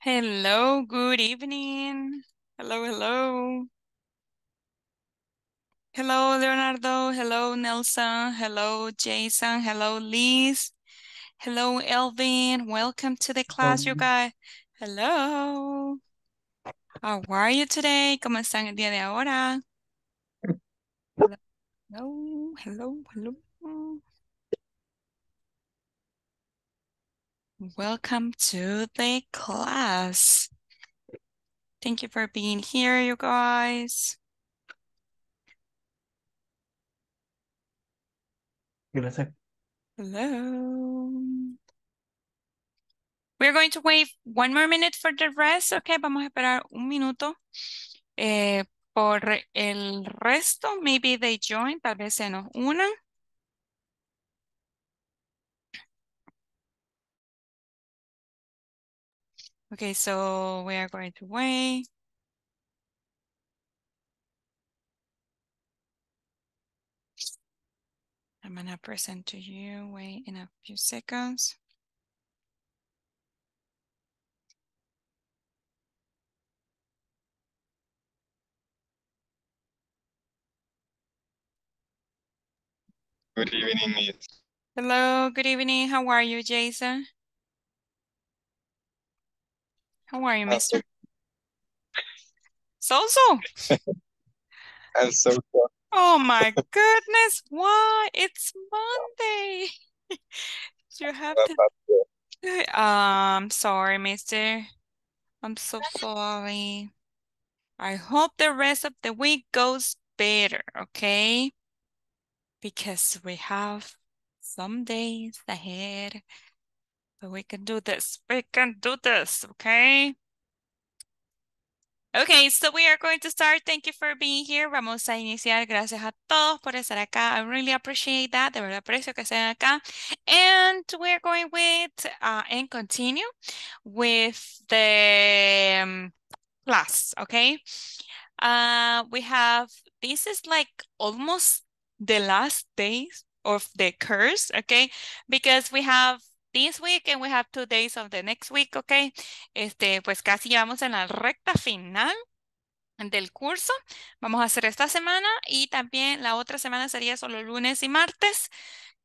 Hello, good evening. Hello, hello. Hello, Leonardo. Hello, Nelson. Hello, Jason. Hello, Liz. Hello, Elvin. Welcome to the class, you guys. Hello. How are you today? ¿Cómo están el día de ahora? Hello, hello, hello. Welcome to the class. Thank you for being here, you guys. Hello. We're going to wait one more minute for the rest. Okay, vamos a esperar un minuto eh, por el resto. Maybe they join, tal vez se nos unan. Okay, so we are going to wait. I'm gonna present to you, wait in a few seconds. Good evening, Miss. Hello, good evening. How are you, Jason? How are you, uh, Mister? so. I'm so. Cool. Oh my goodness! Why it's Monday? you have to. I'm sorry, Mister. I'm so sorry. I hope the rest of the week goes better, okay? Because we have some days ahead but we can do this. We can do this, okay? Okay, so we are going to start. Thank you for being here. Vamos a iniciar. Gracias a todos por estar acá. I really appreciate that. De verdad aprecio que estén acá. And we're going with uh, and continue with the um, class, okay? Uh, we have, this is like almost the last days of the course, okay? Because we have this week and we have two days of the next week, okay? Este, pues casi vamos en la recta final del curso. Vamos a hacer esta semana y también la otra semana sería solo lunes y martes.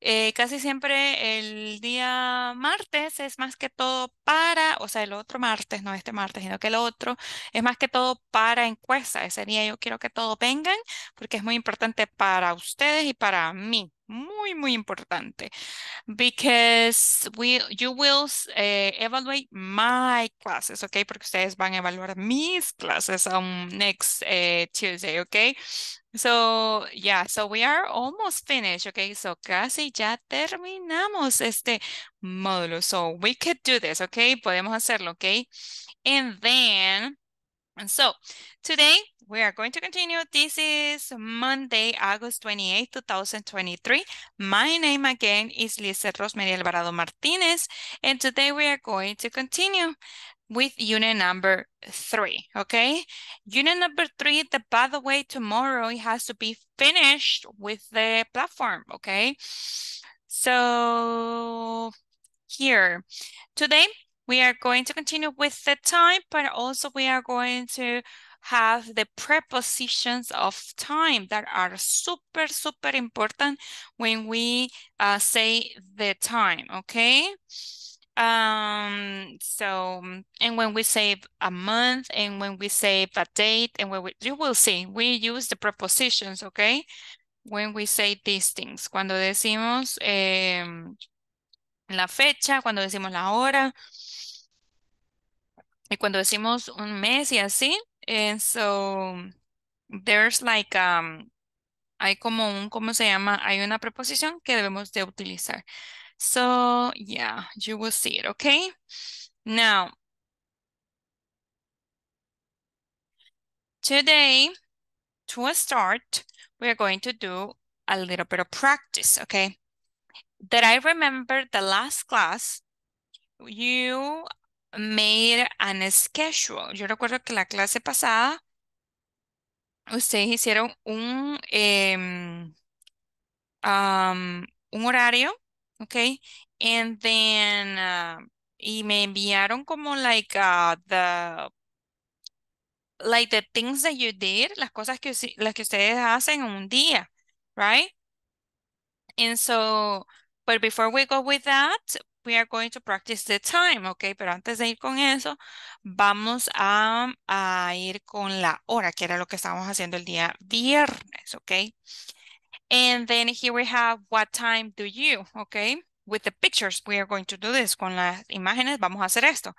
Eh, casi siempre el día martes es más que todo para, o sea, el otro martes, no este martes, sino que el otro, es más que todo para encuesta. Ese día yo quiero que todos vengan porque es muy importante para ustedes y para mí. Muy, muy importante. Because we, you will eh, evaluate my classes, ¿ok? Porque ustedes van a evaluar mis clases on next eh, Tuesday, ¿ok? So, yeah, so we are almost finished, okay? So casi ya terminamos este módulo. So we could do this, okay? Podemos hacerlo, okay? And then, and so today we are going to continue. This is Monday, August 28, 2023. My name again is Lizeth Rosmery Alvarado Martinez, and today we are going to continue with unit number three, okay? Unit number three, the way, tomorrow, it has to be finished with the platform, okay? So here, today we are going to continue with the time, but also we are going to have the prepositions of time that are super, super important when we uh, say the time, Okay. Um, so, mm, and when we save a month and when we save a date and when we, you will see, we use the prepositions, okay? When we say these things, cuando decimos eh, la fecha, cuando decimos la hora, y cuando decimos un mes y así, and eh, so there's like um, hay como un, ¿cómo se llama? Hay una preposición que debemos de utilizar. So yeah, you will see it, okay? Now, today, to start, we are going to do a little bit of practice, okay? That I remember the last class, you made an schedule. Yo recuerdo que la clase pasada, ustedes hicieron un, eh, um, un horario Okay. And then, ah, y me enviaron como like ah, the, like the things that you did, las cosas que, ustedes hacen en un día, right? And so, but before we go with that, we are going to practice the time, okay? Pero antes de ir con eso, vamos a, a ir con la hora, que era lo que estábamos haciendo el día viernes, okay? And then here we have what time do you, okay? With the pictures, we are going to do this. Con las imágenes vamos a hacer esto.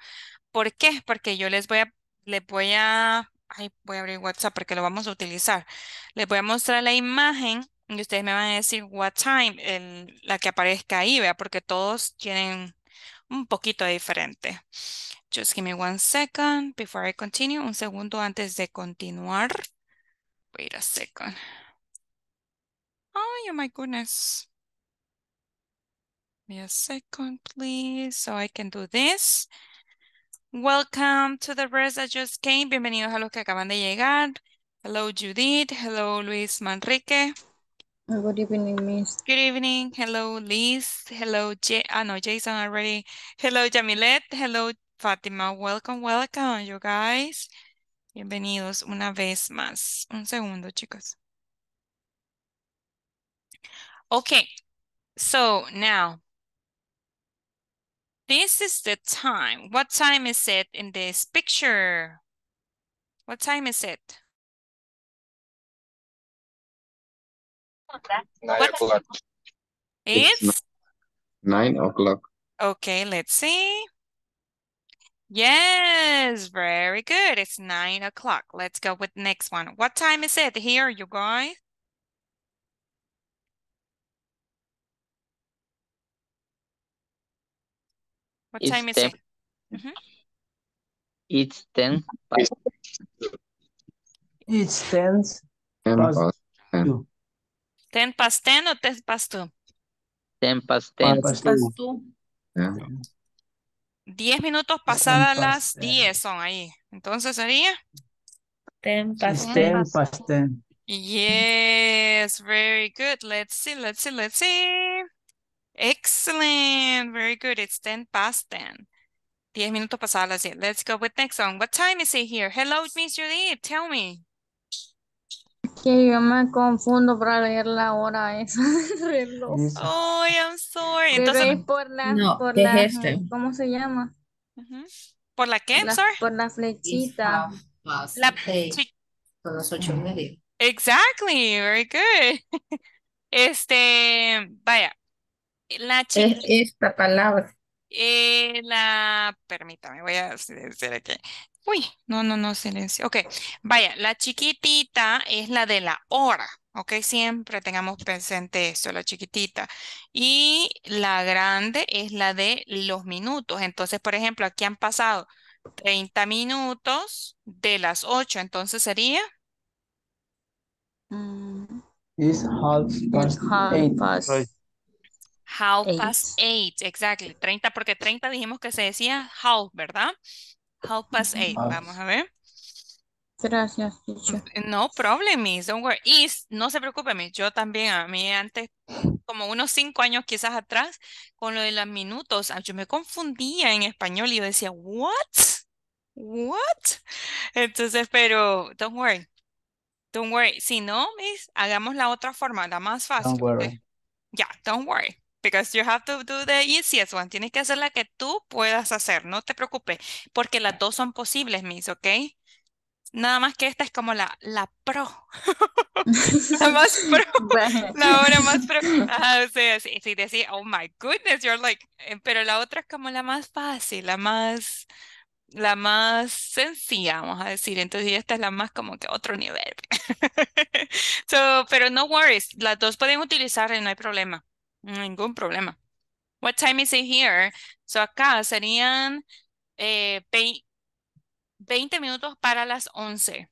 ¿Por qué? Porque yo les voy a, les voy a, ay, voy a abrir WhatsApp porque lo vamos a utilizar. Les voy a mostrar la imagen y ustedes me van a decir what time, la que aparezca ahí, vea, porque todos tienen un poquito diferente. Just give me one second before I continue. Un segundo antes de continuar. Wait a second. Oh my goodness. Give me a second, please, so I can do this. Welcome to the rest that just came. Bienvenidos a los que acaban de llegar. Hello, Judith. Hello, Luis Manrique. Oh, good evening, Miss. Good evening. Hello, Liz. Hello, J ah, no, Jason already. Hello, Jamilet. Hello, Fatima. Welcome, welcome, you guys. Bienvenidos una vez más. Un segundo, chicos. Okay, so now this is the time. What time is it in this picture? What time is it? Nine o'clock. It's, it's nine o'clock. Okay, let's see. Yes, very good. It's nine o'clock. Let's go with next one. What time is it here, you guys? What time is it? Mm-hmm. It's ten past. It's ten past, ten. past ten or ten past two? Ten past ten. past, Diez minutos pasadas las diez son ahí. Entonces sería... 10 past Ten past ten. Yes, very good. Let's see, let's see, let's see. Excellent. Very good. It's 10 past 10. 10 minutos pasadas las 10. Let's go with next one. What time is it here? Hello, Miss Judith. Tell me. Que yo me confundo para leer la hora esa reloj. Oh, I'm sorry. Entonces, por la, no, por la, este. ¿cómo se llama? Uh -huh. ¿Por la qué, la, Por la flechita. la Son las ocho y media. Exactly. Very good. Este, vaya, la esta palabra. Eh, la, permítame, voy a aquí. Uy, no, no, no, silencio. okay vaya, la chiquitita es la de la hora. Ok, siempre tengamos presente eso, la chiquitita. Y la grande es la de los minutos. Entonces, por ejemplo, aquí han pasado 30 minutos de las 8. Entonces sería. Mm. How past eight, exactly. 30, porque 30 dijimos que se decía how, ¿verdad? How past eight. Vamos a ver. Gracias, mm, No problem, Don't worry. no se preocupe, miss. Yo también, a mí antes, como unos cinco años quizás atrás, con lo de los minutos, ah, yo me confundía en español y yo decía, ¿what? ¿What? Entonces, pero, don't worry. Don't worry. Si no, miss, hagamos la otra forma, la más fácil. Don't worry. Pues, ya, don't worry because you have to do the easiest one. Tienes que hacer la que tú puedas hacer, no te preocupes, porque las dos son posibles, mis, ¿ok? Nada más que esta es como la, la pro. la más pro. La hora más pro. o ah, sea, sí, decís, oh my goodness, you're like. Eh, pero la otra es como la más fácil, la más. La más sencilla, vamos a decir. Entonces, esta es la más como que otro nivel. so, pero no worries, las dos pueden utilizar y no hay problema. Ningún problema. What time is it here? So acá serían eh, 20 minutos para las 11.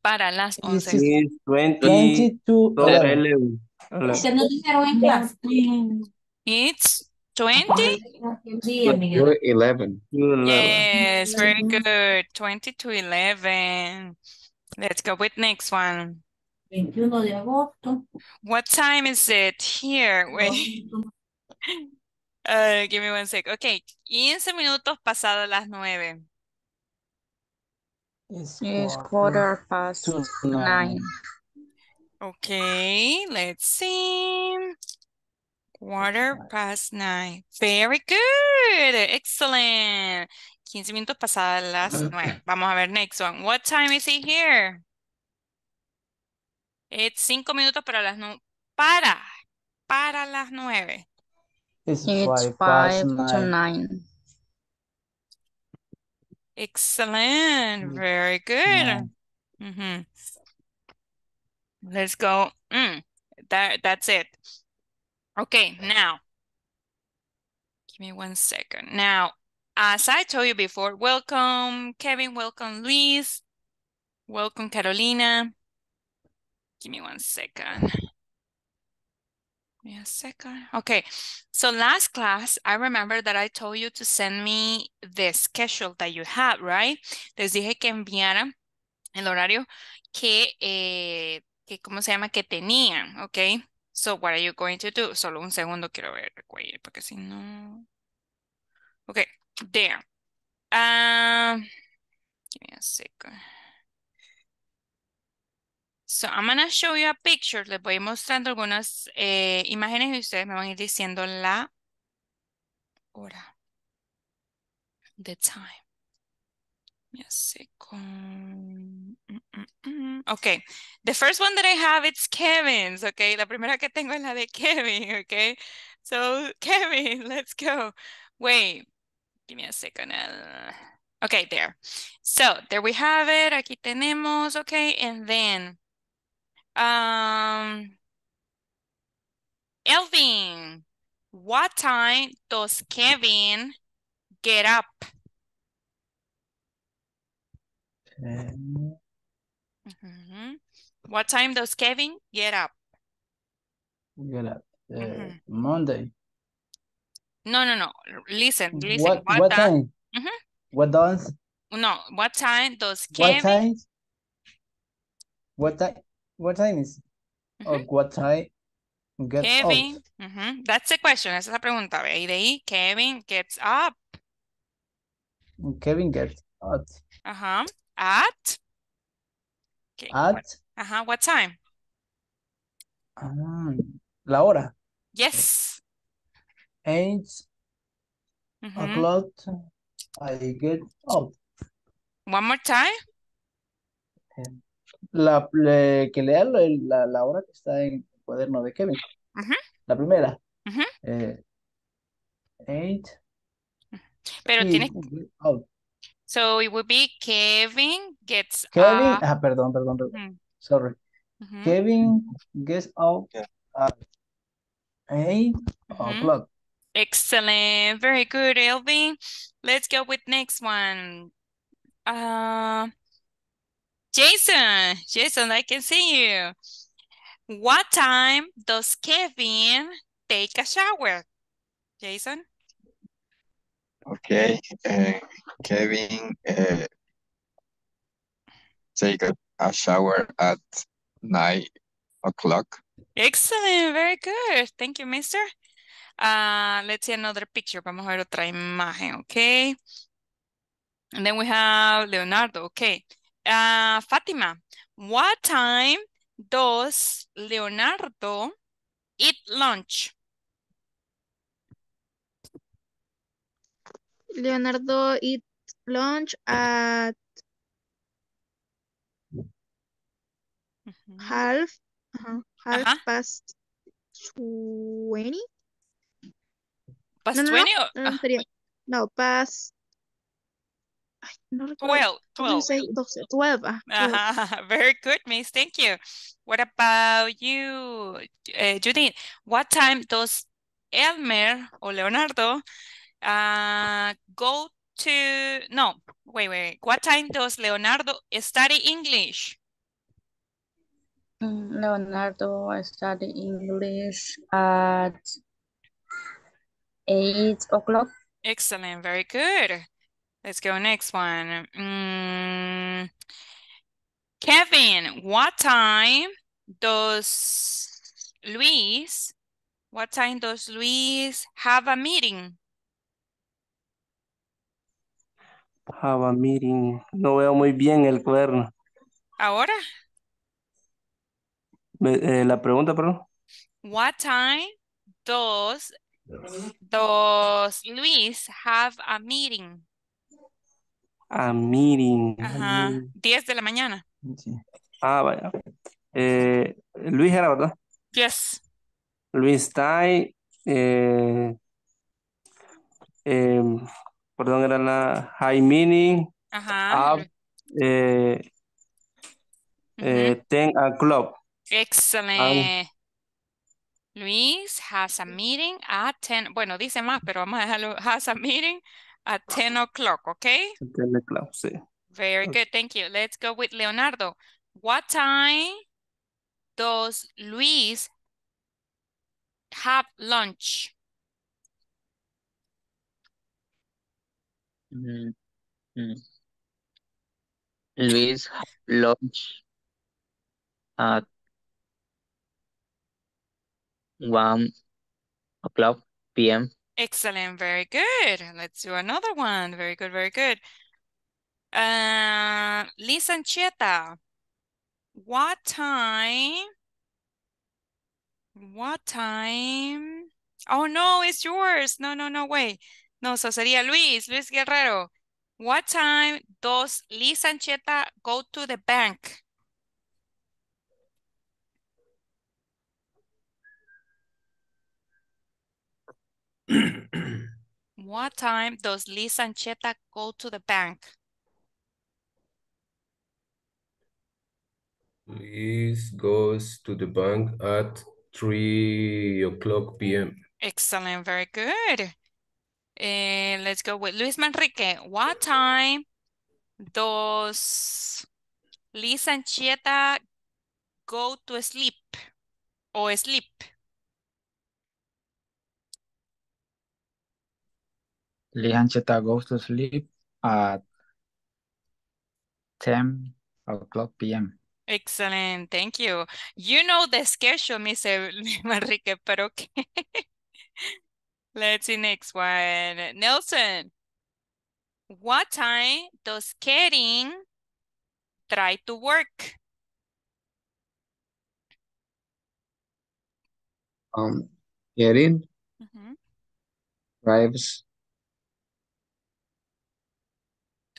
Para las 11. 22 11. It's 20? 11. Yes, very good. 20 to 11. Let's go with next one. 21 de agosto. What time is it here? Wait. Uh, give me one sec. Ok, 15 minutos pasado las 9. It's, quarter, past nine. Okay, let's see. Quarter past nine. Very good. Excellent. 15 minutos pasadas las 9. Vamos a ver next one. What time is it here? It's cinco minutos para las nueve. para para las nueve. It's, five, to nine. Excellent. Mm. Very good. Mm-hmm. Let's go. Mm. that that's it. Okay, now. Give me one second. Now, as I told you before, welcome Kevin, welcome Luis, welcome Carolina. Give me one second. Give me a second. Okay, so last class, I remember that I told you to send me the schedule that you have, right? Les dije que enviara el horario que, eh, que ¿cómo se llama? Que tenían, okay? So what are you going to do? Solo un segundo quiero ver, porque si no... Okay, there. Um, give me a second. So, I'm going to show you a picture. Les voy mostrando algunas eh, imágenes y ustedes me van a ir diciendo la hora. The time. Ya sé con... Mm, mm, mm. Okay, the first one that I have it's Kevin's, okay? La primera que tengo es la de Kevin, okay? So, Kevin, let's go. Wait, give me a second. Okay, there. So, there we have it. Aquí tenemos, okay? And then um, Elvin, what time does Kevin get up? Mm -hmm. What time does Kevin get up? Get up. Uh, mm -hmm. Monday. No, no, no. Listen, listen. What, what, what time? time? Mm -hmm. What does? No, what time does Kevin? What time? What time? What time is? Or what time? Gets Kevin. Up. Mm -hmm. That's the question. Esa es la pregunta. Y de ahí, Kevin gets up. Kevin gets up. Ajá. Uh -huh. At. Okay. At. Ajá. Uh -huh. What time? Um, la hora. Yes. Eight mm -hmm. o'clock. I get up. One more time. Ten la que lea la, la, obra que está en el cuaderno de Kevin. Ajá. La primera. Ajá. Eh, eight. Pero tienes tiene. Oh. So it would be Kevin gets Kevin, ah, perdón, perdón, perdón. Mm. Sorry. Kevin gets out at 8 o'clock. Excellent. Very good, Elvin. Let's go with next one. ah Jason, Jason, I can see you. What time does Kevin take a shower? Jason? Okay, uh, Kevin uh, take a, a shower at nine o'clock. Excellent, very good. Thank you, mister. Uh, let's see another picture. Vamos a ver otra imagen, okay? And then we have Leonardo, okay. Uh, Fátima, what time does Leonardo eat lunch? Leonardo eat lunch at uh -huh. half uh -huh, half uh -huh. past 20. Past no, 20 no, no, no, ah, past 12. 12. 12. Uh-huh. Very good, Miss. Thank you. What about you, uh, Judith? What time does Elmer or Leonardo uh, go to, no, wait, wait, What time does Leonardo study English? Mm, Leonardo study English at 8 o'clock. Excellent, very good. Let's go next one. Mm, Kevin, what time does Luis, what time does Luis have a meeting? Have a meeting. No veo muy bien el cuaderno. ¿Ahora? Eh, la pregunta, perdón. What time does, does Luis have a meeting? A meeting. Ajá. 10 de la mañana. Ah, vaya. Eh, Luis era, ¿verdad? Yes. Luis Tai. Eh, eh, perdón, era la high meeting? Ajá. ah eh, eh ten a club. Excelente. Luis has a meeting at 10. Bueno, dice más, pero vamos a dejarlo. Has a meeting At 10 o'clock, okay? 10 o'clock, sí. Very okay. good, thank you. Let's go with Leonardo. What time does Luis have lunch? Mm -hmm. Luis lunch at one o'clock p.m. Excellent. Very good. Let's do another one. Very good. Very good. Uh, Liz Ancheta, what time? What time? Oh, no, it's yours. No, no, no, wait. No, so sería Luis, Luis Guerrero. What time does Luis Ancheta go to the bank? what time does Luis and Cheta go to the bank? Liz goes to the bank at 3 o'clock p.m. Excellent, very good. And eh, let's go with Luis Manrique. What time does Luis and Chieta go to sleep or sleep? Lihancheta goes to sleep at 10 o'clock p.m. Excellent, thank you. You know the schedule, Mr. Manrique, but okay. Let's see next one. Nelson, what time does Kerin try to work? Um, Kerin mm -hmm. drives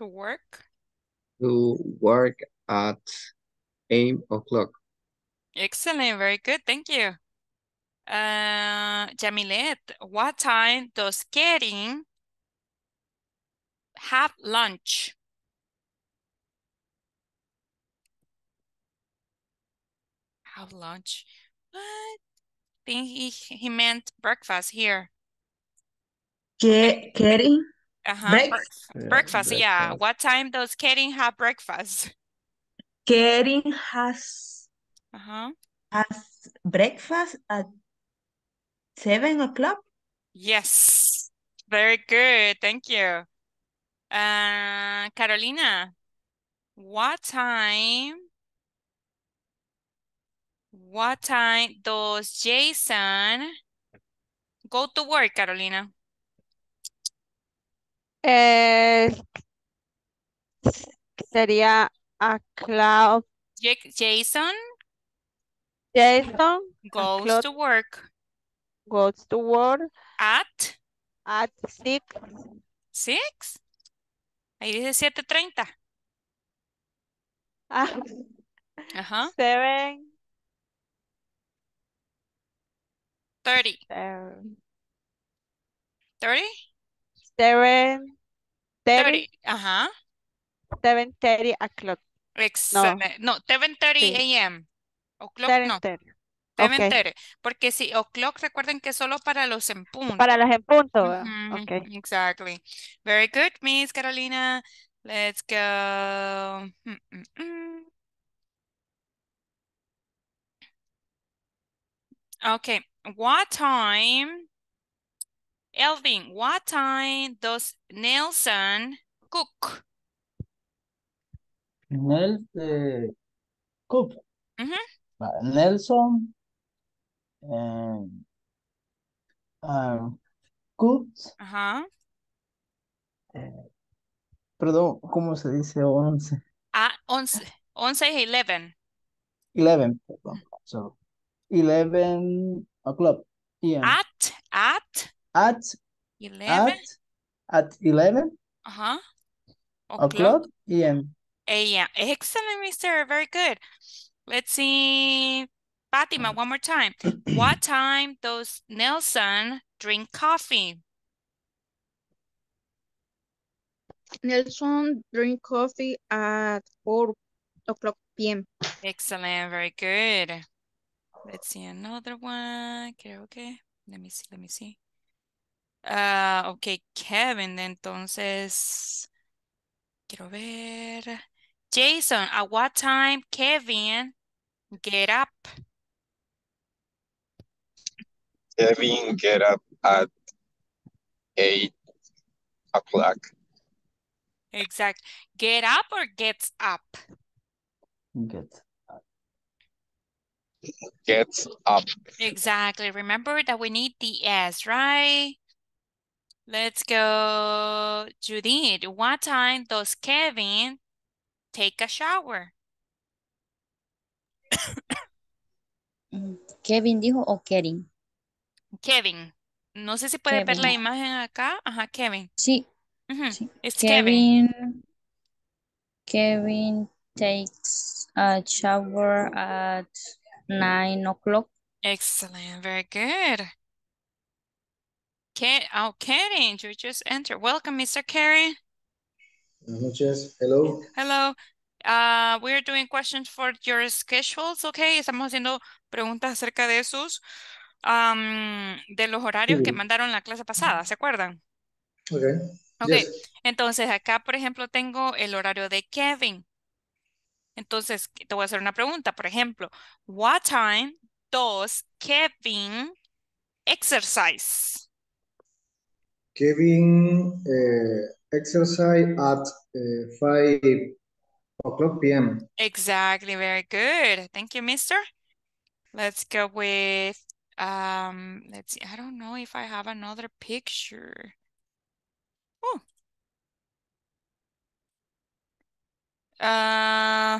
to work? To work at 8 o'clock. Excellent, very good, thank you. Uh, Jamilet, what time does Karen have lunch? Have lunch? What? I think he, he meant breakfast here. Karen? Uh-huh. Breakfast. Yeah, breakfast. Yeah, What time does Karen have breakfast? Kaden has uh-huh. has breakfast at seven o'clock. Yes. Very good. Thank you. Uh, Carolina, what time? What time does Jason go to work, Carolina? sería a cloud. Jason. Jason. Goes to work. Goes to work. At. At six. Six. Ahí dice siete treinta ah. Ajá. Seven. Thirty seven thirty. 30, ajá. Seven 30 o'clock. No. no, 7.30 sí. a.m. O'clock no. 7.30. Okay. Porque si o'clock, recuerden que solo para los en punto. Para los en punto. Mm -hmm. okay. Exactly. Very good, Miss Carolina. Let's go. Mm -mm, mm. okay. What time Elvin, what time does Nelson cook? Nel, eh, mm-hmm. uh, cook. Mm -hmm. Nelson um, um, cooks. Uh -huh. eh, perdón, ¿cómo se dice 11? Ah, 11. 11 es 11. 11, perdón. So, 11 o'clock. Yeah. At, at at 11 at, at 11 uh-huh o'clock, o'clock am a.m. Excellent, Mister. Very good. Let's see, Fatima, one more time. what time does Nelson drink coffee? Nelson drink coffee at 4 o'clock p.m. Excellent. Very good. Let's see another one. Okay, okay. Let me see. Let me see. Uh, ok, Kevin, entonces, quiero ver. Jason, at what time Kevin get up? Kevin get up at 8 o'clock. Exact. Get up or gets up? Gets up. Gets up. Exactly. Remember that we need the S, right? Let's go, Judith. What time does Kevin take a shower? Mm, Kevin dijo o Kevin. Kevin. No sé si puede Kevin. ver la imagen acá. Ajá, Kevin. Sí. Uh -huh. sí. It's Kevin. Kevin. Kevin takes a shower at nine o'clock. Excellent. Very good. Okay, oh, Karen, you just enter. Welcome, Mr. Karen. Buenas noches. Hello. Hello. Ah, we're doing questions for your schedules, okay? Estamos haciendo preguntas acerca de sus, de los horarios que mandaron la clase pasada, ¿se acuerdan? Okay. Okay. entonces acá, por ejemplo, tengo el horario de Kevin. Entonces, te voy a hacer una pregunta, por ejemplo, what time does Kevin exercise? giving uh, eh, exercise at uh, 5 o'clock p.m. Exactly, very good. Thank you, mister. Let's go with, um, let's see, I don't know if I have another picture. Oh. Uh,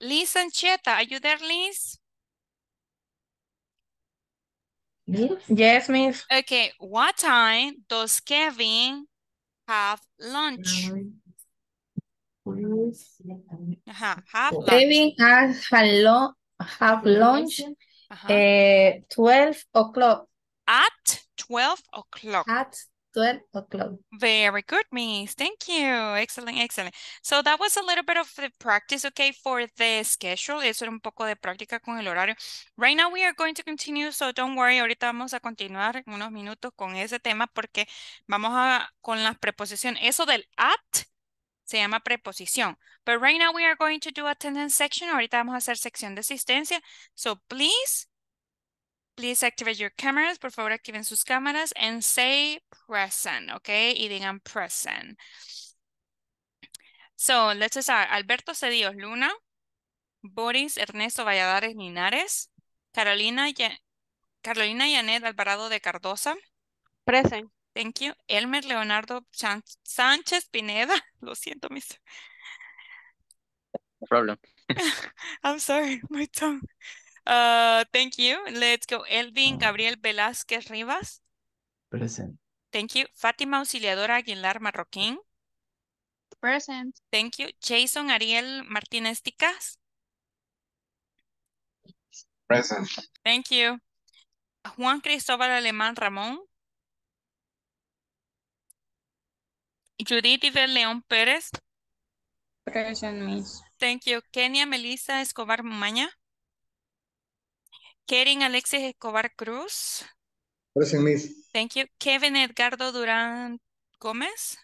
Liz Ancheta, are you there, Liz? Yes, miss. Okay, what time does Kevin have lunch? Uh -huh. have lunch. Kevin has hello, have lunch uh -huh. uh, 12 o'clock. At 12 o'clock. At Very good, Miss. Thank you. Excellent, excellent. So that was a little bit of the practice, okay, for the schedule. Eso era un poco de práctica con el horario. Right now we are going to continue, so don't worry. Ahorita vamos a continuar unos minutos con ese tema porque vamos a con las preposiciones. Eso del at se llama preposición. But right now we are going to do attendance section. Ahorita vamos a hacer sección de asistencia. So please Please activate your cameras. Por favor, activen sus cámaras and say present, okay? Y digan present. So, let's start. Alberto Cedillo Luna, Boris Ernesto Valladares Linares, Carolina, Carolina Yanet Alvarado de Cardosa. Present. Thank you. Elmer Leonardo Sánchez Pineda. Lo siento, mister. No problem. I'm sorry, my tongue. Ah, thank you. Let's go. Elvin ah. Gabriel Velázquez Rivas. Present. Thank you. Fátima Auxiliadora Aguilar Marroquín. Present. Thank you. Jason Ariel Martínez Ticas. Present. Thank you. Juan Cristóbal Alemán Ramón. Judith Iber León Pérez. Present, Thank you. Kenia Melissa Escobar Maña Kerin Alexis Escobar Cruz. Present, Thank you. Kevin Edgardo Durán Gómez.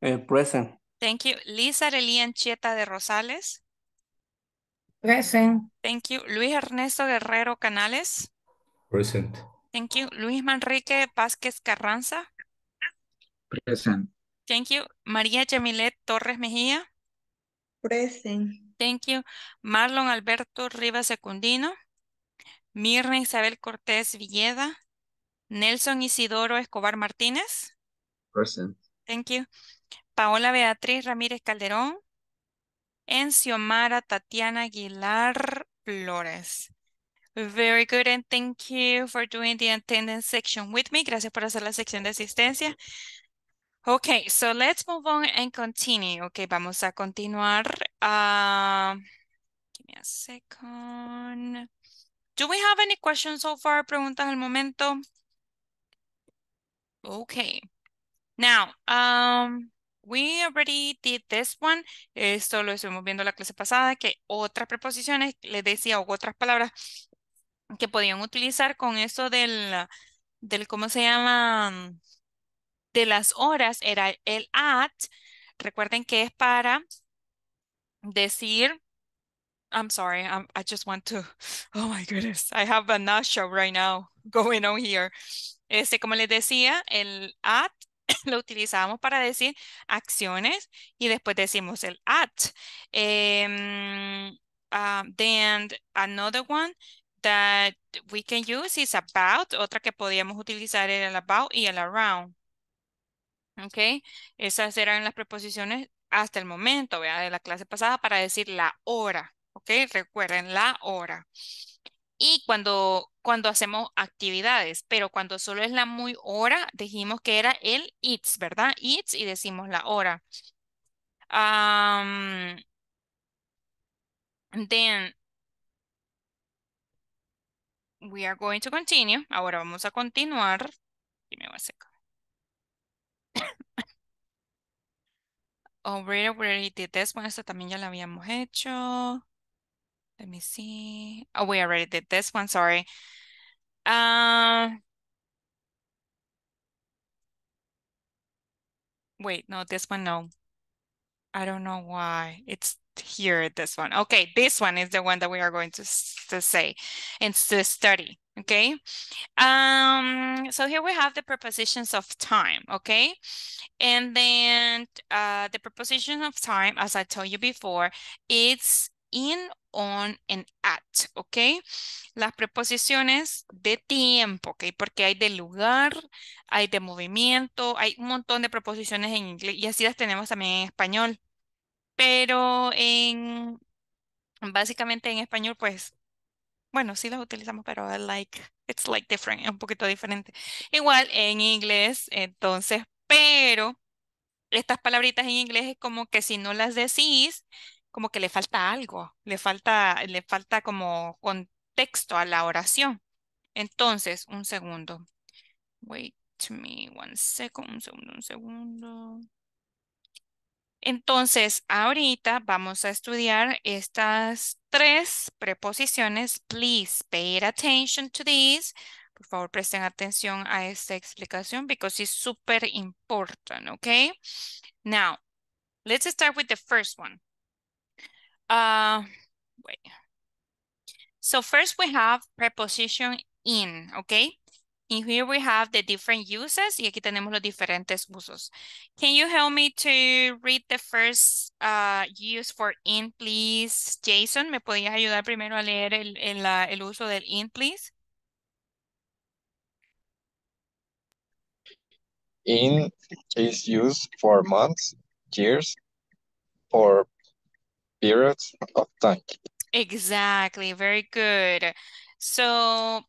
Eh, present. Thank you. Lisa Relian Chieta de Rosales. Present. Thank you. Luis Ernesto Guerrero Canales. Present. Thank you. Luis Manrique Vázquez Carranza. Present. Thank you. María Chamilet Torres Mejía. Present. Thank you. Marlon Alberto Rivas Secundino. Mirna Isabel Cortés Villeda, Nelson Isidoro Escobar Martínez. Thank you. Paola Beatriz Ramírez Calderón. Enciomara Tatiana Aguilar Flores. Very good and thank you for doing the attendance section with me. Gracias por hacer la sección de asistencia. Okay, so let's move on and continue. Okay, vamos a continuar. Ah, give me a second. Do we have any questions so far? Preguntas al momento. Okay. Now, um, we already did this one. Esto lo estuvimos viendo la clase pasada, que otras preposiciones, les decía, o otras palabras que podían utilizar con eso del, del ¿cómo se llama? De las horas, era el at. Recuerden que es para decir I'm sorry. I just want to. Oh my goodness. I have a nutshell right now going on here. Este, como les decía, el at lo utilizamos para decir acciones y después decimos el at. Em, ah, then another one that we can use is about. Otra que podíamos utilizar era el about y el around. Ok, esas eran las preposiciones hasta el momento, de la clase pasada para decir la hora. ¿ok? Recuerden la hora. Y cuando, cuando hacemos actividades, pero cuando solo es la muy hora, dijimos que era el it's, ¿verdad? It's y decimos la hora. then we are going to continue. Ahora vamos a continuar. Y me va a secar. already did this también ya lo habíamos hecho. Let me see. Oh, we already did this one, sorry. Um, wait, no, this one, no. I don't know why. It's here, this one. Okay, this one is the one that we are going to, to say. It's to study, okay? Um, so here we have the prepositions of time, okay? And then uh, the preposition of time, as I told you before, it's in, on, and at, ¿ok? Las preposiciones de tiempo, ¿ok? Porque hay de lugar, hay de movimiento, hay un montón de preposiciones en inglés y así las tenemos también en español. Pero en, básicamente en español, pues, bueno, sí las utilizamos, pero uh, like, it's like different, es un poquito diferente. Igual en inglés, entonces, pero estas palabritas en inglés es como que si no las decís, como que le falta algo, le falta, le falta como contexto a la oración. Entonces, un segundo. Wait me one second, un segundo, un segundo. Entonces, ahorita vamos a estudiar estas tres preposiciones. Please pay attention to these. Por favor, presten atención a esta explicación because it's super important, okay? Now, let's start with the first one. Uh, wait. So first we have preposition in, okay? In here we have the different uses y aquí tenemos los diferentes usos. Can you help me to read the first uh, use for in, please, Jason? ¿Me podías ayudar primero a leer el, el, el uso del in, please? In is used for months, years, or period of time. Exactly, very good. So,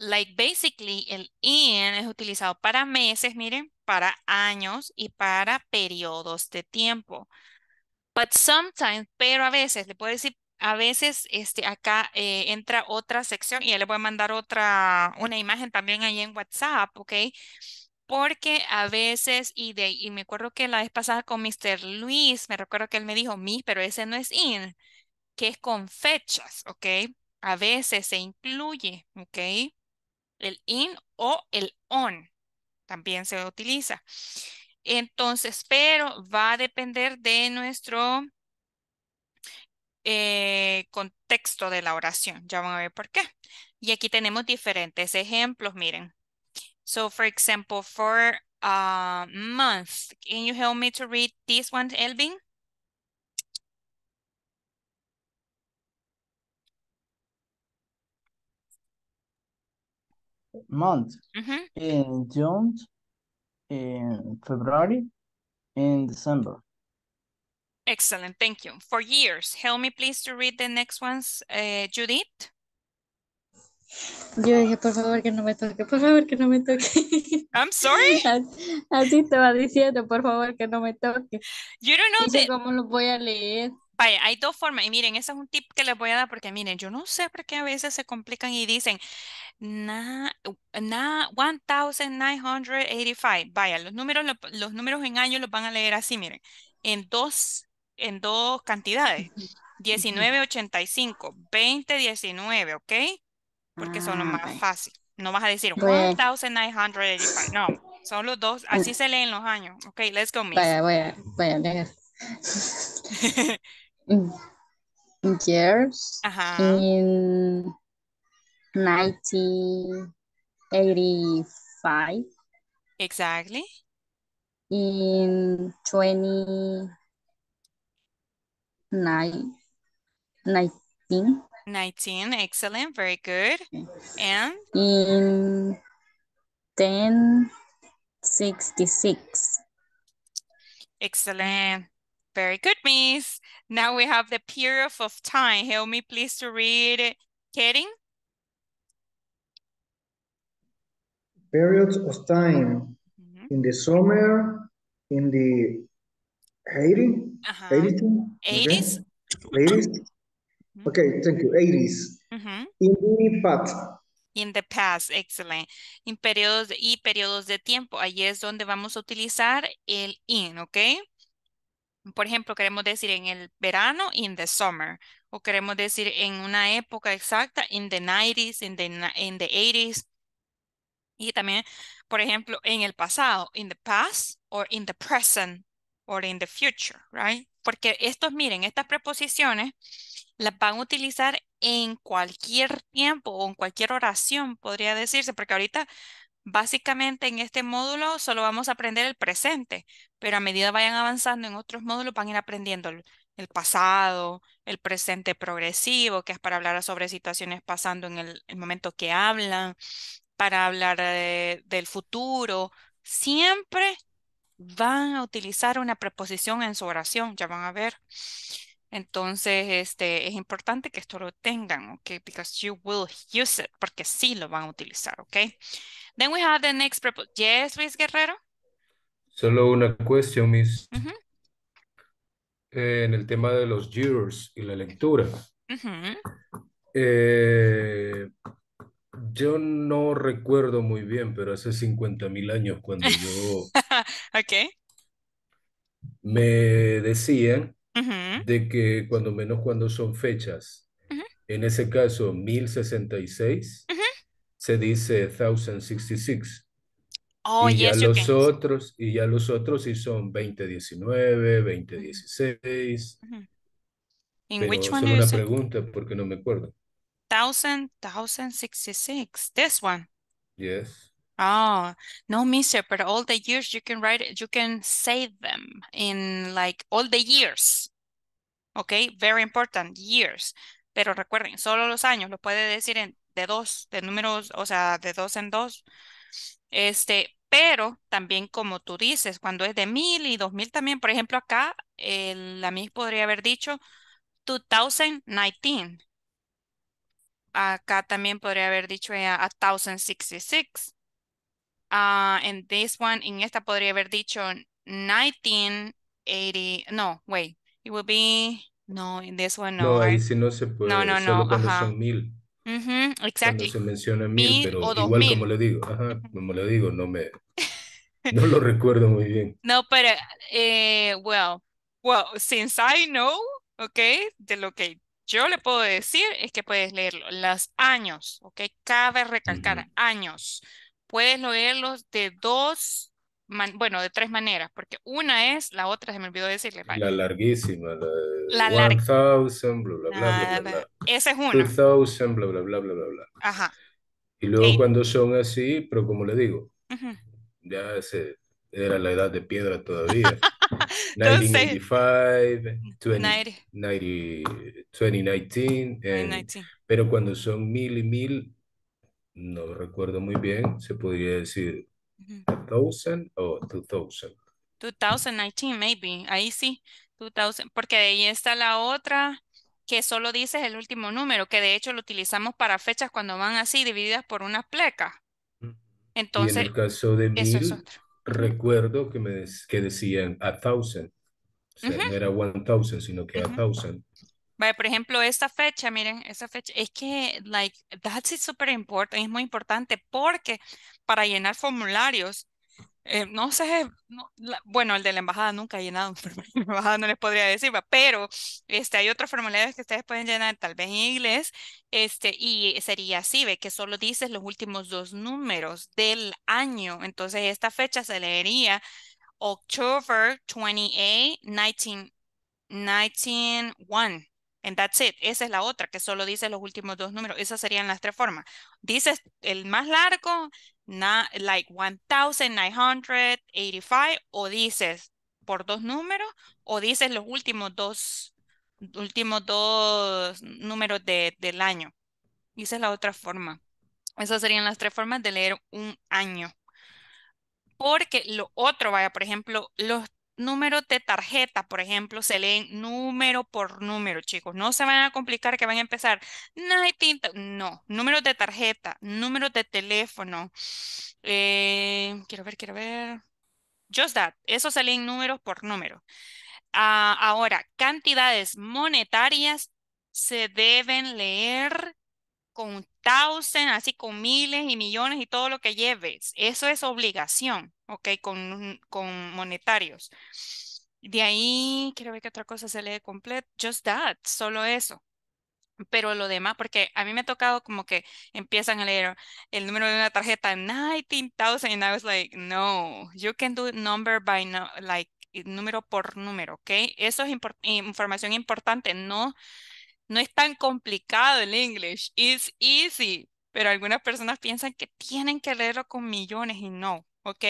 like basically el in es utilizado para meses, miren, para años y para periodos de tiempo. But sometimes, pero a veces, le puedo decir, a veces este, acá eh, entra otra sección y ya le voy a mandar otra, una imagen también ahí en WhatsApp, ¿ok? porque a veces, y, y me acuerdo que la vez pasada con Mr. Luis, me recuerdo que él me dijo mi, pero ese no es in, que es con fechas, ¿ok? A veces se incluye, ¿ok? El in o el on también se utiliza. Entonces, pero va a depender de nuestro eh, contexto de la oración. Ya van a ver por qué. Y aquí tenemos diferentes ejemplos, miren. So for example, for a month, can you help me to read this one, Elvin? Month. Mm -hmm. In June, in February, in December. Excellent, thank you. For years, help me please to read the next ones, uh, Judith. Yo dije, por favor que no me toque, por favor que no me toque. Así, te va diciendo, por favor que no me toque. yo no sé ¿Cómo lo voy a leer? Vaya, hay dos formas. Y miren, ese es un tip que les voy a dar porque miren, yo no sé por qué a veces se complican y dicen na, na 1985. Vaya, los números, los, números en años los van a leer así, miren, en dos, en dos cantidades. 1985, 2019, ¿ok? porque son los ah, más okay. fácil. No vas a decir 1985, no, son los dos, así se leen los años. Ok, let's go, miss. Vaya, vaya, vaya, Years Ajá. in 1985. Exactly. In 2019. 19. 19, excellent, very good. And? In 1066. Excellent. Very good, Miss. Now we have the period of time. Help me please to read it. Kidding? Periods of time. Mm -hmm. In the summer, in the 80, uh -huh. 80, 80s. 80s. Ok, Okay, thank you. 80s. In the past. In the past, excellent. In periodos y periodos de tiempo. Ahí es donde vamos a utilizar el in, ¿ok? Por ejemplo, queremos decir en el verano, in the summer. O queremos decir en una época exacta, in the 90s, in the, in the 80s. Y también, por ejemplo, en el pasado, in the past, or in the present, or in the future, right? porque estos, miren, estas preposiciones las van a utilizar en cualquier tiempo o en cualquier oración, podría decirse, porque ahorita básicamente en este módulo solo vamos a aprender el presente, pero a medida vayan avanzando en otros módulos van a ir aprendiendo el pasado, el presente progresivo, que es para hablar sobre situaciones pasando en el, momento que hablan, para hablar eh, del futuro, siempre van a utilizar una preposición en su oración, ya van a ver. Entonces, este, es importante que esto lo tengan, you will use it, porque sí lo van a utilizar, ok. Then we have the next preposition. Yes, Luis Guerrero. Solo una cuestión, Miss. en el tema de los jurors y la lectura. Yo no recuerdo muy bien, pero hace 50 mil años cuando yo Ok. me decían de que cuando menos cuando son fechas, en ese caso 1066 se dice 1066 Oh, y ya los otros y ya los otros sí son 2019, 2016, one una pregunta porque no me acuerdo. Thousand, thousand sixty-six. This one. Yes. Ah, no, mister, pero all the years you can write you can save them in like all the years. Okay, very important, years. Pero recuerden, solo los años, lo puede decir en, de dos, de números, o sea, de dos en dos. Este, pero también como tú dices, cuando es de mil y dos mil también, por ejemplo, acá, el, la podría haber dicho 2019 acá también podría haber dicho eh, a, 1066. Uh, ah, this one, en esta podría haber dicho 1980, no, wait, it would be, no, in this one, no. No, ahí sí no se puede, no, no, solo no, ajá. mil. exactly. se menciona mil, pero igual mil. como le digo, ajá, como le digo, no me, no lo recuerdo muy bien. No, pero, eh, well, well, since I know, okay, de lo que yo le puedo decir es que puedes leerlo, los años, ¿ok? Cabe recalcar, años. Puedes leerlos de dos, bueno, de tres maneras, porque una es, la otra se me olvidó decirle. La larguísima, la, la bla, bla, bla, bla, bla. Esa es una. thousand, bla, bla, bla, bla, bla, bla. Ajá. Y luego cuando son así, pero como le digo, ya era la edad de piedra todavía. 1985, 90, 2019, pero cuando son mil y mil, no recuerdo muy bien, se podría decir o o 2000. 2019, maybe, ahí sí, 2000, porque ahí está la otra que solo dice el último número, que de hecho lo utilizamos para fechas cuando van así divididas por unas plecas. Entonces, en eso es otro recuerdo que me que decían a thousand. no era one thousand, sino que a thousand. Vale, por ejemplo, esta fecha, miren, esa fecha, es que, like, that's super important, es muy importante porque para llenar formularios eh, no sé, bueno, el de la embajada nunca ha llenado la embajada no les podría decir, pero este, hay otros formularios que ustedes pueden llenar tal vez en inglés, este, y sería así, ve que solo dices los últimos dos números del año, entonces esta fecha se leería October 28, 19, And that's it. Esa es la otra, que solo dice los últimos dos números. Esas serían las tres formas. Dices el más largo, like 1985, o dices por dos números, o dices los últimos dos, últimos dos números del año. esa es la otra forma. Esas serían las tres formas de leer un año. Porque lo otro, vaya, por ejemplo, los número de tarjeta, por ejemplo, se leen número por número, chicos. No se van a complicar que van a empezar. No número No, números de tarjeta, número de teléfono. Eh, quiero ver, quiero ver. Just that. Eso se leen número por número. Ah, ahora, cantidades monetarias se deben leer con thousand así con miles y millones y todo lo que lleves. Eso es obligación, ¿ok? Con, con monetarios. De ahí, quiero ver qué otra cosa se lee completo. Just that, solo eso pero lo demás, porque a mí me ha tocado como que empiezan a leer el número de una tarjeta, 19,000, and I was like, no, you can do number by, number, like, número por número, ¿ok? Eso es información importante, no no es tan complicado el English, it's easy, pero algunas personas piensan que tienen que leerlo con millones y no, ¿ok?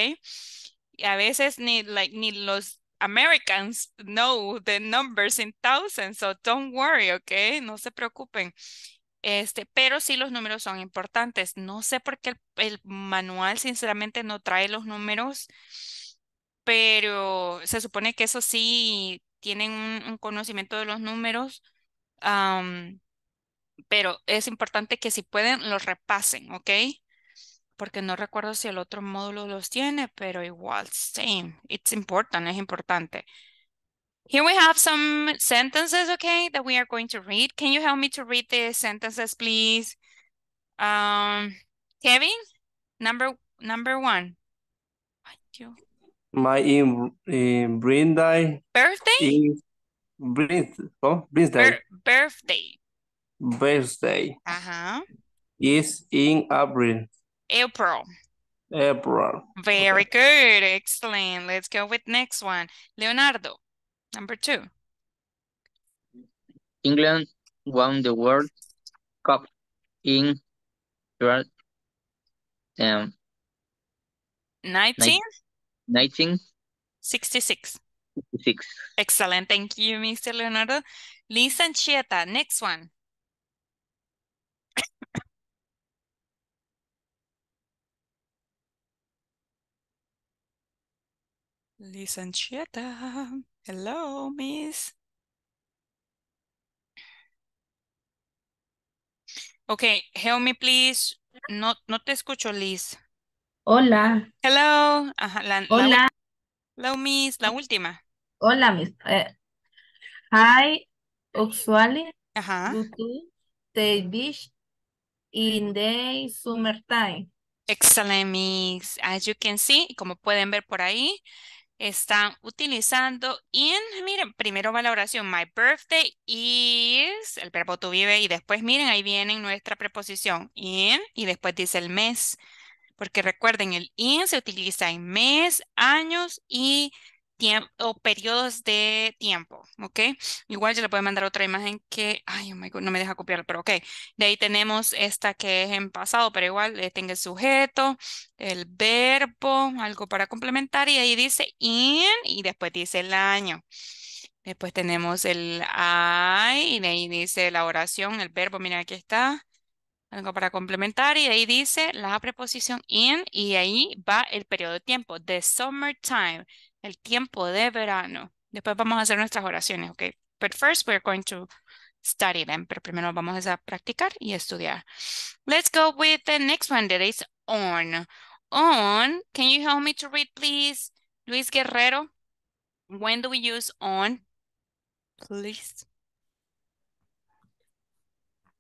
Y a veces ni, like, ni los Americans know the numbers in thousands, so don't worry, ¿ok? No se preocupen. Este, pero sí los números son importantes. No sé por qué el, manual sinceramente no trae los números, pero se supone que eso sí tienen un conocimiento de los números, Um, pero es importante que si pueden, los repasen, ¿ok? Porque no recuerdo si el otro módulo los tiene, pero igual, same. It's important, es importante. Here we have some sentences, okay, that we are going to read. Can you help me to read the sentences, please? Um, Kevin, number number one. My in, birthday Birth, oh, birthday. Bir birthday. Birthday. Uh -huh. Is in April. April. April. Very okay. good. Excellent. Let's go with next one. Leonardo, number two. England won the World Cup in um, 19? 1966. Excelente, Excellent. Thank you, Mr. Leonardo. Lisa Anchieta, next one. Lisa Anchieta, Hello, Miss. Okay, help me, please. No, no te escucho, Liz. Hola. Hello. Hola. hello, Miss. La última. Hola, eh, mis. hi, usually Ajá, in summertime. excelente, Miss. As you can see, como pueden ver por ahí, están utilizando in. Miren, primero va la oración my birthday is, el verbo tú vive, y después miren, ahí viene nuestra preposición in, y después dice el mes. Porque recuerden, el in se utiliza en mes, años y o periodos de tiempo, ¿ok? Igual yo le puedo mandar otra imagen que, ay, oh no me deja copiar, pero ok. De ahí tenemos esta que es en pasado, pero igual eh, tengo el sujeto, el verbo, algo para complementar, y ahí dice in, y después dice el año. Después tenemos el I, y de ahí dice la oración, el verbo, mira, aquí está. Algo para complementar, y ahí dice la preposición in, y ahí va el periodo de tiempo, the summertime el tiempo de verano. Después vamos a hacer nuestras oraciones, ¿ok? But first we're going to study them. Pero primero vamos a practicar y estudiar. Let's go with the next one that is on. On, can you help me to read, please? Luis Guerrero, when do we use on? Please.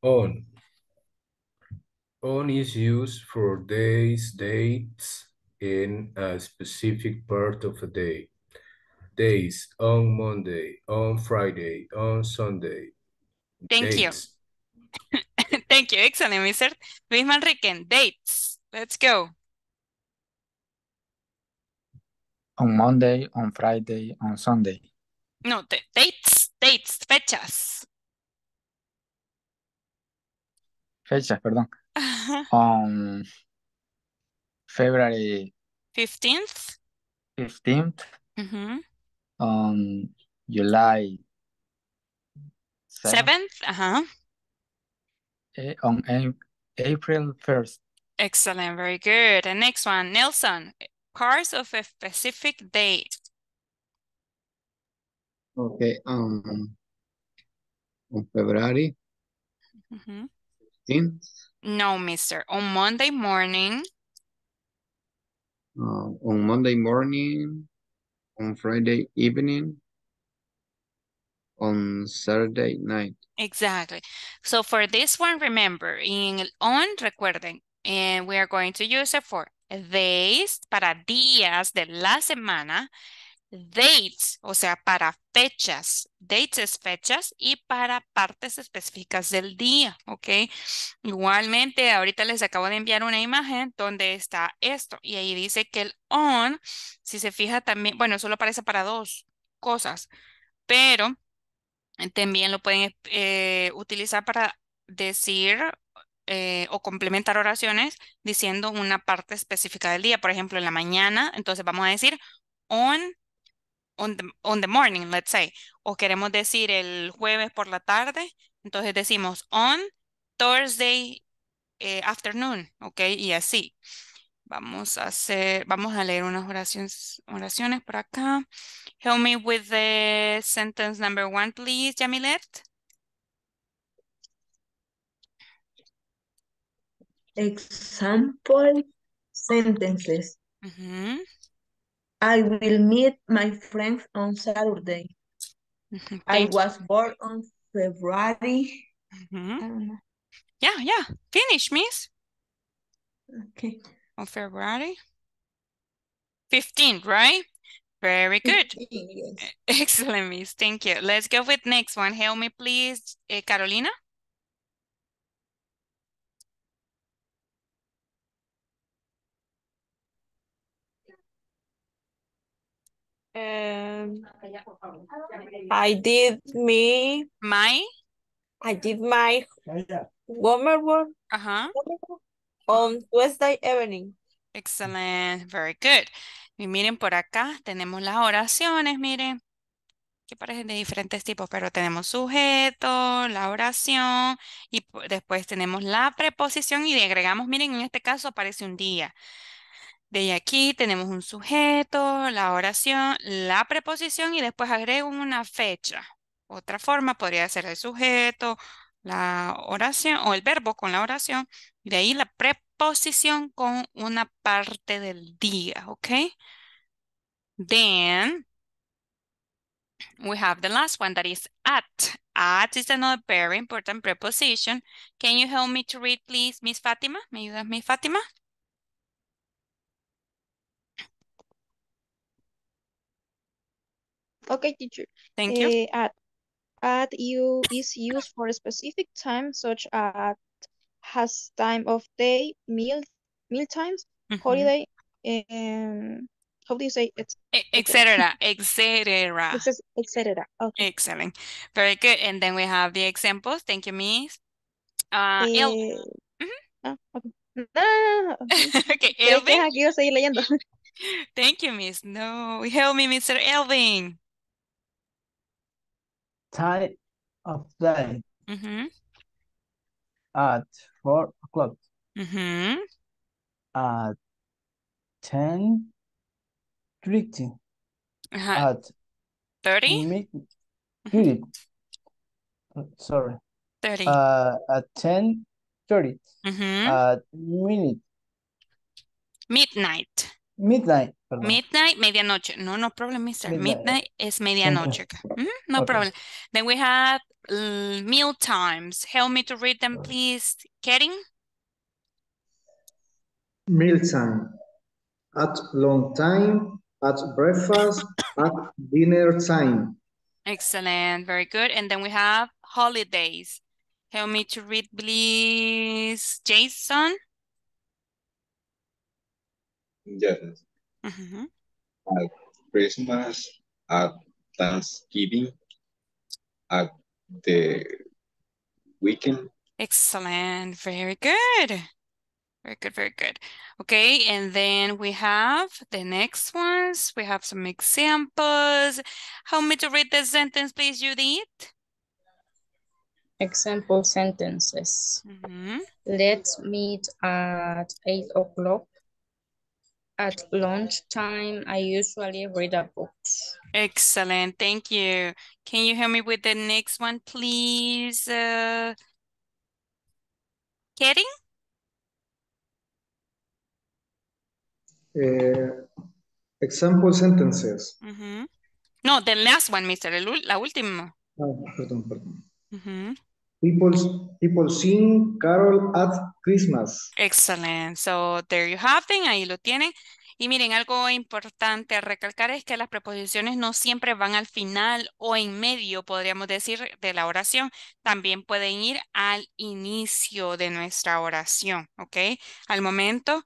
On. On is used for days, dates, in a specific part of a day. Days on Monday, on Friday, on Sunday. Thank dates. you. Thank you. Excellent, Mr. Luis Manrique. Dates. Let's go. On Monday, on Friday, on Sunday. No, dates, dates, fechas. Fechas, perdón. Um, February 15th. 15th. Mm -hmm. On July 7th. 7th uh-huh. On April 1st. Excellent, very good. And next one, Nelson, cars of a specific date. Okay, um, on February mm -hmm. 15th. No, mister, on Monday morning uh, on Monday morning, on Friday evening, on Saturday night. Exactly. So for this one, remember, in el on, recuerden, and eh, we are going to use it for days, para días de la semana, dates, o sea, para fechas. Dates es fechas y para partes específicas del día, ¿ok? Igualmente, ahorita les acabo de enviar una imagen donde está esto y ahí dice que el on, si se fija también, bueno, solo aparece para dos cosas, pero también lo pueden eh, utilizar para decir eh, o complementar oraciones diciendo una parte específica del día. Por ejemplo, en la mañana, entonces vamos a decir on on the, on the morning, let's say, o queremos decir el jueves por la tarde, entonces decimos on Thursday eh, afternoon, ¿ok? Y así. Vamos a hacer, vamos a leer unas oraciones, oraciones por acá. Help me with the sentence number one, please, Yamilet. Example sentences. I will meet my friends on Saturday. Mm-hmm. I was born on February. Mm -hmm. Yeah, yeah. Finish, miss. Okay. On February. 15, right? Very good. 15, yes. Excellent, miss. Thank you. Let's go with next one. Help me, please, uh, Carolina. Um, I did me. My. I did my homework uh -huh. on Wednesday evening. Excellent, very good. Y miren por acá tenemos las oraciones, miren, que parecen de diferentes tipos, pero tenemos sujeto, la oración y después tenemos la preposición y le agregamos, miren, en este caso aparece un día. De aquí tenemos un sujeto, la oración, la preposición y después agrego una fecha. Otra forma podría ser el sujeto, la oración o el verbo con la oración y de ahí la preposición con una parte del día, ¿ok? Then we have the last one that is at. At is another very important preposition. Can you help me to read, please, Miss Fátima? ¿Me ayudas, Miss Fátima? Okay, teacher. Thank you. Eh, at, at you is used for a specific time, such as has time of day, meal, meal times, mm -hmm. holiday, and how do you say it? Etc. Etc. Etc. Okay. Excellent. Very good. And then we have the examples. Thank you, Miss. Uh, eh, mm -hmm. ah, okay. Ah, okay. okay, Elvin. Thank you, Miss. No, help me, Mr. Elvin time of day mm -hmm. at four o'clock. Mm -hmm. At ten thirty. Uh -huh. At thirty. Mid- mm-hmm. uh, Sorry. Thirty. Uh, at ten thirty. Mm -hmm. At minute. Midnight. Midnight. Perdón. Midnight, medianoche. No, no problem, mister. Midnight, Midnight is medianoche. Mm no okay. problem. Then we have meal times. Help me to read them, please. Kering? Meal time. At long time, at breakfast, at dinner time. Excellent. Very good. And then we have holidays. Help me to read, please, Jason. Yes. Mm -hmm. At Christmas, at Thanksgiving, at the weekend. Excellent. Very good. Very good, very good. Okay, and then we have the next ones. We have some examples. Help me to read the sentence, please, Judith. Example sentences. Mm -hmm. Let's meet at 8 o'clock. At lunchtime, I usually read a book. Excellent, thank you. Can you help me with the next one, please? Uh, Uh, example sentences. Uh mm-hmm. -huh. No, the last one, Mr. La última. Ah, perdón, perdón. Uh mm-hmm. -huh. people sing carol at Christmas. Excellent. So there you have it. Ahí lo tienen. Y miren, algo importante a recalcar es que las preposiciones no siempre van al final o en medio, podríamos decir, de la oración. También pueden ir al inicio de nuestra oración, ¿ok? Al momento.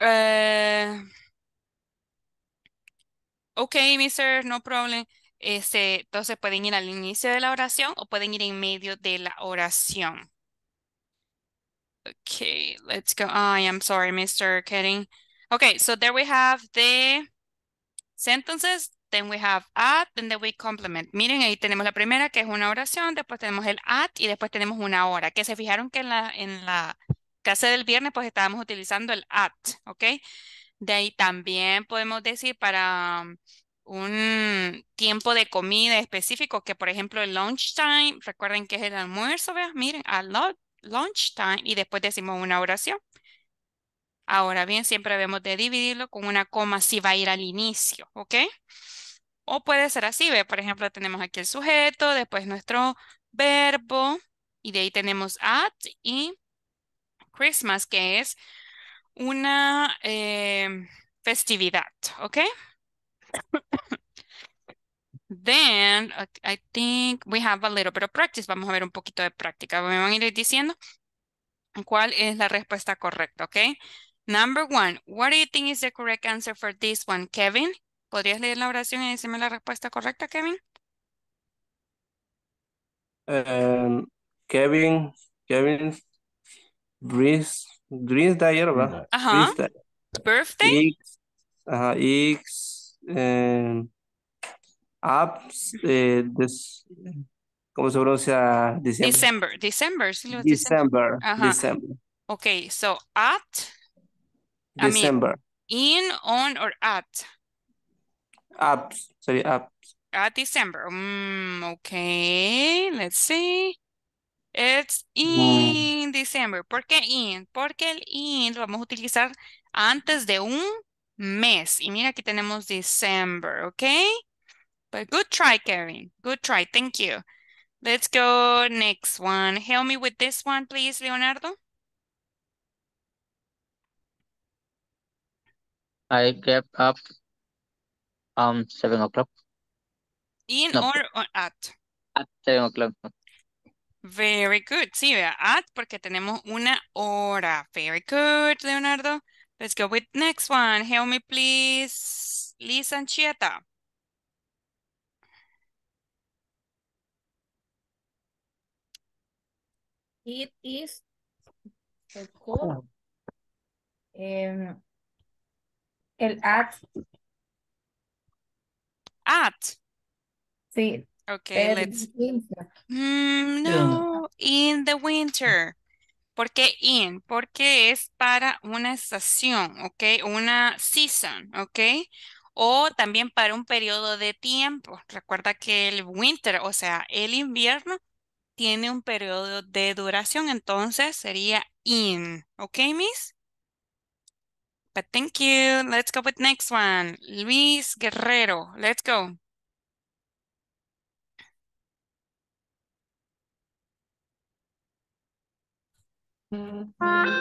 Eh, ok, mister, no problem. Este, entonces pueden ir al inicio de la oración o pueden ir en medio de la oración. Okay, let's go. I am sorry, Mr. Kitting. Okay, so there we have the sentences, then we have at, then we complement. Miren, ahí tenemos la primera que es una oración, después tenemos el at y después tenemos una hora. Que se fijaron que en la, en la clase del viernes pues estábamos utilizando el at, ¿ok? De ahí también podemos decir para un tiempo de comida específico, que por ejemplo el time. recuerden que es el almuerzo, vean, miren, a time. y después decimos una oración. Ahora bien, siempre debemos de dividirlo con una coma si va a ir al inicio, ¿ok? O puede ser así, ¿ve? por ejemplo, tenemos aquí el sujeto, después nuestro verbo, y de ahí tenemos at y Christmas, que es una eh, festividad, ¿ok? Then, I think we have a little bit of practice. Vamos a ver un poquito de práctica. Me van a ir diciendo cuál es la respuesta correcta, ¿ok? Number one, what do you think is the correct answer for this one, Kevin? ¿Podrías leer la oración y decirme la respuesta correcta, Kevin? Um, Kevin, Kevin, Gris, Gris verdad Ajá. Birthday? X, eh, apps eh, des, ¿cómo se pronuncia? December. December, December, December. December. Okay, so at December. in, on, or at. Apps, Sorry, apps. At December. Mm, okay, let's see. It's mm. in December. ¿Por qué in? Porque el in lo vamos a utilizar antes de un mes. Y mira que tenemos December, okay? But good try, Kevin. Good try. Thank you. Let's go next one. Help me with this one, please, Leonardo. I get up um seven o'clock. In no. or, or, at? At seven o'clock. Very good. Sí, vea, at porque tenemos una hora. Very good, Leonardo. Let's go with next one. Help me please, Liz Chieta. It is called um, el at. At. Sí. Okay, el let's. Winter. Mm, no, yeah. in the winter. ¿Por qué in? Porque es para una estación, ¿ok? Una season, ¿ok? O también para un periodo de tiempo. Recuerda que el winter, o sea, el invierno, tiene un periodo de duración, entonces sería in, ¿ok, Miss? But thank you. Let's go with next one. Luis Guerrero. Let's go. I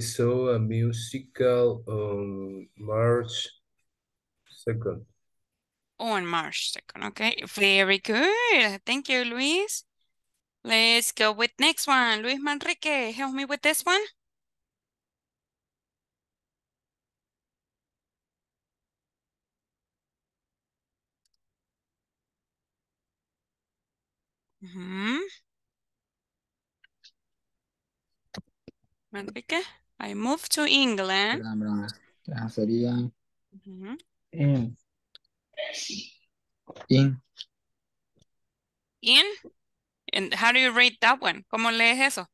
saw a musical on March 2nd. On March 2nd, okay. Very good. Thank you, Luis. Let's go with next one. Luis Manrique, help me with this one. Mm -hmm. Enrique, I moved to England. sería uh -huh. in. in. In. And how do you read that one? ¿Cómo lees eso?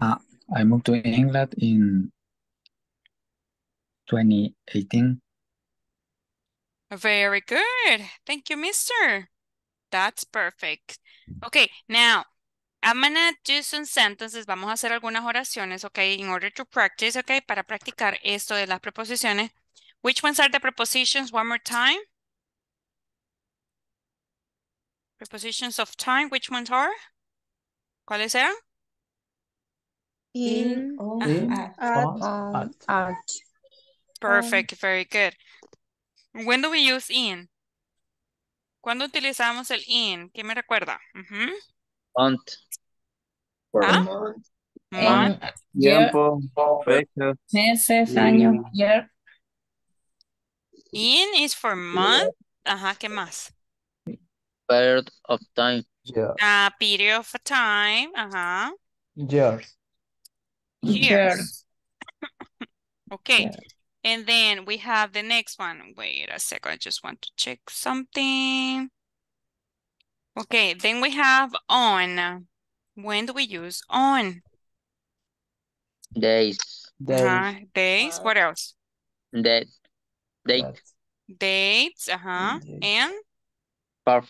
Ah, I moved to England in 2018. Very good. Thank you, mister. That's perfect. Okay, now I'm gonna do some sentences. Vamos a hacer algunas oraciones, okay? In order to practice, okay? Para practicar esto de las preposiciones. Which ones are the prepositions? One more time. Prepositions of time. Which ones are? ¿Cuáles eran? In, on, at, Perfect. Very good. When do we use in? ¿Cuándo utilizamos el in? ¿Qué me recuerda? month. For ah. month. month. Tiempo, fechas. Meses, años, year. In is for month. Ajá, ¿qué más? Period of time. Yeah. Ah, uh, period of time. Ajá. Years. Years. okay. Years. And then we have the next one. Wait a second. I just want to check something. Okay, then we have on. When do we use on? Days. Days. Uh-huh. Uh, days. What else? Date. Date. Dates. Uh huh. Mm, dates. And. Part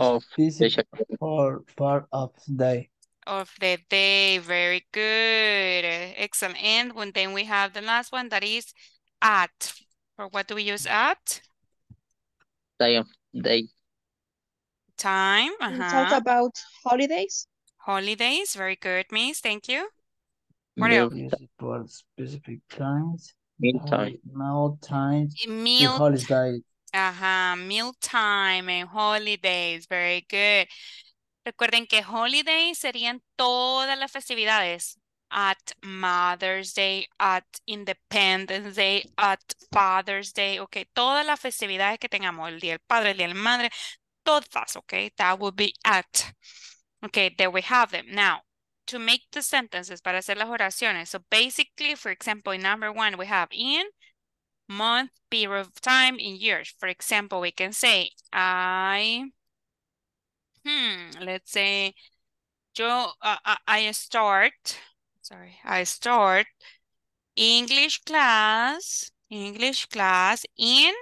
of the or part of day. Of the day. Very good. Excellent. And then we have the last one that is at. For what do we use at? Day day. Time. Uh Talk about holidays. Holidays. Very good, Miss. Thank you. What else? For specific times. Meal time. Meal. time and holidays. Very good. Recuerden que holidays serían todas las festividades. At Mother's Day, at Independence Day, at Father's Day. Ok, todas las festividades que tengamos. El Día del Padre, el Día de Madre. todas, okay? That would be at. Okay, there we have them. Now, to make the sentences, para hacer las oraciones. So basically, for example, in number one, we have in, month, period of time, in years. For example, we can say, I, hmm, let's say, yo, uh, uh I start, sorry, I start English class, English class in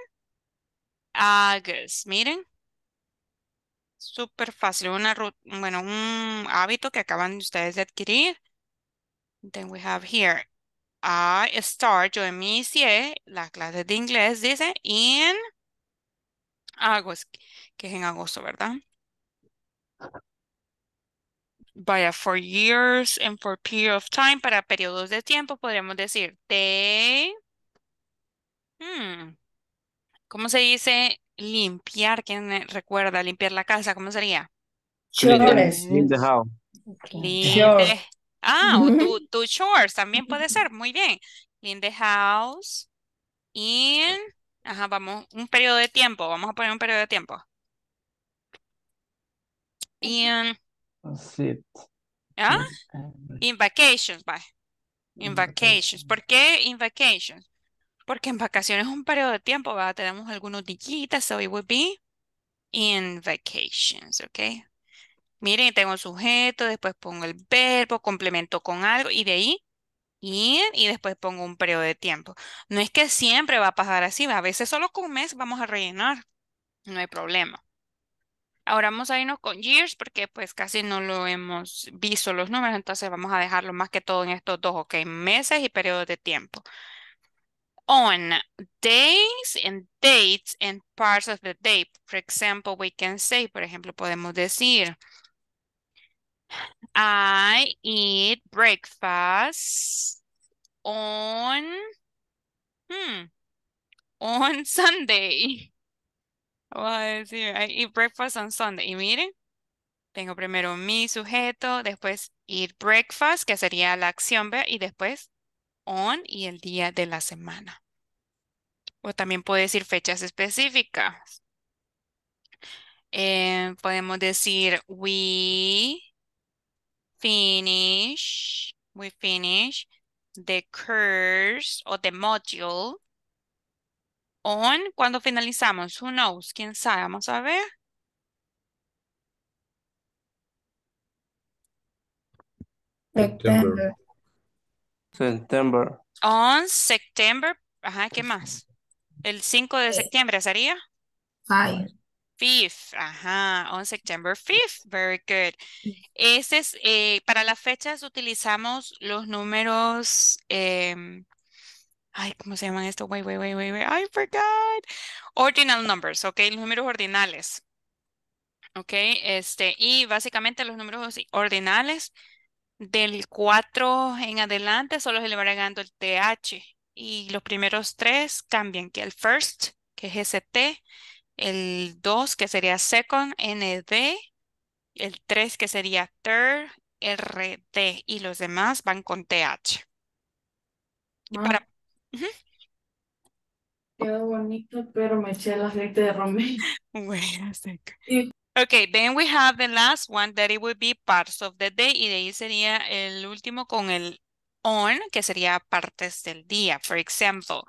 August. Miren, súper fácil. Una, bueno, un hábito que acaban ustedes de adquirir. Then we have here. I start, yo inicié la clase de inglés, dice, in agosto, que es en agosto, ¿verdad? Vaya, for years and for period of time, para periodos de tiempo, podríamos decir, they, hmm, ¿cómo se dice limpiar, ¿quién recuerda? Limpiar la casa, ¿cómo sería? Chores. Clean Ah, chores también puede ser, muy bien. Clean the house in... Ajá, vamos, un periodo de tiempo, vamos a poner un periodo de tiempo. In... Sit. ¿Ah? In vacations, bye. In vacations. ¿Por qué in vacations? porque en vacaciones es un periodo de tiempo, ¿verdad? Tenemos algunos días, so it would be in vacations, ¿ok? Miren, tengo sujeto, después pongo el verbo, complemento con algo y de ahí in y después pongo un periodo de tiempo. No es que siempre va a pasar así, a veces solo con un mes vamos a rellenar, no hay problema. Ahora vamos a irnos con years porque pues casi no lo hemos visto los números, entonces vamos a dejarlo más que todo en estos dos, ok, meses y periodos de tiempo on days and dates and parts of the day. For example, we can say, por ejemplo, podemos decir, I eat breakfast on, hmm, on Sunday. Voy a decir, I eat breakfast on Sunday. Y miren, tengo primero mi sujeto, después eat breakfast, que sería la acción, y después on y el día de la semana. O también puede decir fechas específicas. Eh, podemos decir we finish, we finish the course o the module on cuando finalizamos. Who knows? ¿Quién sabe? Vamos a ver. September. On September. Ajá, ¿qué más? El 5 de eh, septiembre sería. Five. Fifth, ajá, on September 5th, very good. Este es, eh, para las fechas utilizamos los números, em, ay, ¿cómo se llaman estos? Wait, wait, wait, wait, wait, I forgot. Ordinal numbers, ok, los números ordinales. Ok, este, y básicamente los números ordinales del 4 en adelante solo se le va agregando el TH y los primeros tres cambian, que el first, que es ST, el 2, que sería second, ND, el 3, que sería third, RD, y los demás van con TH. Y ah. Quedó bonito, pero me eché el aceite de romero. Bueno, seca. Okay, then we have the last one that it would be parts of the day y de ahí sería el último con el on que sería partes del día. For example,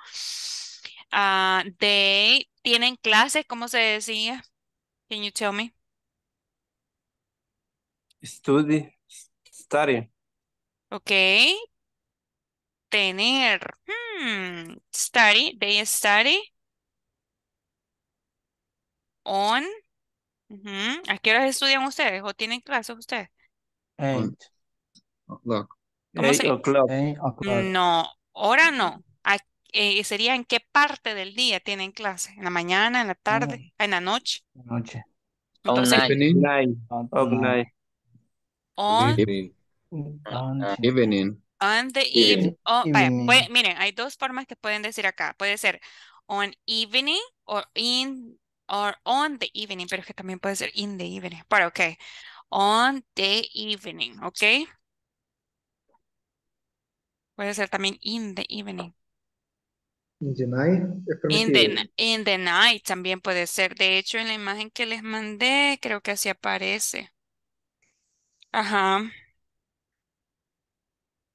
ah, they tienen clases, ¿cómo se decía? Can you tell me? Study, study. Okay. Tener. Hmm. Study, they study. On. ¿A qué horas estudian ustedes o tienen clases ustedes? Eight o'clock. Eight o'clock. No, hora no. Eh, ¿Sería en qué parte del día tienen clase. ¿En la mañana, en la tarde, en la noche? Noche. on night. On the On, evening. On, ah, evening. On the evening. Oh, miren, hay dos formas que pueden decir acá. Puede ser on evening o in or on the evening, pero que también puede ser in the evening. Pero ok, on the evening, ok. Puede ser también in the evening. In the night. in the, night también puede ser. De hecho, en la imagen que les mandé, creo que así aparece. Ajá.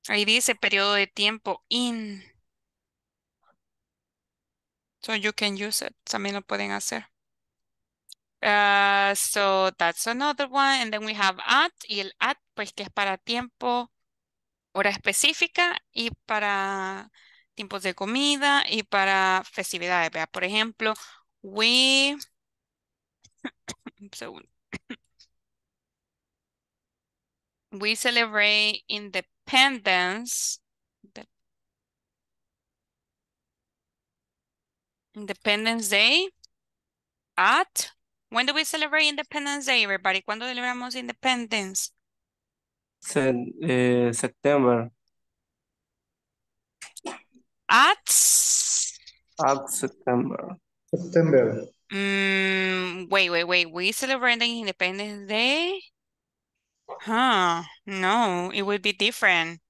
Ahí dice periodo de tiempo in. So you can use it. También lo pueden hacer. Ah, so that's another one. And then we have at, y el at, pues que es para tiempo, hora específica y para tiempos de comida y para festividades. Por ejemplo, we... we celebrate independence Independence Day at When do we celebrate Independence Day, everybody? ¿Cuándo celebramos Independence? Se eh, September. At? At September. September. Mm, wait, wait, wait. We celebrate Independence Day? Huh. No, it would be different.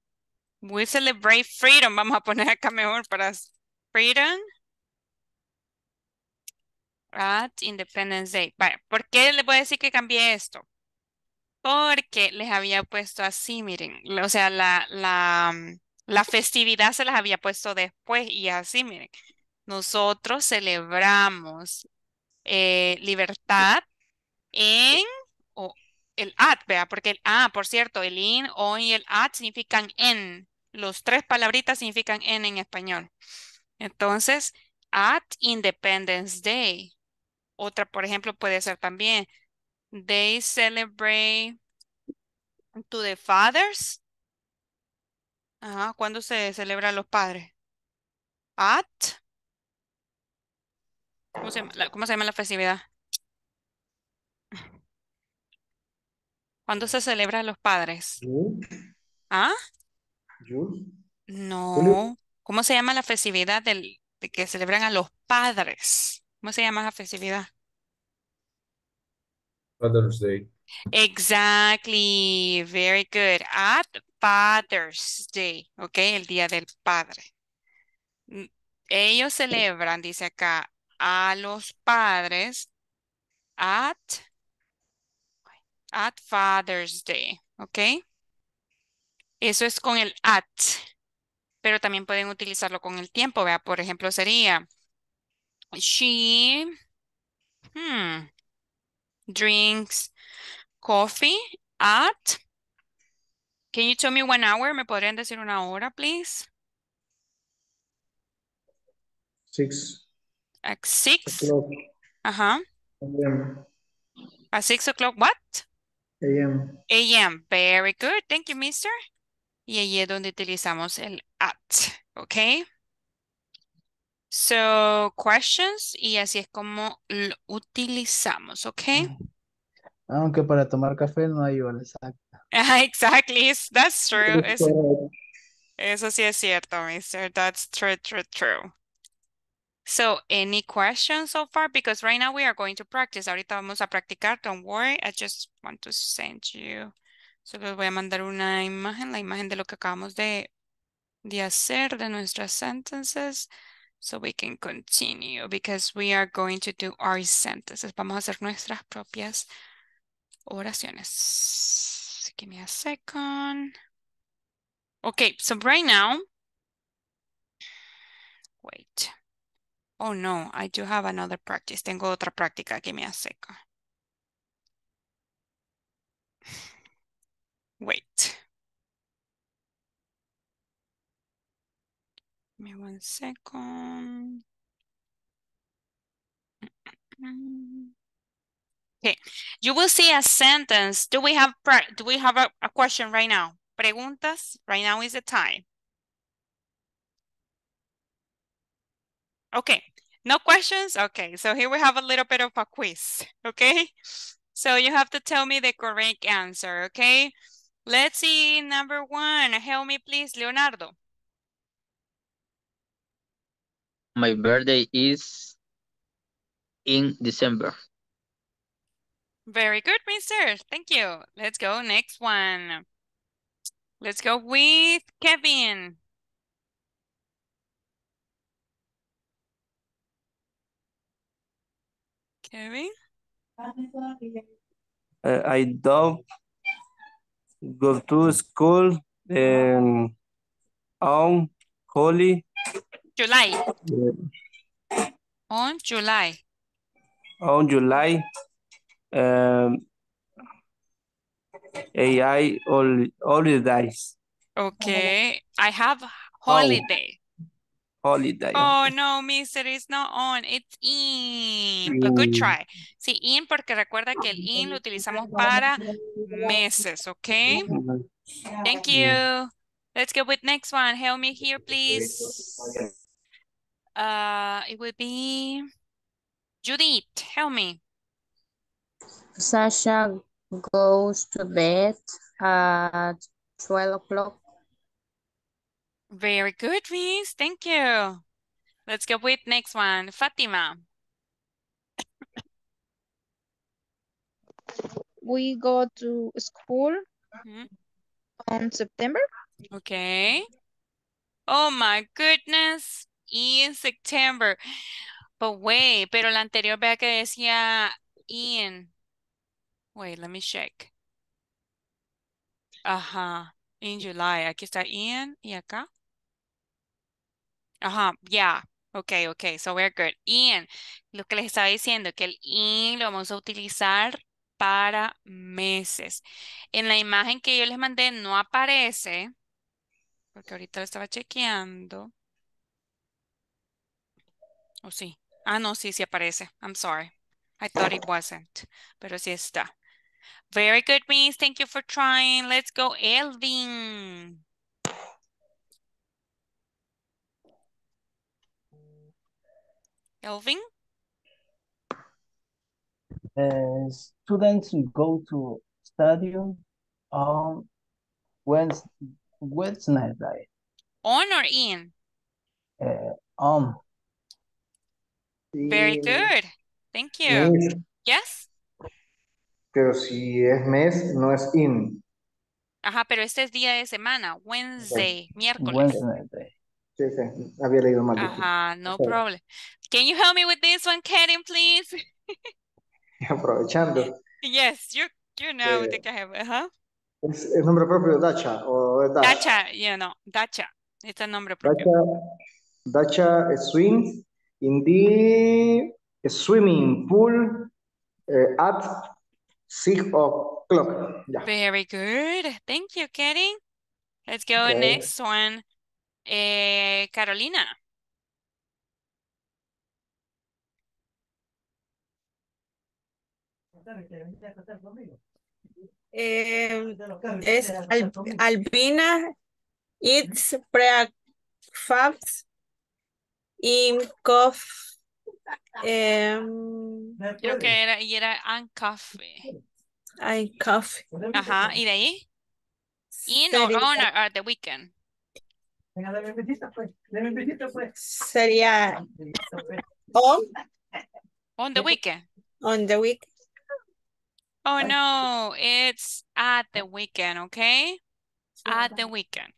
We celebrate freedom. Vamos a poner acá mejor para freedom. at Independence Day. ¿por qué les voy a decir que cambié esto? Porque les había puesto así, miren, o sea, la, la, mm, la festividad se las había puesto después y así, miren. Nosotros celebramos eh, libertad en el at, vea, porque el a, ah, por cierto, el in, o y el at significan en. Los tres palabritas significan en en español. Entonces, at Independence Day. Otra, por ejemplo, puede ser también, they celebrate to the fathers. ah ¿cuándo se celebran los padres? At. ¿Cómo se, llama la, festividad? ¿Cuándo se celebran los padres? ¿Ah? No. ¿Cómo se llama la festividad del, de que celebran a los padres? ¿Cómo se llama esa festividad? Father's Day. Exactly. Very good. At Father's Day. Ok, el Día del Padre. Mm, ellos celebran, dice acá, a los padres at, at Father's Day. Ok. Eso es con el at. Pero también pueden utilizarlo con el tiempo. Vea, por ejemplo, sería she hmm, drinks coffee at Can you tell me one hour? ¿Me podrían decir una hora, please? Six. At six? O'clock. At six o'clock what? A.M. A.M. Very good. Thank you, mister. Y allí es donde utilizamos el at, Okay. So, questions, y así es como lo utilizamos, ¿ok? Ah, aunque para tomar café no hay igual, exacta. Ah, exactly, that's true. eso, sí es cierto, mister. That's true, true, true. So, any questions so far? Because right now we are going to practice. Ahorita vamos a practicar. Don't worry. I just want to send you. les voy a mandar una imagen, la imagen de lo que acabamos de, de hacer, de nuestras sentences. So we can continue because we are going to do our sentences. Vamos a hacer nuestras propias oraciones. Give me a second. Okay, so right now, wait. Oh no, I do have another practice. Tengo otra práctica. Give me a second. Wait. Give me one second. Okay, you will see a sentence. Do we have do we have a, a question right now? Preguntas. Right now is the time. Okay, no questions? Okay, so here we have a little bit of a quiz, okay? So you have to tell me the correct answer, okay? Let's see number one. Help me please, Leonardo. My birthday is in December. Very good, mister. Thank you. Let's go next one. Let's go with Kevin. Kevin? Uh, I don't go to school um, on Holy July. On July. On July. Um, AI holidays. Okay. Oh. I have oh. holiday. Holiday. Oh no, mister, it's not on, it's in. good mm. try. Sí, in porque recuerda que el in lo utilizamos para meses, okay? Thank you. Let's go with next one. Help me here, please. Uh, it would be Judith. Tell me. Sasha goes to bed at 12 o'clock. Very good, Miss. Thank you. Let's go with next one. Fatima. we go to school mm -hmm. on September. Okay. Oh my goodness. in September. But wait, pero la anterior vea que decía in. Wait, let me check. Ajá, in July. Aquí está in y acá. Ajá, yeah. Ok, ok, so we're good. In, lo que les estaba diciendo, que el in lo vamos a utilizar para meses. En la imagen que yo les mandé no aparece, porque ahorita lo estaba chequeando. Oh, sí. Ah, no, sí, sí aparece. I'm sorry. I thought it wasn't, pero sí está. Very good, Miss. Thank you for trying. Let's go, Elvin. Elvin? Uh, students go to stadium on Wednesday. On or in? Uh, on. Very good. Thank you. Yes. Pero si es mes, no es in. Ajá, pero este es día de semana, Wednesday, miércoles. Wednesday. Sí, sí, había leído mal. Ajá, no problema. problem. Can you help me with this one, Karen, please? Aprovechando. Yes, you, you know eh, the que have, Es el nombre propio Dacha o es Dacha? Dacha, you Dacha. Es el nombre propio. Dacha, Dacha es swing. in the swimming pool uh, at six o'clock. Yeah. Very good. Thank you, Katie. Let's go okay. next one. Eh, Carolina. Eh, is Al Albina eats breakfast Incof. Um, ähm, Creo que era, y era Uncoffee. Uncoffee. Ajá, y de ahí. In or on or at the weekend. Venga, dame un besito, pues. Dame un besito, Sería on. On the weekend. On the week. Oh no, it's at the weekend, okay? At the weekend.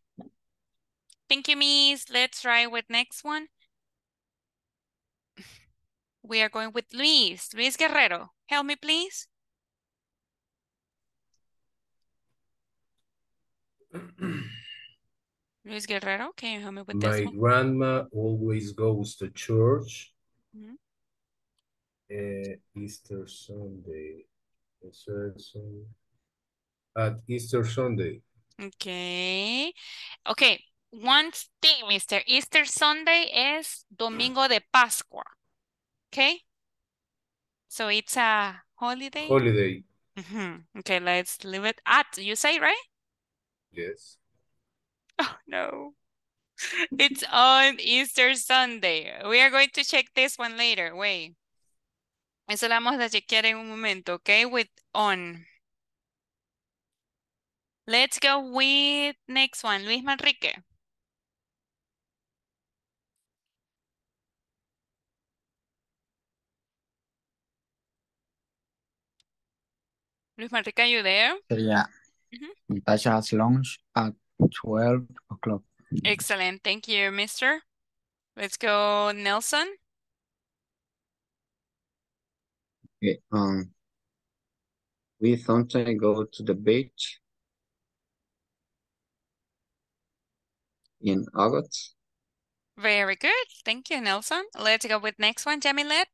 Thank you, Miss. Let's try with next one. We are going with Luis. Luis Guerrero. Help me, please. Luis Guerrero, can you help me with My this My grandma always goes to church. Mm -hmm. uh, Easter Sunday. Easter Sunday. At Easter Sunday. Okay. Okay. One thing, Mr. Easter Sunday is Domingo de Pascua. Okay. So it's a holiday. Holiday. Mm -hmm. Okay, let's leave it at, you say, right? Yes. Oh, no. it's on Easter Sunday. We are going to check this one later. Wait. Eso la vamos a chequear en un momento, okay? With on. Let's go with next one, Luis Manrique. Luis Martic, are you there? Yeah. Mm-hmm. Natasha has lunch at 12 o'clock. Excellent. Thank you, mister. Let's go, Nelson. Okay. Um, we sometimes go to the beach in August. Very good. Thank you, Nelson. Let's go with next one, Jamilet.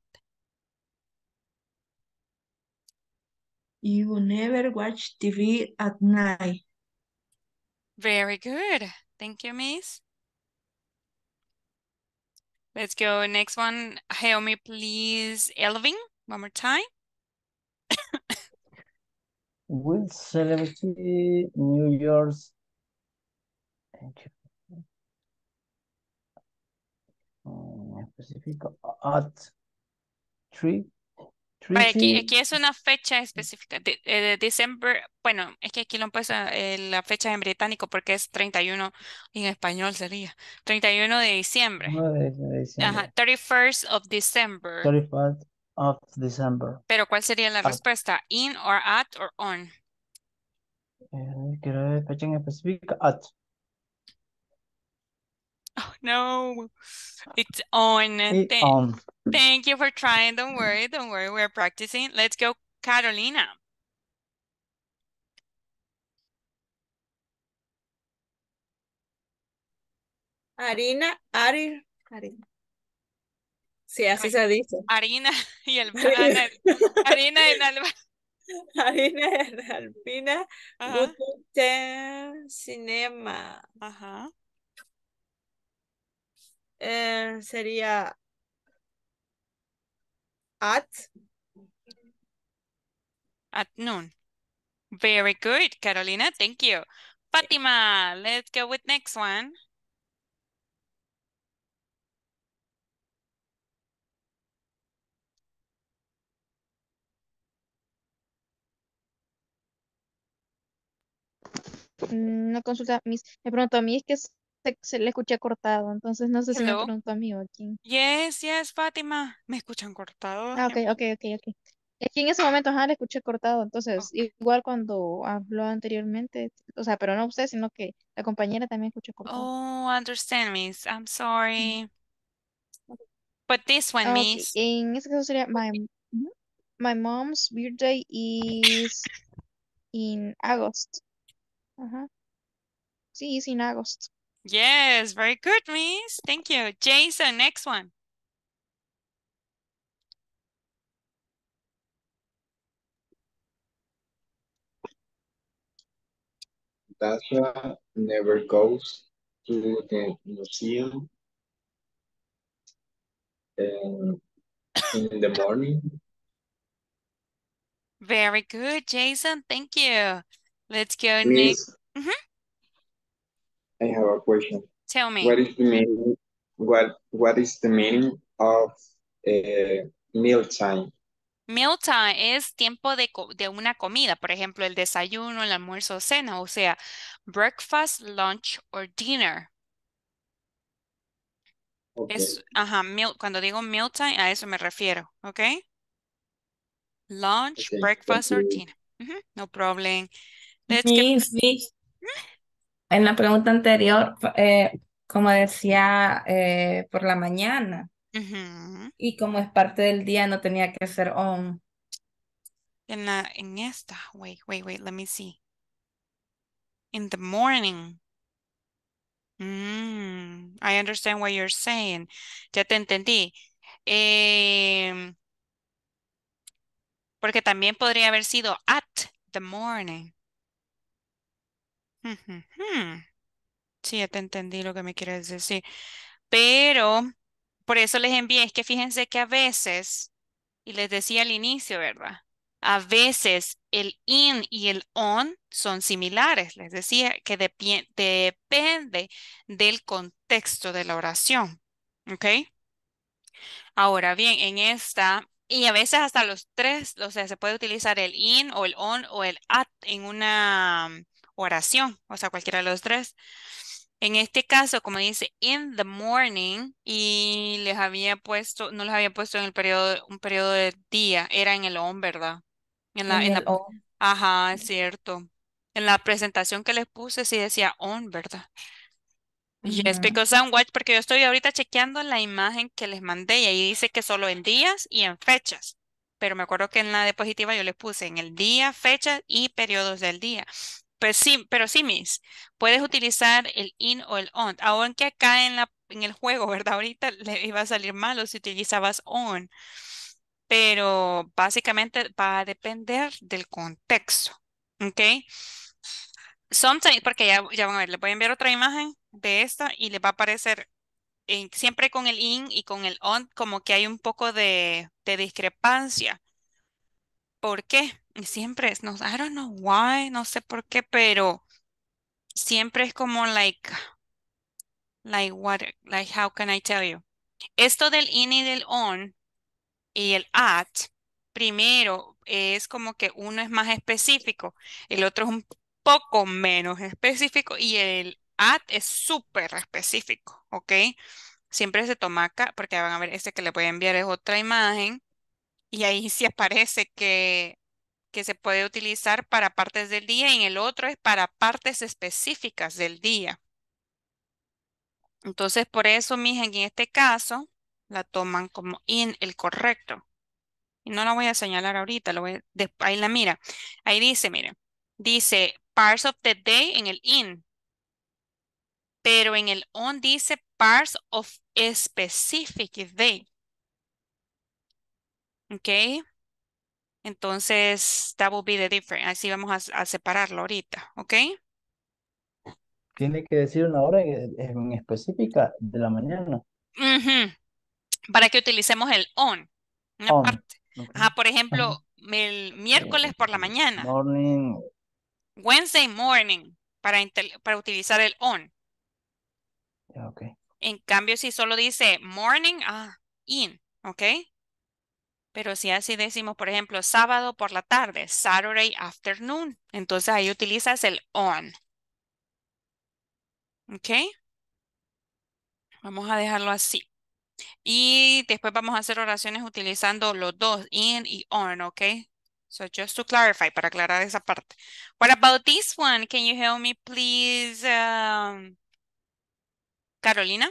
you never watch TV at night. Very good. Thank you, Miss. Let's go next one. Help me please, Elvin, one more time. Will celebrity New Year's um, mm, specific at three aquí, es una fecha específica, de, eh, bueno, es que aquí lo empieza puesto eh, la fecha en británico porque es 31, en español sería, 31 de diciembre. 31 de, diciembre. Ajá, 31 de of 31 de of Pero ¿cuál sería la ah. respuesta? ¿In or at or on? Eh, quiero fecha en específica, at. Oh, no, it's on. It's thank, on. thank you for trying. Don't worry. Don't worry. We're practicing. Let's go, Carolina. Harina, harina, harina. Sí, así se dice. Harina y el harina, harina en alba. Harina en alpina. Guten cinema. Ajá. Eh, sería at. At noon. Very good, Carolina. Thank you. Fatima, let's go with next one. Mm, una consulta, mis Me preguntó a mí es que le escuché cortado, entonces no sé si me preguntó a mí o a quién. Yes, yes, Fátima, me escuchan cortado. Ah, ok, ok, ok, Aquí en ese momento, ajá, le escuché cortado, entonces, igual cuando habló anteriormente, o sea, pero no usted, sino que la compañera también escuchó cortado. Oh, understand, miss, I'm mm. sorry. But this one, ah, miss. En ese caso sería, my, my mom's birthday is in August. Ajá. Sí, es en agosto Yes, very good, Miss. Thank you. Jason, next one. Dasha never goes to the museum um, in the morning. Very good, Jason. Thank you. Let's go Miss, next. Mm -hmm. I have a question. Tell me. What is the meaning? What What is the meaning of eh, mealtime? Mealtime es tiempo de, de una comida, por ejemplo, el desayuno, el almuerzo o cena, o sea, breakfast, lunch or dinner. Es, ajá, meal, cuando digo mealtime, a eso me refiero, ¿ok? Lunch, breakfast or dinner. no problem. Let's me, en la pregunta anterior, eh, como decía, eh, por la mañana. Y como es parte del día, no tenía que ser on. En, la, en esta, wait, wait, wait, let me see. In the morning. Mm, I understand what you're saying. Ya te entendí. Em, porque también podría haber sido at the morning. Sí, ya te entendí lo que me quieres decir. Pero por eso les envié, es que fíjense que a veces, y les decía al inicio, ¿verdad? A veces el in y el on son similares. Les decía que depende del contexto de la oración. ¿Ok? Ahora bien, en esta, y a veces hasta los tres, o sea, se puede utilizar el in o el on o el at en una oración, o sea, cualquiera de los tres. En este caso, como dice in the morning, y les había puesto, no les había puesto en el periodo, un periodo de día, era en el on, ¿verdad? En la, Ajá, es cierto. En la presentación que les puse sí decía on, ¿verdad? y explicó Yes, because watch, porque yo estoy ahorita chequeando la imagen que les mandé y ahí dice que solo en días y en fechas. Pero me acuerdo que en la diapositiva yo les puse en el día, fechas y periodos del día pero, pues sí, pero sí, Miss, puedes utilizar el in o el on. Aunque acá en, la, en el juego, ¿verdad? Ahorita le iba a salir malo si utilizabas on. Pero básicamente va a depender del contexto. ¿Ok? Sometimes, porque ya, ya van a ver, les voy a enviar otra imagen de esta y les va a aparecer siempre con el in y con el on como que hay un poco de discrepancia por qué. siempre es, no, I don't know why, no sé por qué, pero siempre es como like, like what, like how can I tell you. Esto del in y del on y el at, primero es como que uno es más específico, el otro es un poco menos específico y el at es súper específico, ¿ok? Siempre se toma acá, porque van a ver, este que le voy a enviar es otra imagen y ahí sí aparece que, que se puede utilizar para partes del día y en el otro es para partes específicas del día. Entonces, por eso, miren, en este caso, la toman como in el correcto. Y no la voy a señalar ahorita, lo voy ahí la mira. Ahí dice, miren. dice parts of the day en el in. Pero en el on dice parts of specific day. Okay. Entonces, that will be the difference. Así vamos a, separarlo ahorita, ¿ok? Tiene que decir una hora en, específica de la mañana. Para que utilicemos el on. por ejemplo, el miércoles por la mañana. Morning. Wednesday morning. Para, para utilizar el on. Ah, okay. En cambio, si solo dice morning, ah, in. ¿Ok? Pero si así decimos, por ejemplo, sábado por la tarde, Saturday afternoon, entonces ahí utilizas el on. ¿Ok? Vamos a dejarlo así. Y después vamos a hacer oraciones utilizando los dos, in y on, ¿ok? So just to clarify, para aclarar esa parte. What about this one? Can you help me please, um, Carolina?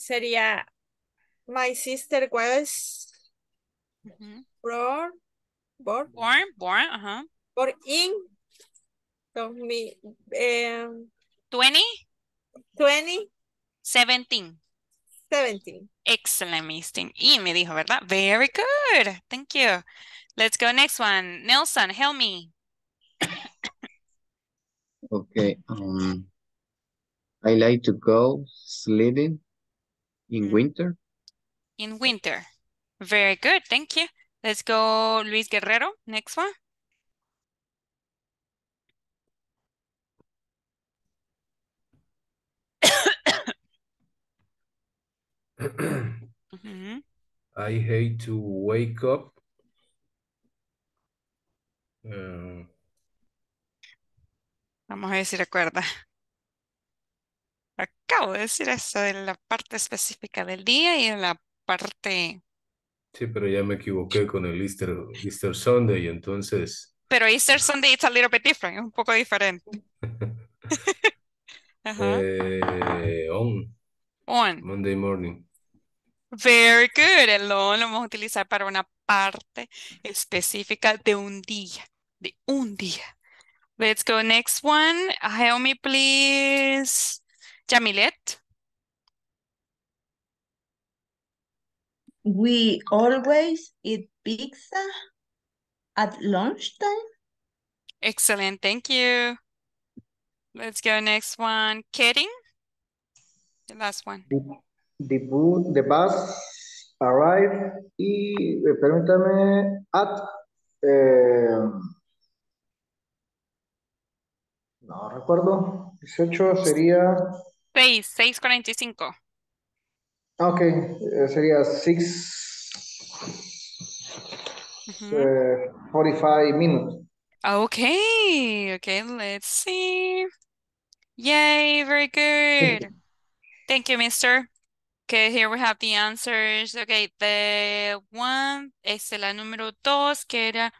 sería My sister was uh -huh. born, born, born, born, uh -huh. born in 20? 20? 17. 17. Excellent, Miss Y me dijo, ¿verdad? Very good. Thank you. Let's go next one. Nelson, help me. okay. Um, I like to go sledding. In mm. winter. In winter. Very good, thank you. Let's go Luis Guerrero, next one. mm -hmm. I hate to wake up. Uh... Vamos a ver si recuerda. Acabo de decir eso en la parte específica del día y en la parte... Sí, pero ya me equivoqué con el Easter, Easter Sunday, entonces... Pero Easter Sunday es un poco diferente. Eh, on. On. Monday morning. Very good. lo vamos a utilizar para una parte específica de un día. De un día. Let's go next one. Help me, please. Jamilet. We always eat pizza at lunchtime. Excellent, thank you. Let's go next one. Kidding? The last one. The, the, boot, the bus arrived y, eh, permítame, at... Eh, no recuerdo. 18 sería... 6, 6.45. Ah, ok, eh, sería 6, uh -huh. eh, 45 minutes. Okay, okay, let's see. Yay, very good. Thank you, mister. Okay, here we have the answers. Okay, the one, es este, la número dos, que era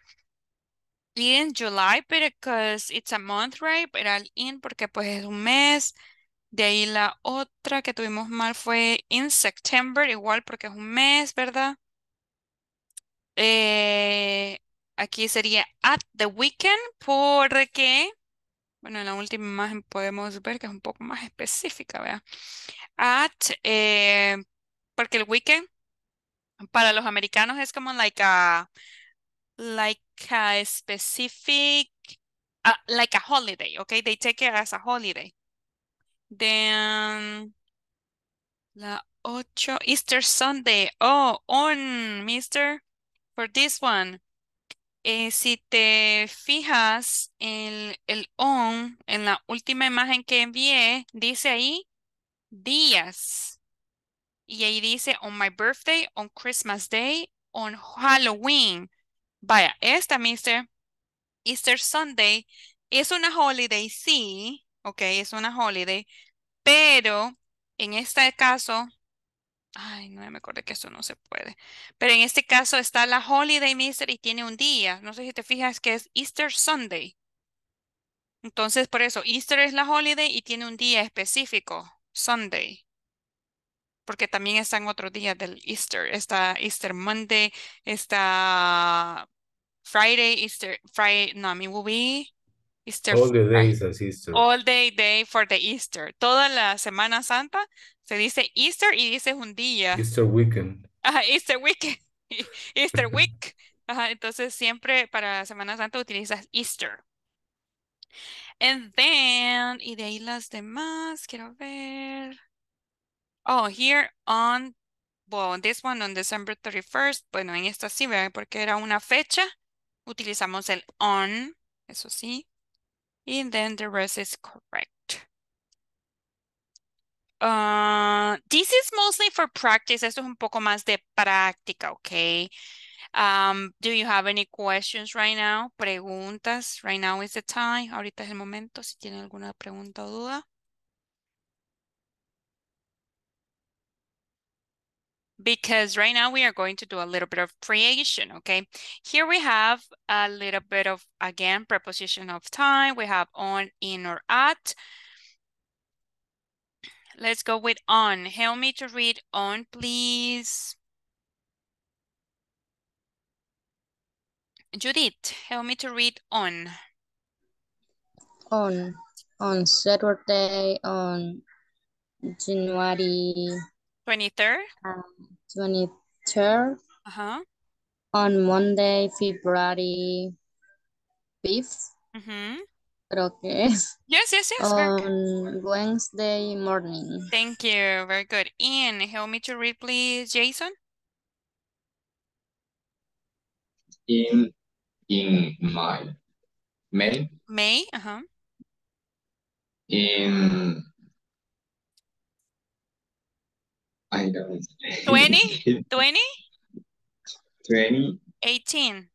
in July, pero because it's a month, right? Era in porque pues es un mes. De ahí la otra que tuvimos mal fue in September, igual porque es un mes, ¿verdad? Eh, aquí sería at the weekend porque, bueno, en la última imagen podemos ver que es un poco más específica, ¿verdad? At, eh, porque el weekend para los americanos es como like a, like a specific, like a holiday, okay? They take it as a holiday de mm, la 8, Easter Sunday. Oh, on, mister, for this one. Eh, si te fijas, en el on, en la última imagen que envié, dice ahí días. Y ahí dice on my birthday, on Christmas Day, on Halloween. Vaya, esta, mister, Easter Sunday, es una holiday, sí, ok, es una holiday, pero en este caso, ay, no me acuerdo que eso no se puede, pero en este caso está la holiday, mister, y tiene un día, no sé si te fijas que es Easter Sunday. Entonces, por eso, Easter es la holiday y tiene un día específico, Sunday. Porque también están otros días del Easter. Está Easter Monday, está Friday, Easter, Friday, no, I mean, All day, day for the Easter. Toda la Semana Santa se dice Easter y dice un día. Easter weekend. Ajá, Easter weekend. Easter week. Ajá, entonces siempre para Semana Santa utilizas Easter. And then, y de ahí las demás, quiero ver. Oh, here on, well, this one on December 31st. Bueno, en esta sí, ¿verdad? Porque era una fecha. Utilizamos el on, eso sí. and then the rest is correct. Uh, this is mostly for practice. Esto es un poco más de práctica, okay? Um, do you have any questions right now? Preguntas. Right now is the time. Ahorita es el momento. Si tienen alguna pregunta o duda. because right now we are going to do a little bit of creation, okay? Here we have a little bit of, again, preposition of time. We have on, in, or at. Let's go with on. Help me to read on, please. Judith, help me to read on. On. On Saturday, on January 23rd? 23rd. Uh-huh. On Monday, February 5th. Mm -hmm. Creo que es. Yes, yes, yes. On Wednesday morning. Thank you. Very good. Ian, help me to read, please, Jason. In, in my May. May, uh-huh. In I don't. 20? 20? 20. 18.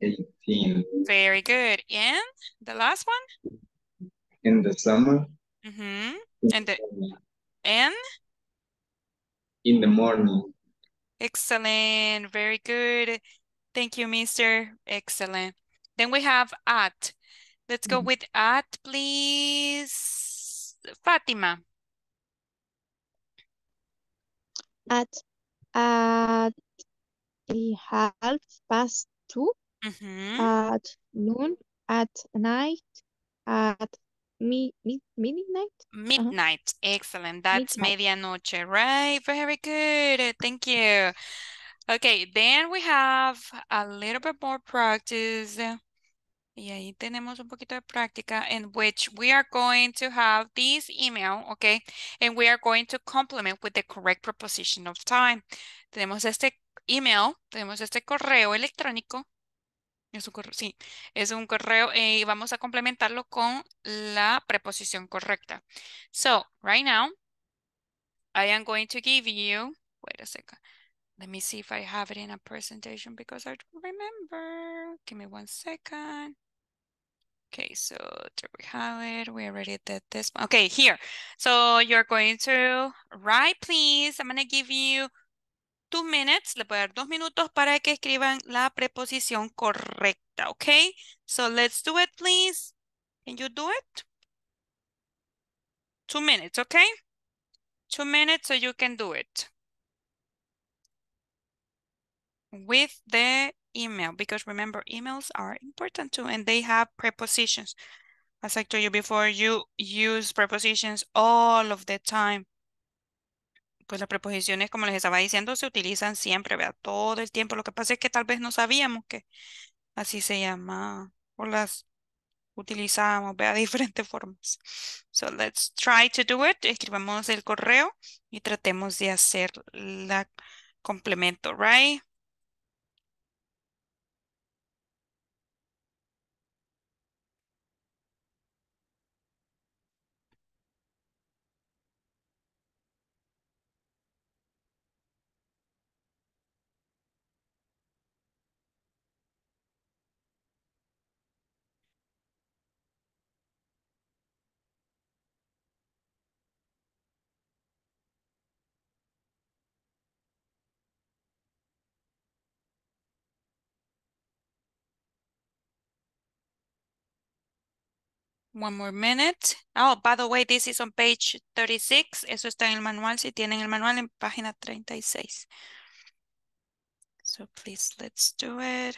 18. Very good. And the last one? In the summer. Mm -hmm. And the and? In the morning. Excellent. Very good. Thank you, mister. Excellent. Then we have at. Let's go mm. with at, please. Fatima. at at half past 2 mm -hmm. at noon, at night, at mi mi midnight. Uh-huh. Midnight, uh -huh. excellent. That's media medianoche, right? Very good. Thank you. Okay, then we have a little bit more practice. Y ahí tenemos un poquito de práctica en which we are going to have this email, okay? And we are going to complement with the correct preposition of time. Tenemos este email, tenemos este correo electrónico. Es un correo, sí, es un correo eh, y vamos a complementarlo con la preposición correcta. So, right now, I am going to give you, wait a second. Let me see if I have it in a presentation because I don't remember. Give me one second. Okay, so there we have it. We already did this. Okay, here. So you're going to write, please. I'm going to give you two minutes. Le voy a dar dos minutos para que escriban la preposición correcta, okay? So let's do it, please. Can you do it? Two minutes, okay? Two minutes so you can do it. With the email because remember emails are important too and they have prepositions as I told you before you use prepositions all of the time pues las preposiciones como les estaba diciendo se utilizan siempre vea todo el tiempo lo que pasa es que tal vez no sabíamos que así se llama o las utilizamos de diferentes formas. So let's try to do it. Escribamos el correo y tratemos de hacer la complemento, right? One more minute. Oh, by the way, this is on page 36. Eso está en el manual. Si tienen el manual en página 36. So please, let's do it.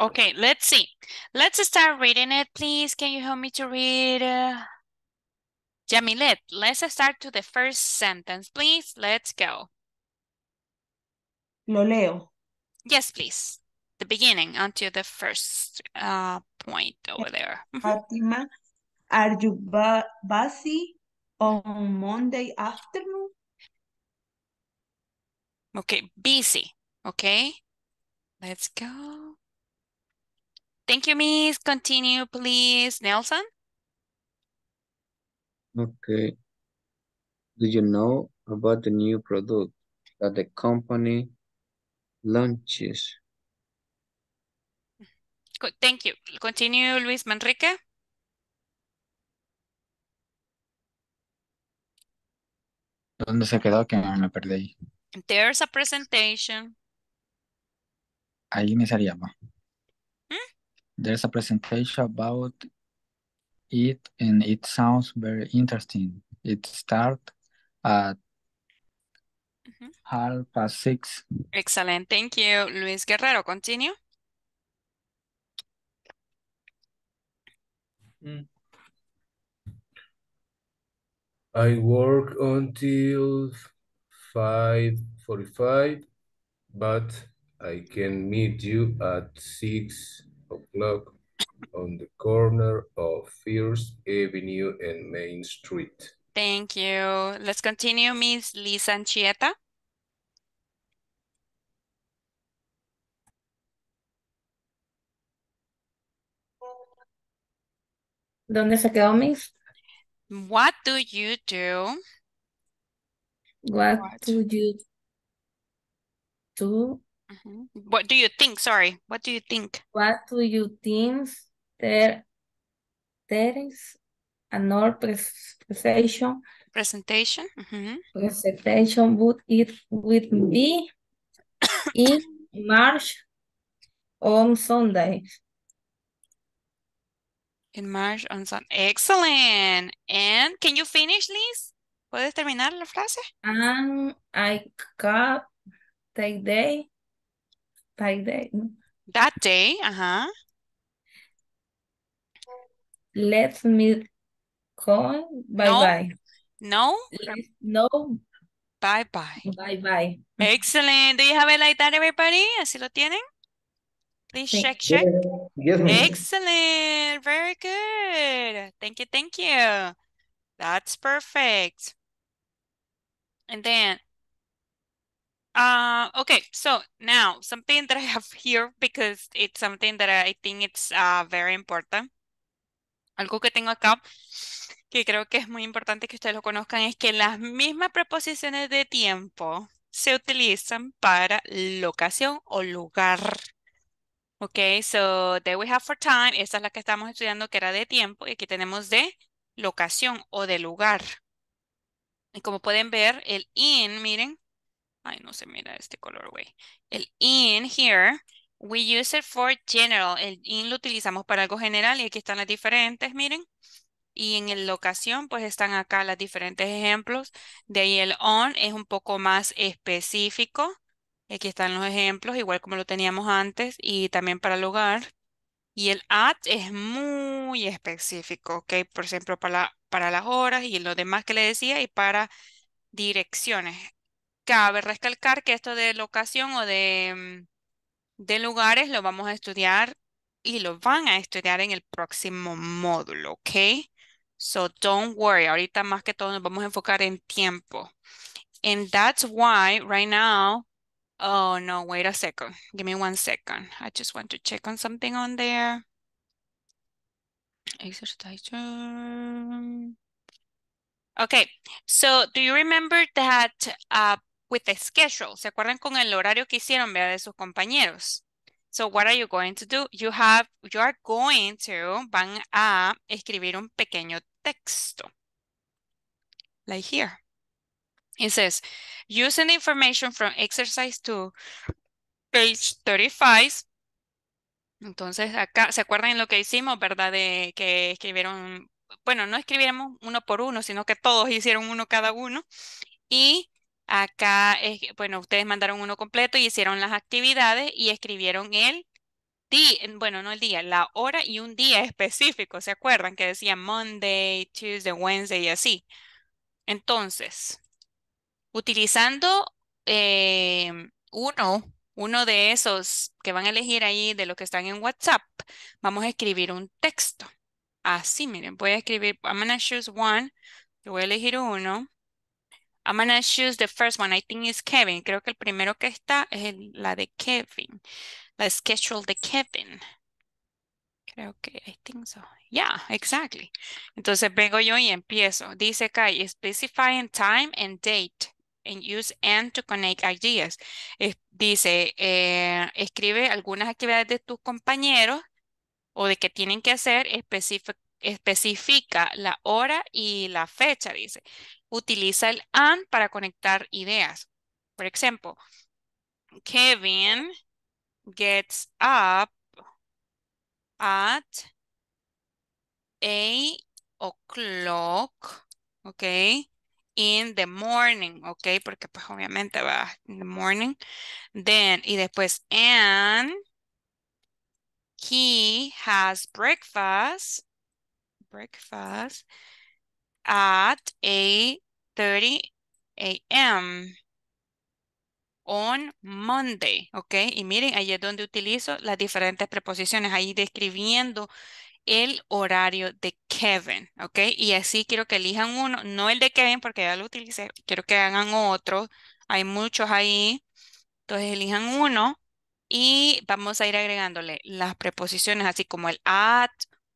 Okay, let's see. Let's start reading it, please. Can you help me to read? Jamilet, uh, let's start to the first sentence, please. Let's go. Lo leo. Yes, please. The beginning until the first uh, point over there. Mm-hmm. Fatima, are you busy on Monday afternoon? Okay, busy. Okay, let's go. Thank you, Miss. Continue, please, Nelson. Okay. Do you know about the new product that the company launches? Good. Thank you. Continue, Luis Manrique. ¿Dónde se quedó que me perdí? There's a presentation. Ahí iniciaríamos there's a presentation about it and it sounds very interesting. It starts at mm -hmm. half past six. Excellent. Thank you. Luis Guerrero, continue. Mm. I work until 5.45, but I can meet you at 6 o'clock on the corner of First Avenue and Main Street. Thank you. Let's continue, Miss Lisa Anchieta. ¿Dónde se quedó, Miss? What do you do? What, what? do you do? Mm-hmm. What do you think? Sorry, what do you think? What do you think? There, there is another presentation. Presentation. Uh mm-hmm. -huh. Presentation would it would be in March on Sunday. In March on Sunday. Excellent. And can you finish, Liz? ¿Puedes terminar la frase? And I got the day that day, That day, uh-huh. let me call. Bye bye. No. no. Bye bye. Bye bye. Excellent. Do you have it like that, everybody? Así lo tienen. Please check, check. Yes, Excellent. Very good. Thank you, thank you. That's perfect. And then Ok, ah, okay, so now something that I have here because it's something that I think it's ah, very important. Algo que tengo acá que creo que es muy importante que ustedes lo conozcan es que las mismas preposiciones de tiempo se utilizan para locación o lugar. Ok, so there we have for time. Esta es la que estamos estudiando que era de tiempo y aquí tenemos de locación o de lugar. Y como pueden ver, el in, miren, Ay, no se mira este color, güey. El in here, we use it for general. El in lo utilizamos para algo general y aquí están las diferentes, miren. Y en el locación, pues están acá las diferentes ejemplos. De ahí el on es un poco más específico. Aquí están los ejemplos, igual como lo teníamos antes, y también para el Y el at es muy específico, ¿ok? Por ejemplo, para, para las horas y lo demás que le decía, y para direcciones. Cabe recalcar que esto de locación o de, mm, de lugares lo vamos a estudiar y lo van a estudiar en el próximo módulo, ¿ok? So don't worry, ahorita más que todo nos vamos a enfocar en tiempo. And that's why right now, oh no, wait a second. Give me one second. I just want to check on something on there. Exercise. Okay, so do you remember that uh, with the schedule. ¿Se acuerdan con el horario que hicieron, vea, de sus compañeros? So what are you going to do? You have, you are going to, van a escribir un pequeño texto. Like here. It says, using the information from exercise to page 35. Entonces acá, ¿se acuerdan lo que hicimos, verdad? De que escribieron, bueno, no escribimos uno por uno, sino que todos hicieron uno cada uno. Y Acá, es, bueno, ustedes mandaron uno completo y hicieron las actividades y escribieron el día, bueno, no el día, la hora y un día específico, ¿se acuerdan? Que decía Monday, Tuesday, Wednesday y así. Entonces, utilizando eh, uno, uno de esos que van a elegir ahí de los que están en WhatsApp, vamos a escribir un texto. Así, miren, voy a escribir, I'm gonna choose one, voy a elegir uno. I'm gonna choose the first one. I think it's Kevin. Creo que el primero que está es la de Kevin. La schedule de Kevin. Creo que, I think so. Yeah, exactly. Entonces vengo yo y empiezo. Dice acá, in time and date and use and to connect ideas. dice, eh, escribe algunas actividades de tus compañeros o de que tienen que hacer específicamente especifica la hora y la fecha, dice. Utiliza el and para conectar ideas. Por ejemplo, Kevin gets up at 8 o'clock, ok, in the morning, ok, porque pues obviamente va in the morning. Then, y después, and he has breakfast breakfast at 8.30 a.m. on Monday, ¿ok? Y miren, ahí es donde utilizo las diferentes preposiciones, ahí describiendo el horario de Kevin, ¿ok? Y así quiero que elijan uno, no el de Kevin porque ya lo utilicé, quiero que hagan otro, hay muchos ahí, entonces elijan uno y vamos a ir agregándole las preposiciones así como el at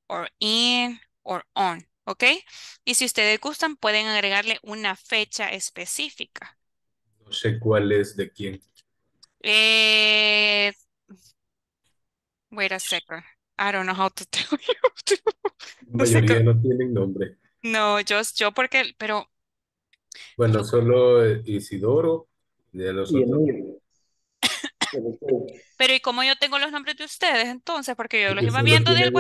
or in or on, ¿ok? Y si ustedes gustan, pueden agregarle una fecha específica. No sé cuál es de quién. Eh, wait a second. I don't know how to tell you. mayoría no, tienen nombre. No, yo, yo porque, pero... Bueno, solo eh, Isidoro de los Pero ¿y cómo yo tengo los nombres de ustedes entonces? Porque yo los iba viendo del...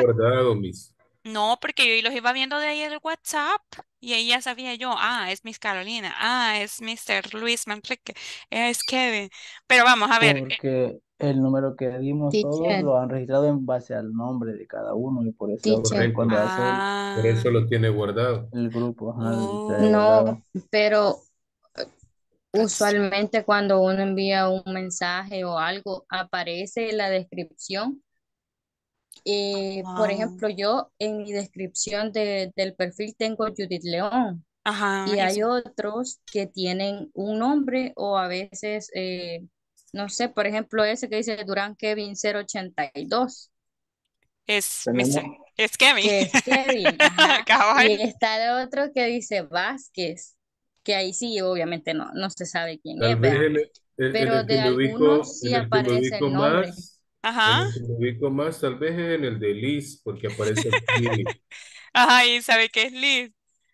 No, porque yo los iba viendo de ahí el WhatsApp y ahí ya sabía yo, ah, es Miss Carolina, ah, es Mr. Luis Manrique, es Kevin. Pero vamos a ver. Eh, porque el número que dimos todos lo han registrado en base al nombre de cada uno y por eso cuando ah. eso lo tiene guardado. El grupo. Oh. no, pero eh, usualmente cuando uno envía un mensaje o algo aparece la descripción eh, Por ah. ejemplo, yo en mi descripción del perfil tengo Judith León. y hay otros que tienen un nombre o a veces, eh, no sé, por ejemplo, ese que dice Durán Kevin 082. Es, es Kevin. es Kevin. y está el otro que dice Vázquez, que ahí sí, obviamente no, no se sabe quién es. pero de algunos sí aparece el nombre. Ajá. me ubico más tal vez en el de Liz, porque aparece aquí. Ajá, y sabe que es Liz.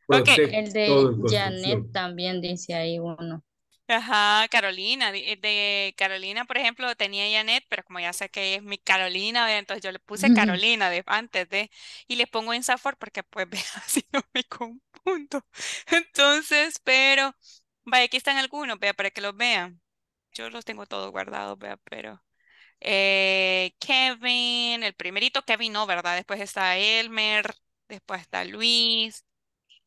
Ok El de Janet también dice ahí uno. Ajá, Carolina, eh, de, Carolina, por ejemplo, tenía Janet, pero como ya sé que es mi Carolina, entonces yo le puse Carolina de, antes de, y le pongo en Safor porque pues vea, así no me confundo. Entonces, pero, vaya, aquí están algunos, vea, para que los vean. Yo los tengo todos guardados, vea, pero eh, Kevin, el primerito Kevin no, ¿verdad? Después está Elmer, después está Luis,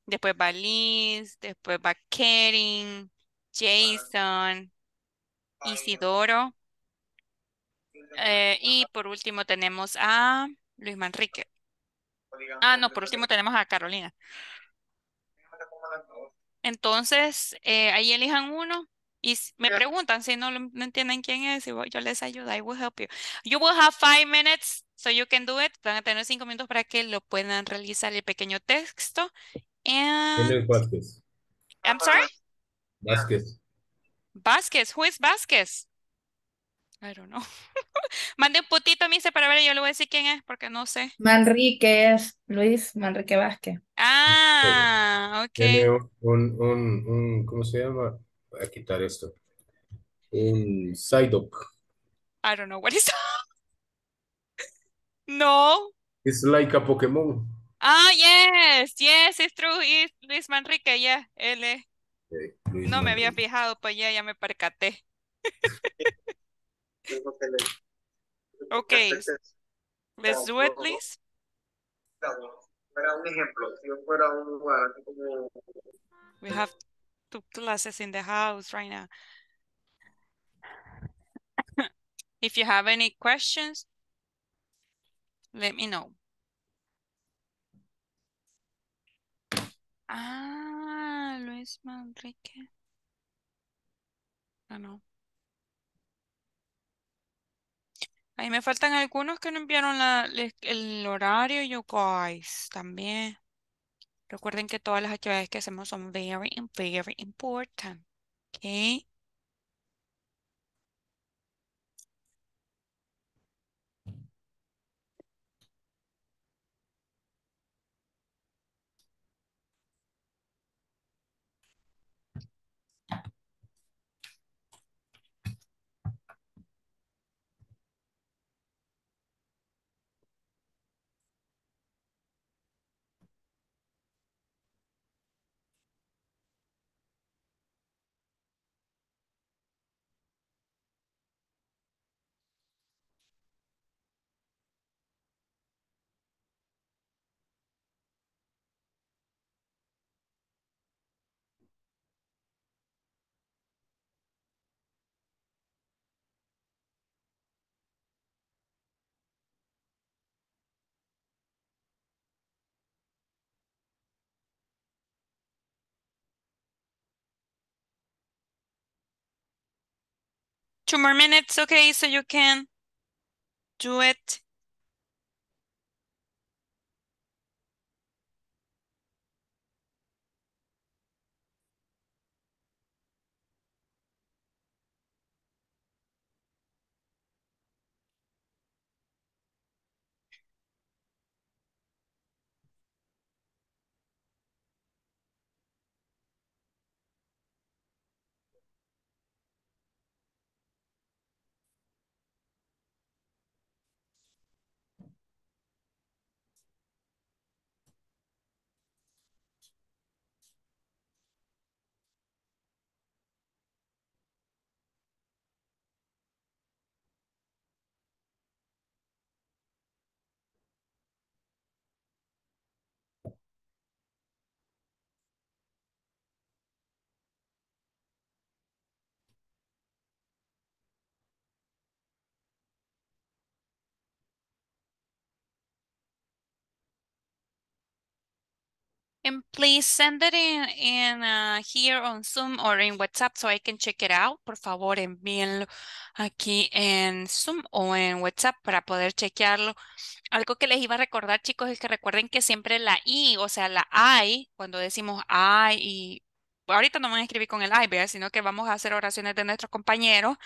después va Liz, después va Jason, Isidoro. Eh, y por último tenemos a Luis Manrique. Ah, no, por último tenemos a Carolina. Entonces, eh, ahí elijan uno y me preguntan si no, no entienden quién es, y yo les ayudo, I will help you. You will have five minutes, so you can do it. Van a tener cinco minutos para que lo puedan realizar el pequeño texto. And... Vázquez. I'm sorry? Vázquez. Vázquez, who is Vázquez? I don't know. Mande un putito a mí para ver, yo le voy a decir quién es porque no sé. Manrique es Luis Manrique Vázquez. Ah, ok. un, un, ¿cómo se llama? a quitar esto. Un Psyduck. I don't know what is no. It's like a Pokemon. Ah, yes, yes, it's true. It's Luis Manrique, yeah, él eh. no me había fijado, pues ya, ya me percaté. ok. Este let's do it, please. Para un ejemplo, si yo fuera un lugar como... We have two classes in the house right now. if you have any questions, let me know. Ah, Luis Manrique. Ah, no. Ahí me faltan algunos que no enviaron la, el horario, you guys, también. Recuerden que todas las actividades que hacemos son very, very important. Okay. Two more minutes, okay, so you can do it please send it in, uh, here on Zoom or in WhatsApp so I can check it out. Por favor, envíenlo aquí en Zoom o en WhatsApp para poder chequearlo. Algo que les iba a recordar, chicos, es que recuerden que siempre la I, o sea, la I, cuando decimos I y ahorita no van a escribir con el I, sino que vamos a hacer oraciones de nuestros compañeros,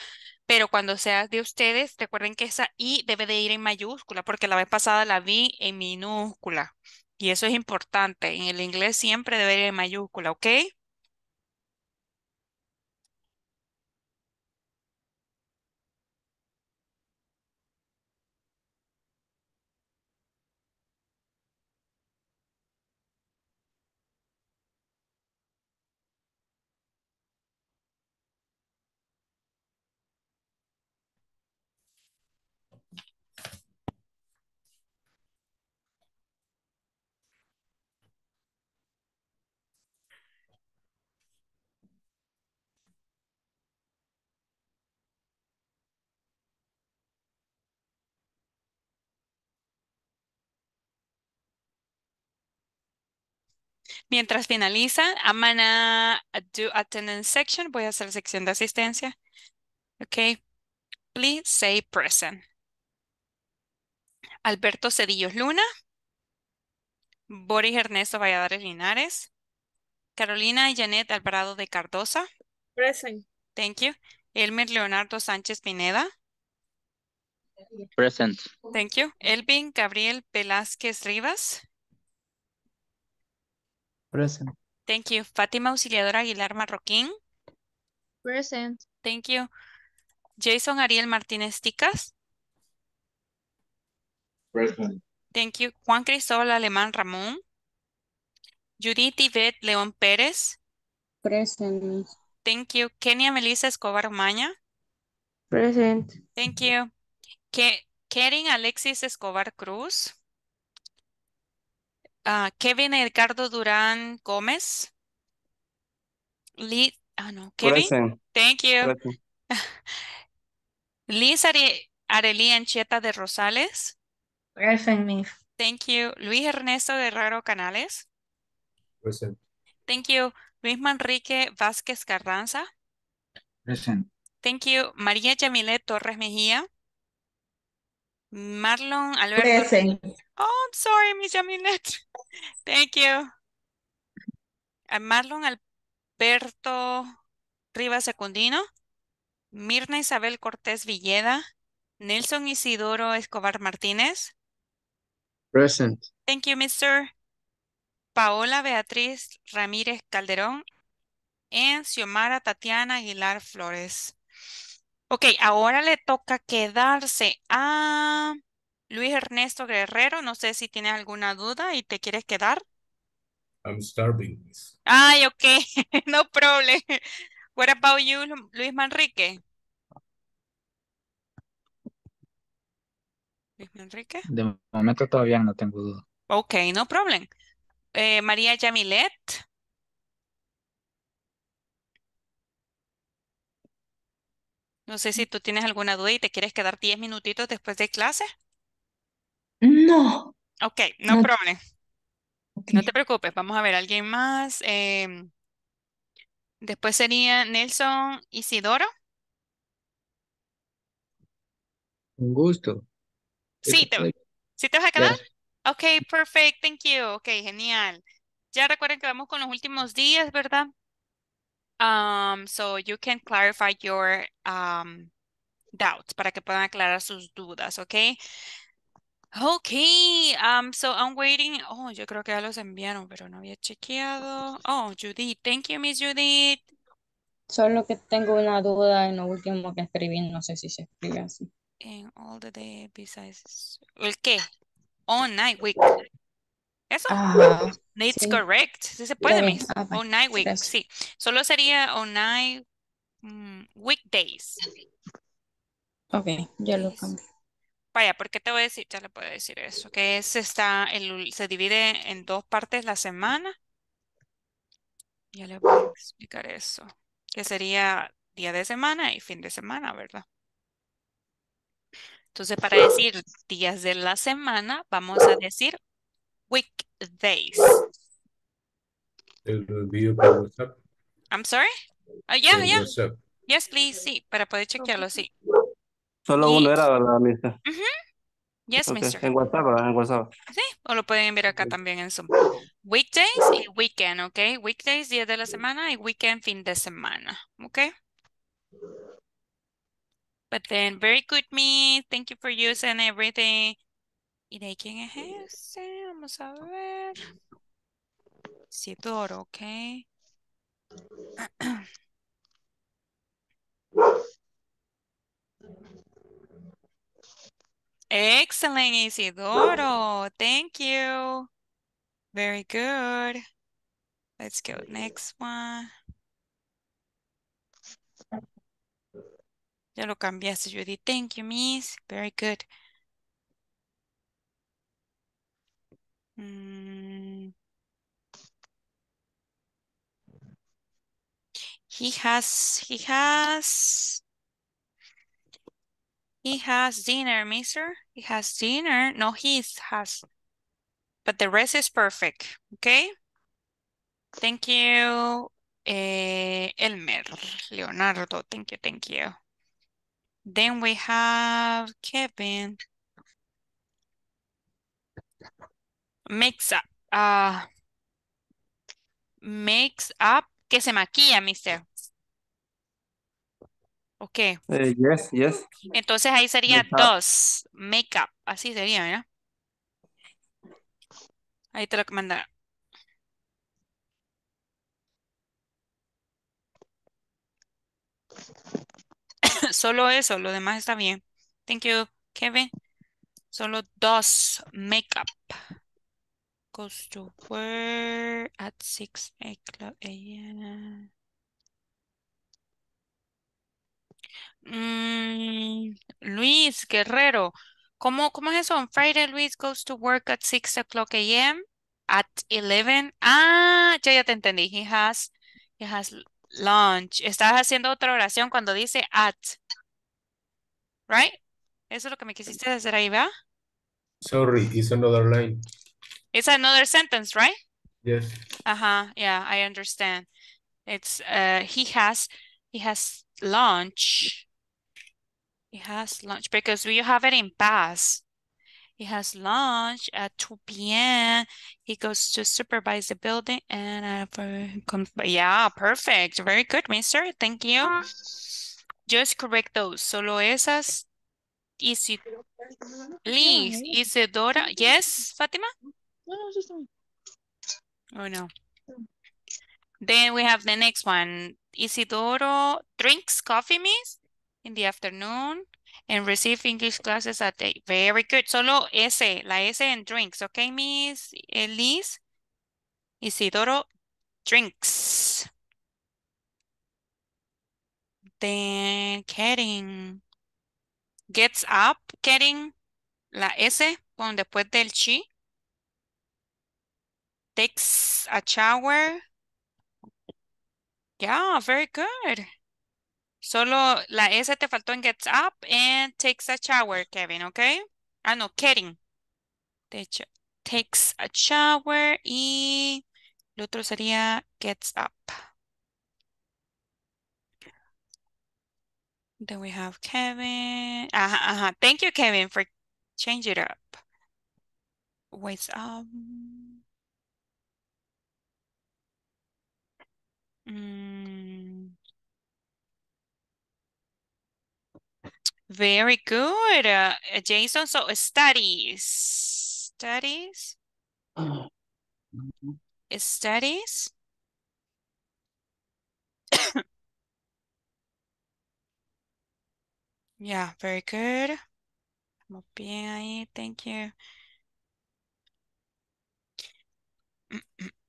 pero cuando sea de ustedes, recuerden que esa I debe de ir en mayúscula, porque la vez pasada la vi en minúscula. Y eso es importante. En el inglés siempre debe ir en mayúscula, ¿ok? Mientras finaliza, I'm gonna do attendance section. Voy a hacer sección de asistencia. Okay. Please say present. Alberto Cedillos Luna. Boris Ernesto Valladares Linares. Carolina Janet Alvarado de Cardosa. Present. Thank you. Elmer Leonardo Sánchez Pineda. Present. Thank you. Elvin Gabriel Velázquez Rivas. Present. Thank you. Fátima Auxiliadora Aguilar Marroquín. Present. Thank you. Jason Ariel Martínez Ticas. Present. Thank you. Juan Cristóbal Alemán Ramón. Judith Yvette León Pérez. Present. Thank you. Kenia Melissa Escobar Maña. Present. Thank you. Ke Alexis Escobar Cruz. Ah, Kevin Edgardo Durán Gómez. Ah, Kevin. Thank you. Liz Arelia Arelí de Rosales. Present, Thank you. Luis Ernesto Raro Canales. Present. Thank you. Luis Manrique Vázquez Carranza. Present. Thank you. María Yamilet Torres Mejía. Marlon Alberto. Present. Oh, I'm sorry, Miss Thank you. Marlon Alberto Rivas Secundino. Mirna Isabel Cortés Villeda. Nelson Isidoro Escobar Martínez. Present. Thank you, Mr. Paola Beatriz Ramírez Calderón. And Xiomara Tatiana Aguilar Flores. Ok, ahora le toca quedarse a Luis Ernesto Guerrero. No sé si tienes alguna duda y te quieres quedar. I'm starving. Ay, ok, no problem. What about you, Luis Manrique? Luis Manrique. De momento todavía no tengo duda. Ok, no problem. Eh, María Yamilet. No sé si tú tienes alguna duda y te quieres quedar 10 minutitos después de clase. No. Ok, no, problema. No te preocupes, vamos a ver, ¿alguien más? Em, después sería Nelson Isidoro. Un gusto. Sí, te, ¿sí te vas a quedar? Ok, perfect, thank you. Ok, genial. Ya recuerden que vamos con los últimos días, ¿verdad? Um, so you can clarify your um, doubts para que puedan aclarar sus dudas, ¿ok? Okay, um, so I'm waiting. Oh, yo creo que ya los enviaron, pero no había chequeado. Oh, Judith, thank you, Miss Judith. Solo que tengo una duda en lo último que escribí, no sé si se escribe así. In all the day besides. ¿El qué? All night week. Eso. It's correct. Sí se puede, miss. On oh night week. Sí. Solo sería on night mm, weekdays. Ok, ya lo cambié. Vaya, ¿por qué te voy a decir? Ya le puedo decir eso. Que es, está, el, se divide en dos partes la semana. Ya le voy a explicar eso. Que sería día de semana y fin de semana, ¿verdad? Entonces, para decir días de la semana, vamos a decir weekdays. El WhatsApp. I'm sorry. Oh, yeah, yeah. Yes, please, sí, para poder chequearlo, sí. Solo uno era la lista. Mhm. Yes, mister. En WhatsApp, en WhatsApp. Sí, o lo pueden ver acá también en Zoom. Weekdays y weekend, ¿ok? Weekdays, día de la semana, y weekend, fin de semana, ¿ok? But then, very good, me. Thank you for using everything. ¿Y de quién es Vamos a ver. Isidoro, ok. Excellent, Isidoro. Thank you. Very good. Let's go next one. Ya lo cambiaste, Judy. Thank you, miss. Very good. Mm. He has, he has, he has dinner, mister. He has dinner. No, he has, but the rest is perfect. Okay. Thank you, eh, Elmer, Leonardo. Thank you, thank you. Then we have Kevin. Makes up. Uh, up. Que se maquilla, mister. Ok. Eh, yes, yes. Entonces ahí sería dos. Make Así sería, ¿verdad? Ahí te lo mandaré. Solo eso, lo demás está bien. Thank you, Kevin. Solo dos makeup goes to work at 6 o'clock a.m. Mm, Luis Guerrero, ¿cómo, ¿cómo es eso? On Friday, Luis goes to work at 6 o'clock a.m. At 11. Ah, ya, ya te entendí. He has, he has lunch. Estás haciendo otra oración cuando dice at. Right? Eso es lo que me quisiste hacer ahí, ¿verdad? Sorry, it's another line. It's another sentence, right? Yes. Uh-huh. Yeah, I understand. It's uh he has he has lunch. He has lunch because we have it in past. He has lunch at 2 p.m. He goes to supervise the building and after uh, comes yeah, perfect. Very good, mister. Thank you. Just correct those. Solo esas. Is it Liz, Isidora? Yes, Fatima? No, no, just me. Oh no. Then we have the next one. Isidoro drinks coffee Miss, in the afternoon and receive English classes at a Very good. Solo S, la S and drinks. Okay, Miss Elise? Isidoro drinks. Then Kerin Gets up. Kerin, La S con después del chi. takes a shower. Yeah, very good. Solo la S te faltó en gets up and takes a shower, Kevin, okay? Ah, no, Kevin. takes a shower y lo otro sería gets up. Then we have Kevin. Ajá, ajá. Thank you, Kevin, for changing it up. What's up. Mm. Very good, uh, uh Jason. So uh, studies, studies, oh. studies. yeah, very good. bien ahí, thank you. Mm,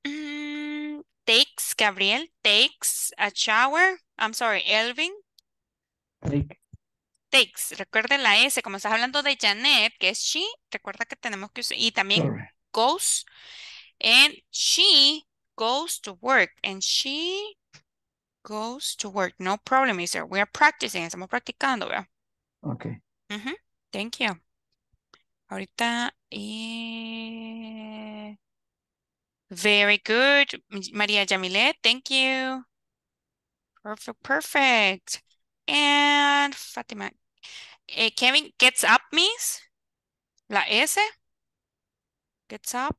mm, takes, Gabriel, takes a shower. I'm sorry, Elvin. Takes. Recuerden la S, como estás hablando de Janet, que es she, recuerda que tenemos que usar, y también goes. And she goes to work. And she goes to work. No problem, mister. We are practicing. Estamos practicando, ¿verdad? Ok. Thank you. Ahorita, y... Eh, Very good, Maria Jamilet. Thank you. Perfect, perfect. And Fatima, eh, Kevin gets up means la S gets up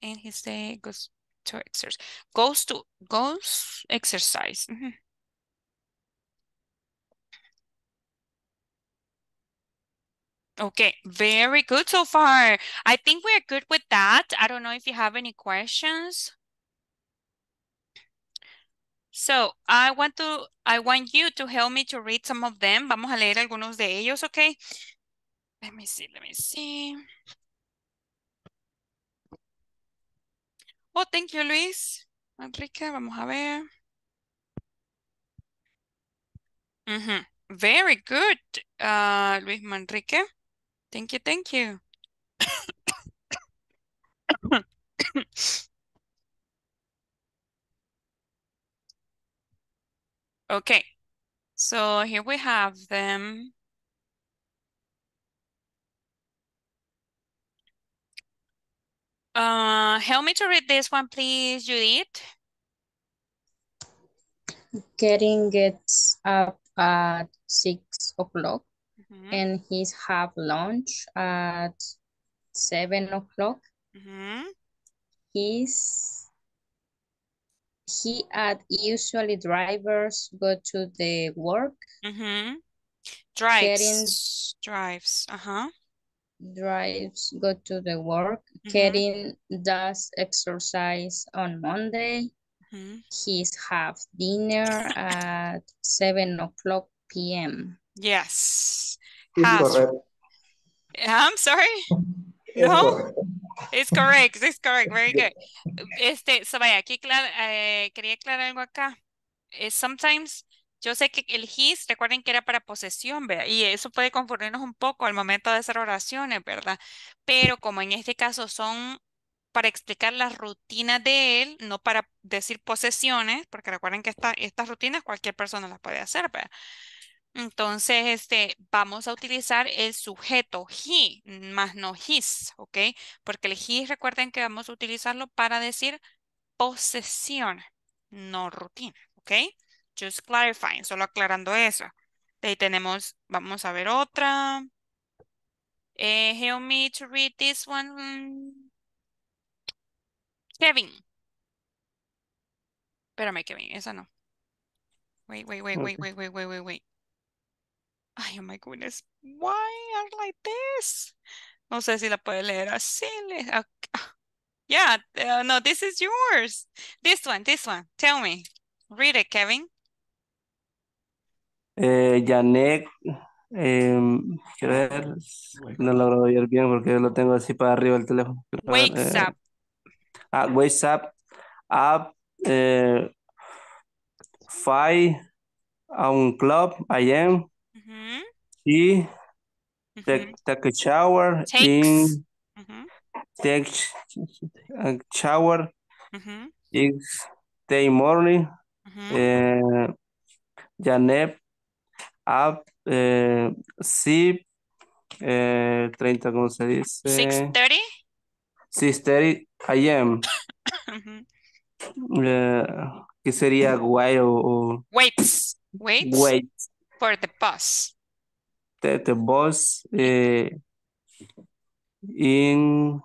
and he say goes to exercise goes to goes exercise. Mm -hmm. Okay, very good so far. I think we're good with that. I don't know if you have any questions. So, I want to I want you to help me to read some of them. Vamos a leer algunos de ellos, okay? Let me see, let me see. Oh, thank you, Luis. Enrique, vamos a ver. Uh mm-hmm. -huh. Very good, uh, Luis Manrique. Thank you, thank you. okay, so here we have them. Uh, help me to read this one, please, Judith. Getting gets up at six o'clock. -hmm. and he's have lunch at seven o'clock. Mm -hmm. He's he at usually drivers go to the work. Mm -hmm. Drives. Getting, drives. Uh huh. Drives go to the work. Mm -hmm. does exercise on Monday. Mm -hmm. He's have dinner at seven o'clock p.m. Yes. I'm sorry. No. It's correct, It's correct, very good. Este, so vaya, aquí eh, quería aclarar algo acá. Eh, sometimes, yo sé que el his, recuerden que era para posesión, ¿verdad? Y eso puede confundirnos un poco al momento de hacer oraciones, ¿verdad? Pero como en este caso son para explicar las rutinas de él, no para decir posesiones, porque recuerden que esta, estas rutinas cualquier persona las puede hacer, ¿verdad? Entonces, este, vamos a utilizar el sujeto he, más no his, ¿ok? Porque el he, recuerden que vamos a utilizarlo para decir posesión, no rutina, ¿ok? Just clarifying, solo aclarando eso. ahí tenemos, vamos a ver otra. Eh, help me to read this one. Kevin. Espérame, Kevin, esa no. wait, wait, wait, wait, wait, wait, wait, wait ay, oh my goodness, why are like this? No sé si la puede leer así. Le ah, ah. yeah, uh, no, this is yours. This one, this one. Tell me. Read it, Kevin. Eh, Janet, eh, ver, no logro ver bien porque lo tengo así para arriba el teléfono. Wakes eh, up. Ah, up, up, eh, five, a un club, I am. -hmm. She mm -hmm. take, a shower Takes. in mm -hmm. take a shower mm each day morning. Uh, eh, Janep up uh, sip eh, 30, ¿cómo se dice? 6.30. 6.30 a.m. uh, ¿Qué sería guay o...? o... Waits. Waits. Waits. For the bus. The, the bus uh, in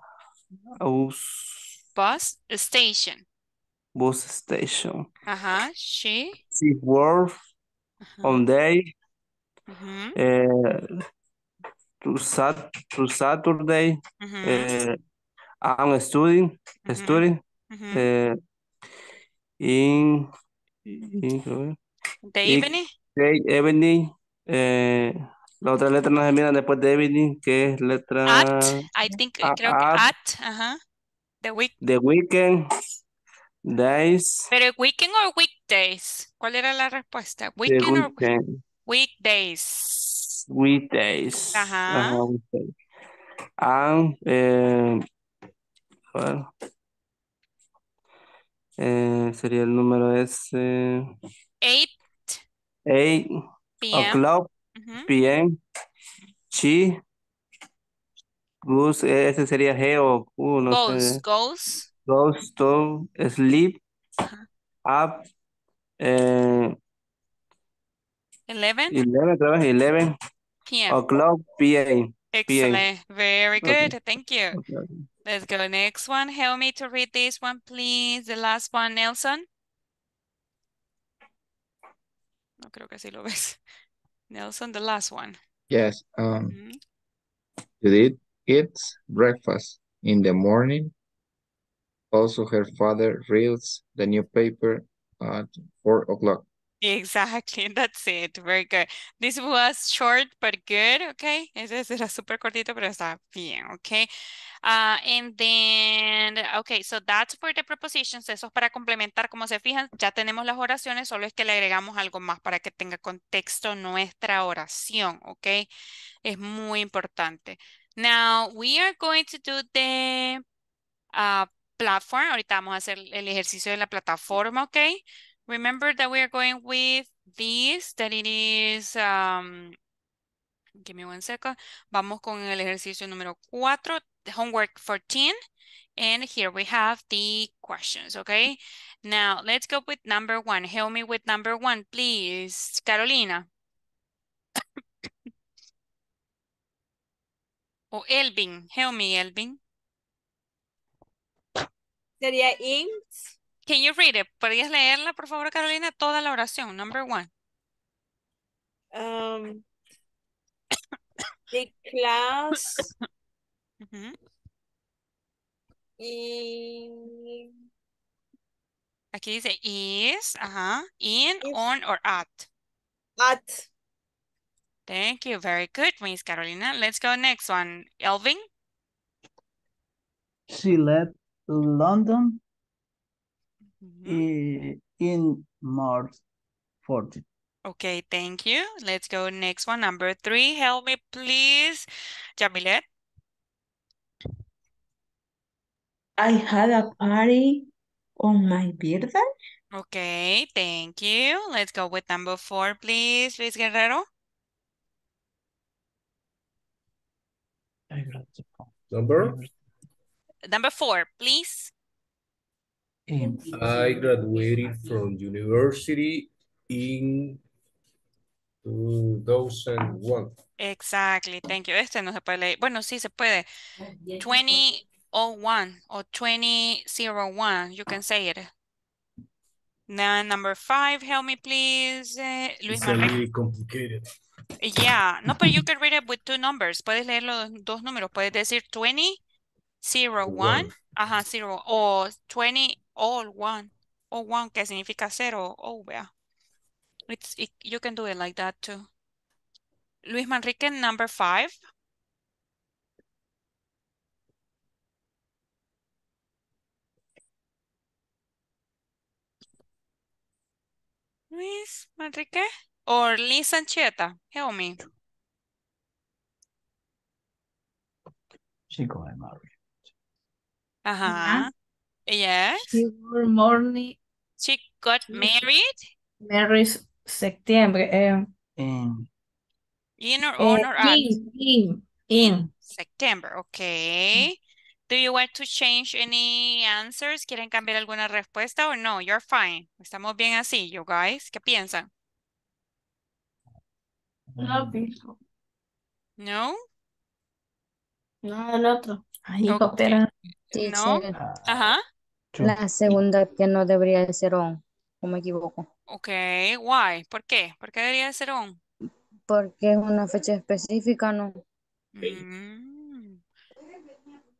uh, bus station. Bus station. Uh-huh. She she worked uh -huh. on day uh -huh. uh, to sat to Saturday. Uh mm-hmm. eh, -huh. I'm studying studying mm-hmm. mm-hmm. eh, in in the evening. eight Ebony, eh, la otra letra no se mira después de Ebony, que es letra... At, I think, creo que at, ajá. The, week. the Weekend. Days. Pero weekend o weekdays? ¿Cuál era la respuesta? Weekend weekend. weekdays. Weekdays. Ajá. Ajá And, eh, eh, sería el número ese. Eight 8 o'clock p.m. She goes, ese sería G o U, no goes, sé. Goes. to sleep up. 11? 11, p.m. o'clock p.m. Excellent. Very good. Thank you. Let's go next one. Help me to read this one, please. The last one, Nelson. No creo que así lo ves. Nelson, the last one. Yes. Um, mm -hmm. Did it eat breakfast in the morning? Also, her father reads the newspaper at four o'clock. Exactly, that's it. Very good. This was short but good, okay? Ese era súper cortito, pero está bien, okay? Ah, and then, okay, so that's for the prepositions. Eso es para complementar. Como se fijan, ya tenemos las oraciones, solo es que le agregamos algo más para que tenga contexto nuestra oración, okay? Es muy importante. Now, we are going to do the ah, platform. Ahorita vamos a hacer el ejercicio de la plataforma, okay? Remember that we are going with this, that it is, um, give me one second. Vamos con el ejercicio número cuatro. homework 14. And here we have the questions, okay? Now, let's go with number one. Help me with number one, please, Carolina. Or oh, Elvin, help me, Elvin. Sería Can you read it? ¿Podrías leerla, por favor, Carolina? Toda la oración, number one. Um, the class Aquí dice is, ajá, in, on, or at. At. Thank you. Very good, Miss Carolina. Let's go next one. Elvin? She left London in, mm-hmm. eh, in March 14. Okay, thank you. Let's go next one, number three. Help me, please, Jamilet. I had a party on my birthday. Okay, thank you. Let's go with number four, please, Luis Guerrero. Number? Number four, please. Em, I graduated from university in 2001. Exactly, thank you. Este no se puede leer. Bueno, sí se puede. 2001 zero 2001, you can say it. Now, number five, help me please. Eh, Luis complicated. Yeah, no, but you can read it with two numbers. Puedes leer los dos números. Puedes decir 2001. ajá, zero. o 20, all one, or one que significa cero, oh, yeah It's, it, you can do it like that too. Luis Manrique, number five. Luis Manrique or Liz Ancheta, help me. She got married. Ajá. Uh -huh. Yes. She morning. She got married. Married septiembre. Eh, in. In or, on or In, in, in. September, okay. Mm. Do you want to change any answers? ¿Quieren cambiar alguna respuesta o no? You're fine. Estamos bien así, you guys. ¿Qué piensan? No, ¿No? No, el otro. Ay, okay. No. Ajá. La segunda que no debería de ser on, o me equivoco. Ok, why? ¿Por qué? ¿Por qué debería ser on? Porque es una fecha específica, ¿no? Mm.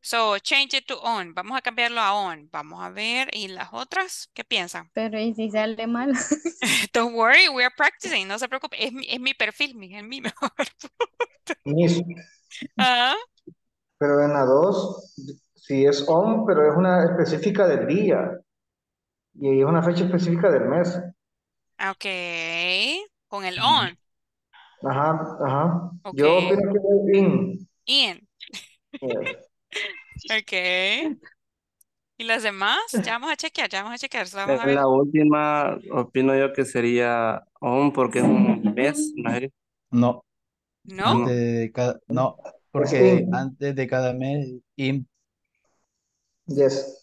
So, change it to on. Vamos a cambiarlo a on. Vamos a ver. ¿Y las otras? ¿Qué piensan? Pero ¿y si sale mal? Don't worry, we are practicing. No se preocupe. Es mi, perfil, es mi mejor. ¿Ah? Pero en la dos... Sí, es on, pero es una específica del día. Y es una fecha específica del mes. Ah, ok. Con el on. Ajá, ajá. Yo opino que es in. In. Ok. ¿Y las demás? Ya vamos a chequear, ya vamos a chequear. La última, opino yo que sería on porque es un mes, ¿no? No. ¿No? no, porque antes de cada mes, in. Yes.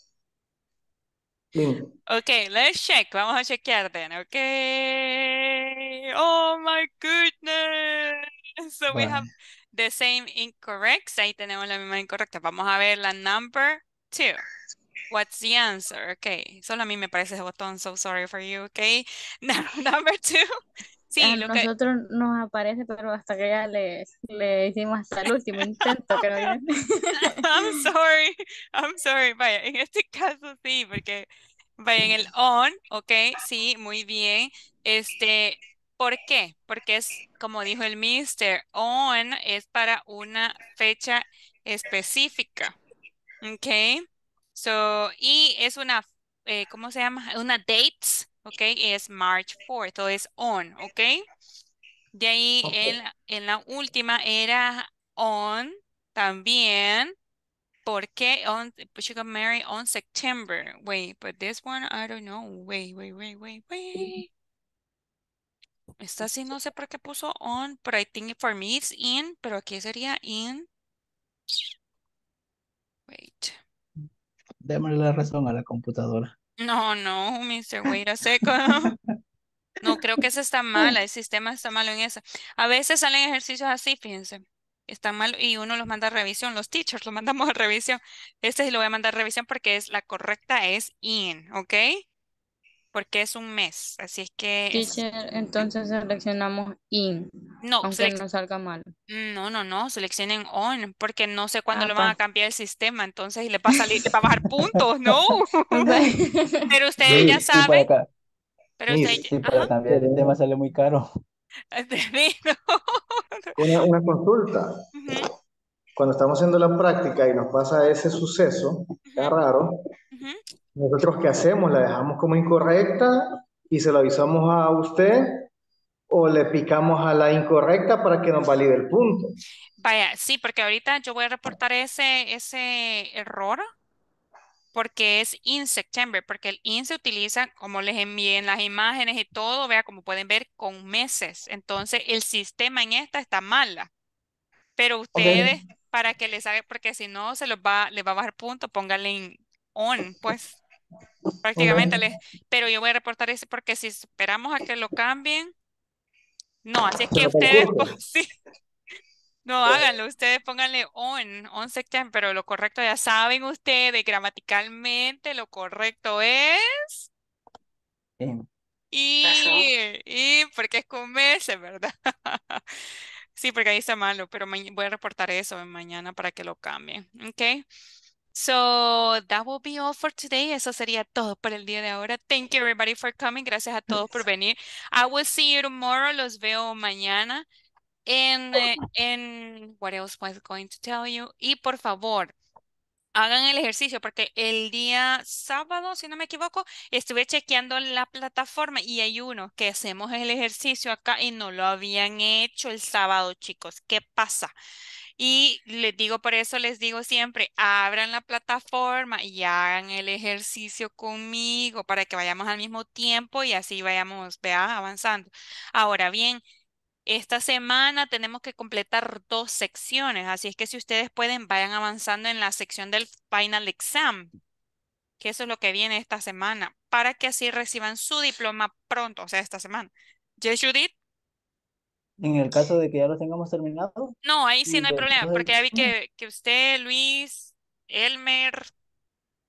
Okay, let's check. Vamos a chequear then. Okay. Oh my goodness. So bueno. we have the same incorrects. Ahí tenemos la misma incorrecta. Vamos a ver la number two. What's the answer? Okay. Solo a mí me parece ese botón. So sorry for you. Okay. Now, number two. Sí, a eh, nosotros nos aparece, pero hasta que ya le, le hicimos hasta el último intento. I'm sorry, I'm sorry. Vaya, en este caso sí, porque vaya en el on, ok, sí, muy bien. Este, ¿por qué? Porque es, como dijo el mister, on es para una fecha específica, ok. So, y es una, eh, ¿cómo se llama? Una dates ¿ok? Es March 4th, es on, ¿ok? De ahí En, la última era on también. Porque on, she got married on September. Wait, but this one, I don't know. Wait, wait, wait, wait, wait. Esta sí no sé por qué puso on, pero I think for me it's in, pero aquí sería in. Wait. Démosle la razón a la computadora. No, no, Mr. Wait seco. No creo que esa está mala, el sistema está malo en eso. A veces salen ejercicios así, fíjense. Está mal y uno los manda a revisión, los teachers los mandamos a revisión. Este sí lo voy a mandar a revisión porque es la correcta es in, ¿ok? porque es un mes, así es que... entonces seleccionamos in, no, aunque no salga mal. No, no, no, seleccionen on, porque no sé cuándo ah, le van a pues. cambiar el sistema, entonces le va a salir, le va a bajar puntos, no. Pues. pero ustedes ya saben. Sí, pero también el tema sale muy caro. Tiene ah, una consulta. Cuando estamos haciendo la práctica y nos pasa ese suceso, es raro, nosotros qué hacemos, la dejamos como incorrecta y se la avisamos a usted o le picamos a la incorrecta para que nos valide el punto. Vaya, sí, porque ahorita yo voy a reportar ese, ese error porque es in September, porque el in se utiliza, como les envíen en las imágenes y todo, vea, como pueden ver, con meses. Entonces, el sistema en esta está mala. Pero ustedes, para que les haga, porque si no, se los va, les va a bajar punto, pónganle on, pues. Prácticamente, les, pero yo voy a reportar eso porque si esperamos a que lo cambien, no, así es que ustedes, sí, no háganlo, ustedes pónganle on, on septiembre, pero lo correcto ya saben ustedes, gramaticalmente lo correcto es... Y, y porque es con meses, ¿verdad? sí, porque ahí está malo, pero voy a reportar eso mañana para que lo cambien, ¿ok? So that will be all for today. Eso sería todo por el día de ahora. Thank you everybody for coming. Gracias a todos por venir. I will see you tomorrow. Los veo mañana. En and eh, what else was going to tell you? Y por favor, hagan el ejercicio porque el día sábado, si no me equivoco, estuve chequeando la plataforma y hay uno que hacemos el ejercicio acá y no lo habían hecho el sábado, chicos. ¿Qué pasa? Y les digo, por eso les digo siempre, abran la plataforma y hagan el ejercicio conmigo para que vayamos al mismo tiempo y así vayamos, vea, avanzando. Ahora bien, esta semana tenemos que completar dos secciones, así es que si ustedes pueden, vayan avanzando en la sección del final exam, que eso es lo que viene esta semana, para que así reciban su diploma pronto, o sea, esta semana. ¿Ya, Judith? en el caso de que ya lo tengamos terminado. No, ahí sí no hay problema, porque ya vi que, que usted, Luis, Elmer,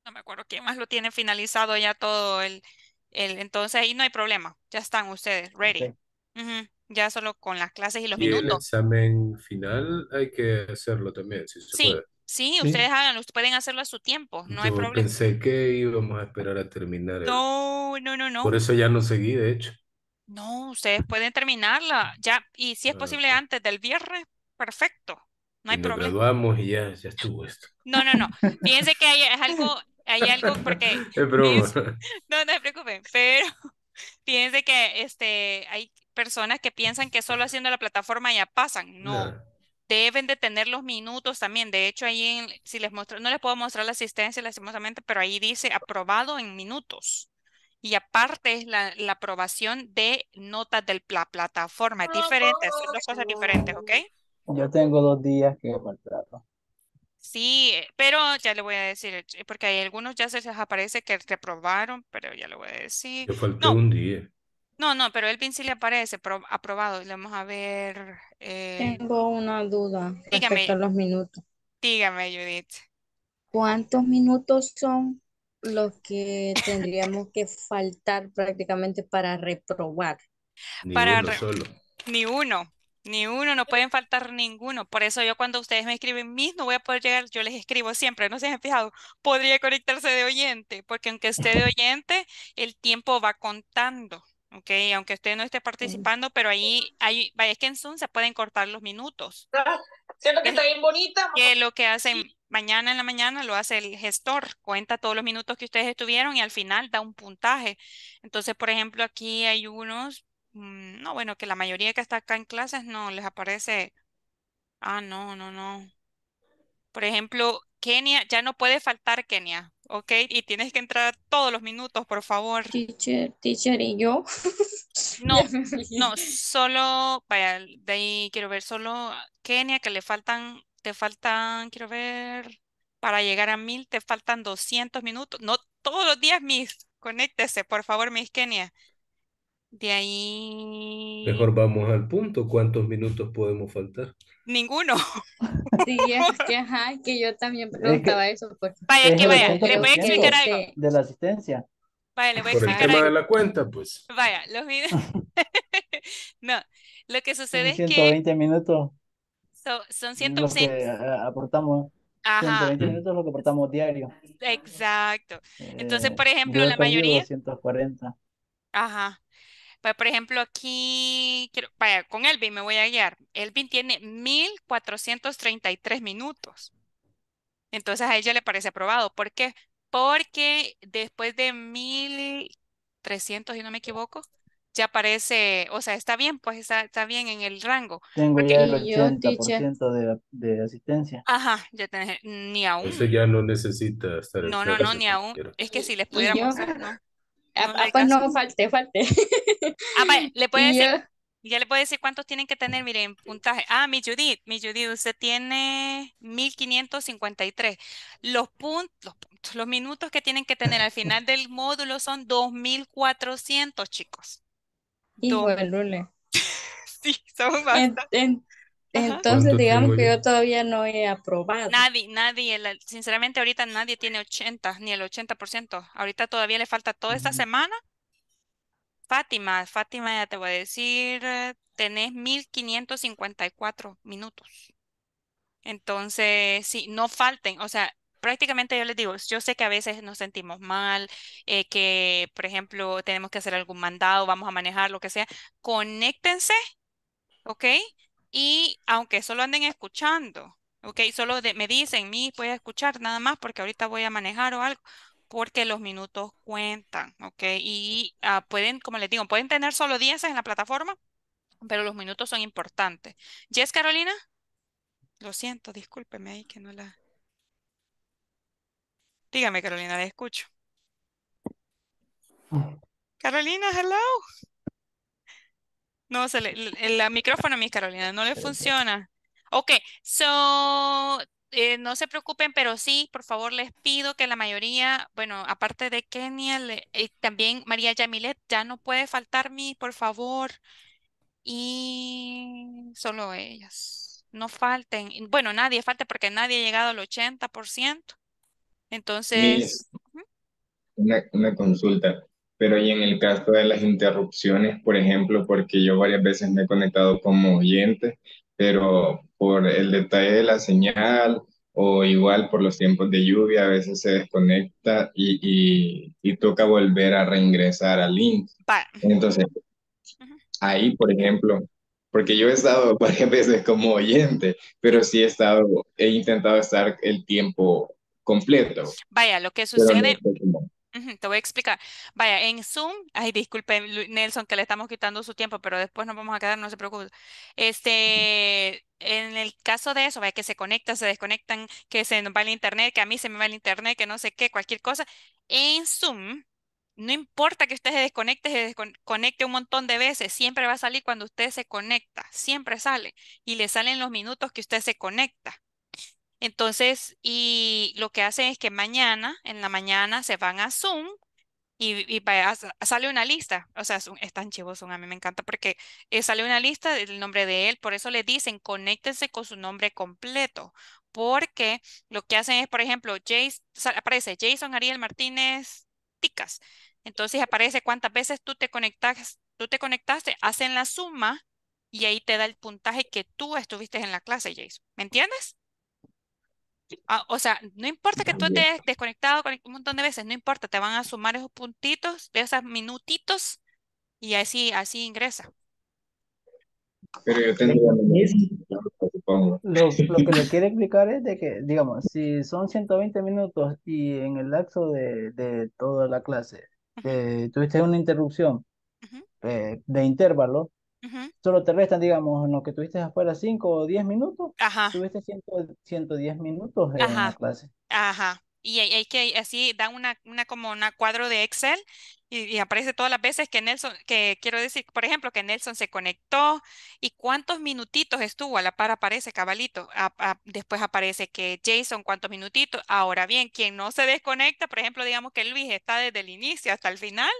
no me acuerdo quién más lo tiene finalizado ya todo el, el entonces ahí no hay problema, ya están ustedes, ready. Ya solo con las clases y los minutos. El examen final hay que hacerlo también, sí. puede. Sí, ustedes pueden hacerlo a su tiempo, no hay problema. Pensé que íbamos a esperar a terminar. no, no, no. Por eso ya no seguí, de hecho. No, ustedes pueden terminarla ya, y si es ah, posible antes del viernes, perfecto, no hay problema. y ya, ya estuvo esto. No, no, no, fíjense que hay, es algo, hay algo porque... no, no se preocupen, pero fíjense que este, hay personas que piensan que solo haciendo la plataforma ya pasan, no. Deben de tener los minutos también. De hecho, ahí si les muestro, no les puedo mostrar la asistencia lastimosamente, pero ahí dice aprobado en minutos y aparte es la, aprobación de notas de la plataforma. Es ah, diferente, son dos cosas diferentes, ¿ok? Yo tengo dos días que maltrato. Sí, eh, pero ya le voy a decir, eh, porque hay algunos ya se les aparece que reprobaron, pero ya le voy a decir. no. un día. No, no, pero pin sí le aparece pro, aprobado. Vamos a ver. Eh, tengo una duda respecto dígame, a los minutos. Dígame, Judith. ¿Cuántos minutos son? los que tendríamos que faltar prácticamente para reprobar. Ni para uno Ni uno, ni uno, no pueden faltar ninguno. Por eso yo cuando ustedes me escriben, mis no voy a poder llegar, yo les escribo siempre, no se han fijado, podría conectarse de oyente, porque aunque esté de oyente, el tiempo va contando. Ok, aunque usted no esté mm. participando, pero ahí, ahí vaya, es que en Zoom se pueden cortar los minutos. Ah, siento que está bien bonita. Que lo que hacen mañana en la mañana lo hace el gestor, cuenta todos los minutos que ustedes estuvieron y al final da un puntaje. Entonces, por ejemplo, aquí hay unos, mm, no, bueno, que la mayoría que está acá en clases no les aparece. Ah, no, no, no. Por ejemplo, Kenia, ya no puede faltar Kenia, ¿ok? Y tienes que entrar todos los minutos, por favor. Teacher, teacher, ¿y yo? No, no, solo, vaya, de ahí quiero ver, solo Kenia, que le faltan te faltan, quiero ver, para llegar a mil, te faltan 200 minutos. No todos los días, mis, conéctese, por favor, mis Kenia. De ahí. Mejor vamos al punto. ¿Cuántos minutos podemos faltar? Ninguno. Sí, es que, que yo también preguntaba eso. Pues. Vaya, que vaya, le voy a explicar algo. De la asistencia. Vaya, le voy a explicar Por el tema de la cuenta, pues. Vaya, los videos. no, lo que sucede es que. 120 minutos son 160. Eh, aportamos. Ajá. 120 minutos es lo que aportamos diario. Exacto. Entonces, por eh, ejemplo, la mayoría. 240. Ajá. Pues, por ejemplo, aquí, con Elvin me voy a guiar. Elvin tiene 1433 minutos. Entonces a ella le parece aprobado. ¿Por qué? Porque después de 1300, si no me equivoco, ya parece, o sea, está bien, pues está, bien en el rango. Tengo ya el 80% de, asistencia. Ajá, ya tenés, mm, ni aún. Usted ya no necesita estar No, no, no, ni pues, aún. Es que si les pudiéramos ¿no? No, ah, ah pues no, falte, falte. Ah, vale, le puede decir, ya le puedo decir cuántos tienen que tener, miren, puntaje. Ah, mi Judith, mi Judith, usted tiene 1553. Los puntos, los, puntos, los minutos que tienen que tener al final del módulo son 2400, chicos. sí, entonces, digamos que yo todavía no he aprobado. Nadie, nadie, sinceramente ahorita nadie tiene 80, ni el 80%. Ahorita todavía le falta toda esta semana. Fátima, Fátima, ya te voy a decir, eh, tenés 1554 minutos. Entonces, sí, no falten, o sea, prácticamente yo les digo, yo sé que a veces nos sentimos mal, eh, que por ejemplo tenemos que hacer algún mandado, vamos a manejar lo que sea, conéctense, ¿ok? Y aunque solo anden escuchando, ¿ok? Solo me dicen, mi, voy a escuchar nada más porque ahorita voy a manejar o algo, porque los minutos cuentan, ¿ok? Y ah, pueden, como les digo, pueden tener solo 10 en la plataforma, pero los minutos son importantes. ¿Yes, Carolina? Lo siento, discúlpeme ahí que no la... Dígame, Carolina, le escucho. Mm. Carolina, hello. No, se le, el, micrófono a mi Carolina no le funciona. Ok, so eh, no se preocupen, pero sí, por favor, les pido que la mayoría, bueno, aparte de Kenia, eh, también María Yamilet, ya no puede faltar mi, por favor. Y solo ellas. No falten. Bueno, nadie falte porque nadie ha llegado al 80%. Entonces... una, consulta, pero y en el caso de las interrupciones, por ejemplo, porque yo varias veces me he conectado como oyente, pero por el detalle de la señal o igual por los tiempos de lluvia, a veces se desconecta y, y, y toca volver a reingresar al link. Entonces, ahí, por ejemplo, porque yo he estado varias veces como oyente, pero sí he estado, he intentado estar el tiempo completo. Vaya, lo que sucede... Pues, te voy a explicar. Vaya, en Zoom, ay, disculpen, Nelson, que le estamos quitando su tiempo, pero después nos vamos a quedar, no se preocupe. Este, en el caso de eso, vaya, que se conectan, se desconectan, que se nos va el internet, que a mí se me va el internet, que no sé qué, cualquier cosa. En Zoom, no importa que usted se desconecte, se conecte un montón de veces, siempre va a salir cuando usted se conecta, siempre sale. Y le salen los minutos que usted se conecta. Entonces, y lo que hacen es que mañana, en la mañana, se van a Zoom y, sale una lista. O sea, es, un, tan chivo Zoom, a mí me encanta porque eh, sale una lista del nombre de él. Por eso le dicen, conéctense con su nombre completo. Porque lo que hacen es, por ejemplo, Jason, aparece Jason Ariel Martínez Ticas. Entonces aparece cuántas veces tú te conectas, tú te conectaste, hacen la suma y ahí te da el puntaje que tú estuviste en la clase, Jason. ¿Me entiendes? Ah, o sea, no importa que tú estés desconectado un montón de veces, no importa, te van a sumar esos puntitos, esos minutitos, y así, así ingresa. Pero yo tengo lo, lo, que le quiero explicar es de que, digamos, si son 120 minutos y en el lapso de, toda la clase eh, tuviste una interrupción eh, de intervalo, Solo te restan, digamos, lo que tuviste afuera 5 o 10 minutos, Ajá. tuviste 110 minutos en la clase. Ajá. Y hay, que así dan una, una como un cuadro de Excel y, aparece todas las veces que Nelson, que quiero decir, por ejemplo, que Nelson se conectó y cuántos minutitos estuvo, a la par aparece cabalito, después aparece que Jason cuántos minutitos, ahora bien, quien no se desconecta, por ejemplo, digamos que Luis está desde el inicio hasta el final,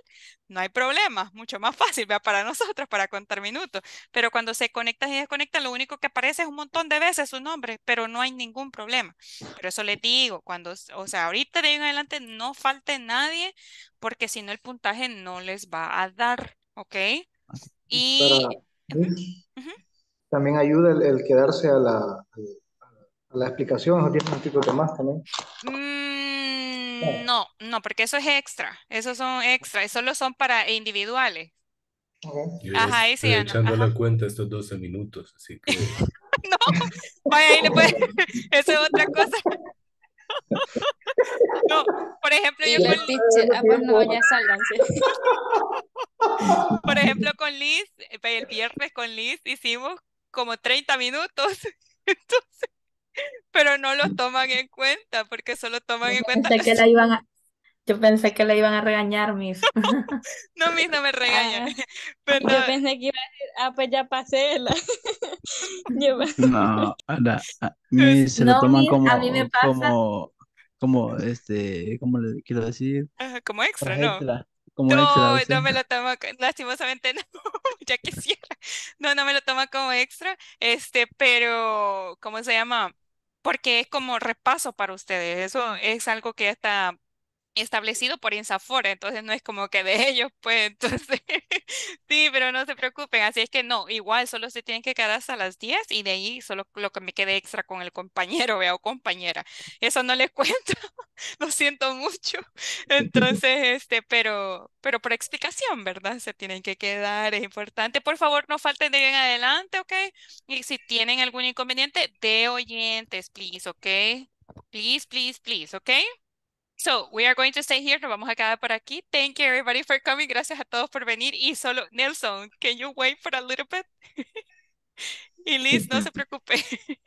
no hay problema, mucho más fácil para nosotros, para contar minutos. Pero cuando se conectan y desconectan, lo único que aparece es un montón de veces su nombre, pero no hay ningún problema. Pero eso le digo, cuando, o sea, ahorita de ahí en adelante no falte nadie, porque si no el puntaje no les va a dar, ¿ok? Y... También ayuda el, quedarse a la, a la explicación, los 10 que más también. Mm, Oh. No, no, porque eso es extra. Esos son extra. Solo son para individuales. Ajá, ahí sí. Estoy echando la cuenta estos 12 minutos, así que. no, vaya, ahí le Eso es otra cosa. no, por ejemplo, yo con Liz. Ah, no, ya por ejemplo, con Liz, eh, el viernes con Liz hicimos como 30 minutos. Entonces pero no lo toman en cuenta porque solo toman en cuenta. que la iban a, yo pensé que la iban a regañar, mis. no, mis, no me regañan. Ah. pero... Yo pensé que iba a decir, ah, pues ya pasé. No, a mí se lo toman como, como, como, este, ¿cómo le quiero decir? como extra, ¿no? Como no, extra, no me lo toma lastimosamente no, ya cierra No, no me lo toma como extra, este, pero, ¿cómo se llama? porque es como repaso para ustedes. Eso es algo que está establecido por Insafora, entonces no es como que de ellos, pues entonces sí, pero no se preocupen, así es que no, igual solo se tienen que quedar hasta las 10 y de ahí solo lo que me quede extra con el compañero veo compañera, eso no les cuento, lo siento mucho, entonces este, pero, pero por explicación, ¿verdad? Se tienen que quedar, es importante, por favor no falten de bien adelante, ¿ok? Y si tienen algún inconveniente, de oyentes, please, ¿ok? Please, please, please, ¿ok? So we are going to stay here. Nos vamos a quedar por aquí. Thank you everybody for coming. Gracias a todos por venir. Y solo, Nelson, can you wait for a little bit? y Liz, no se preocupe.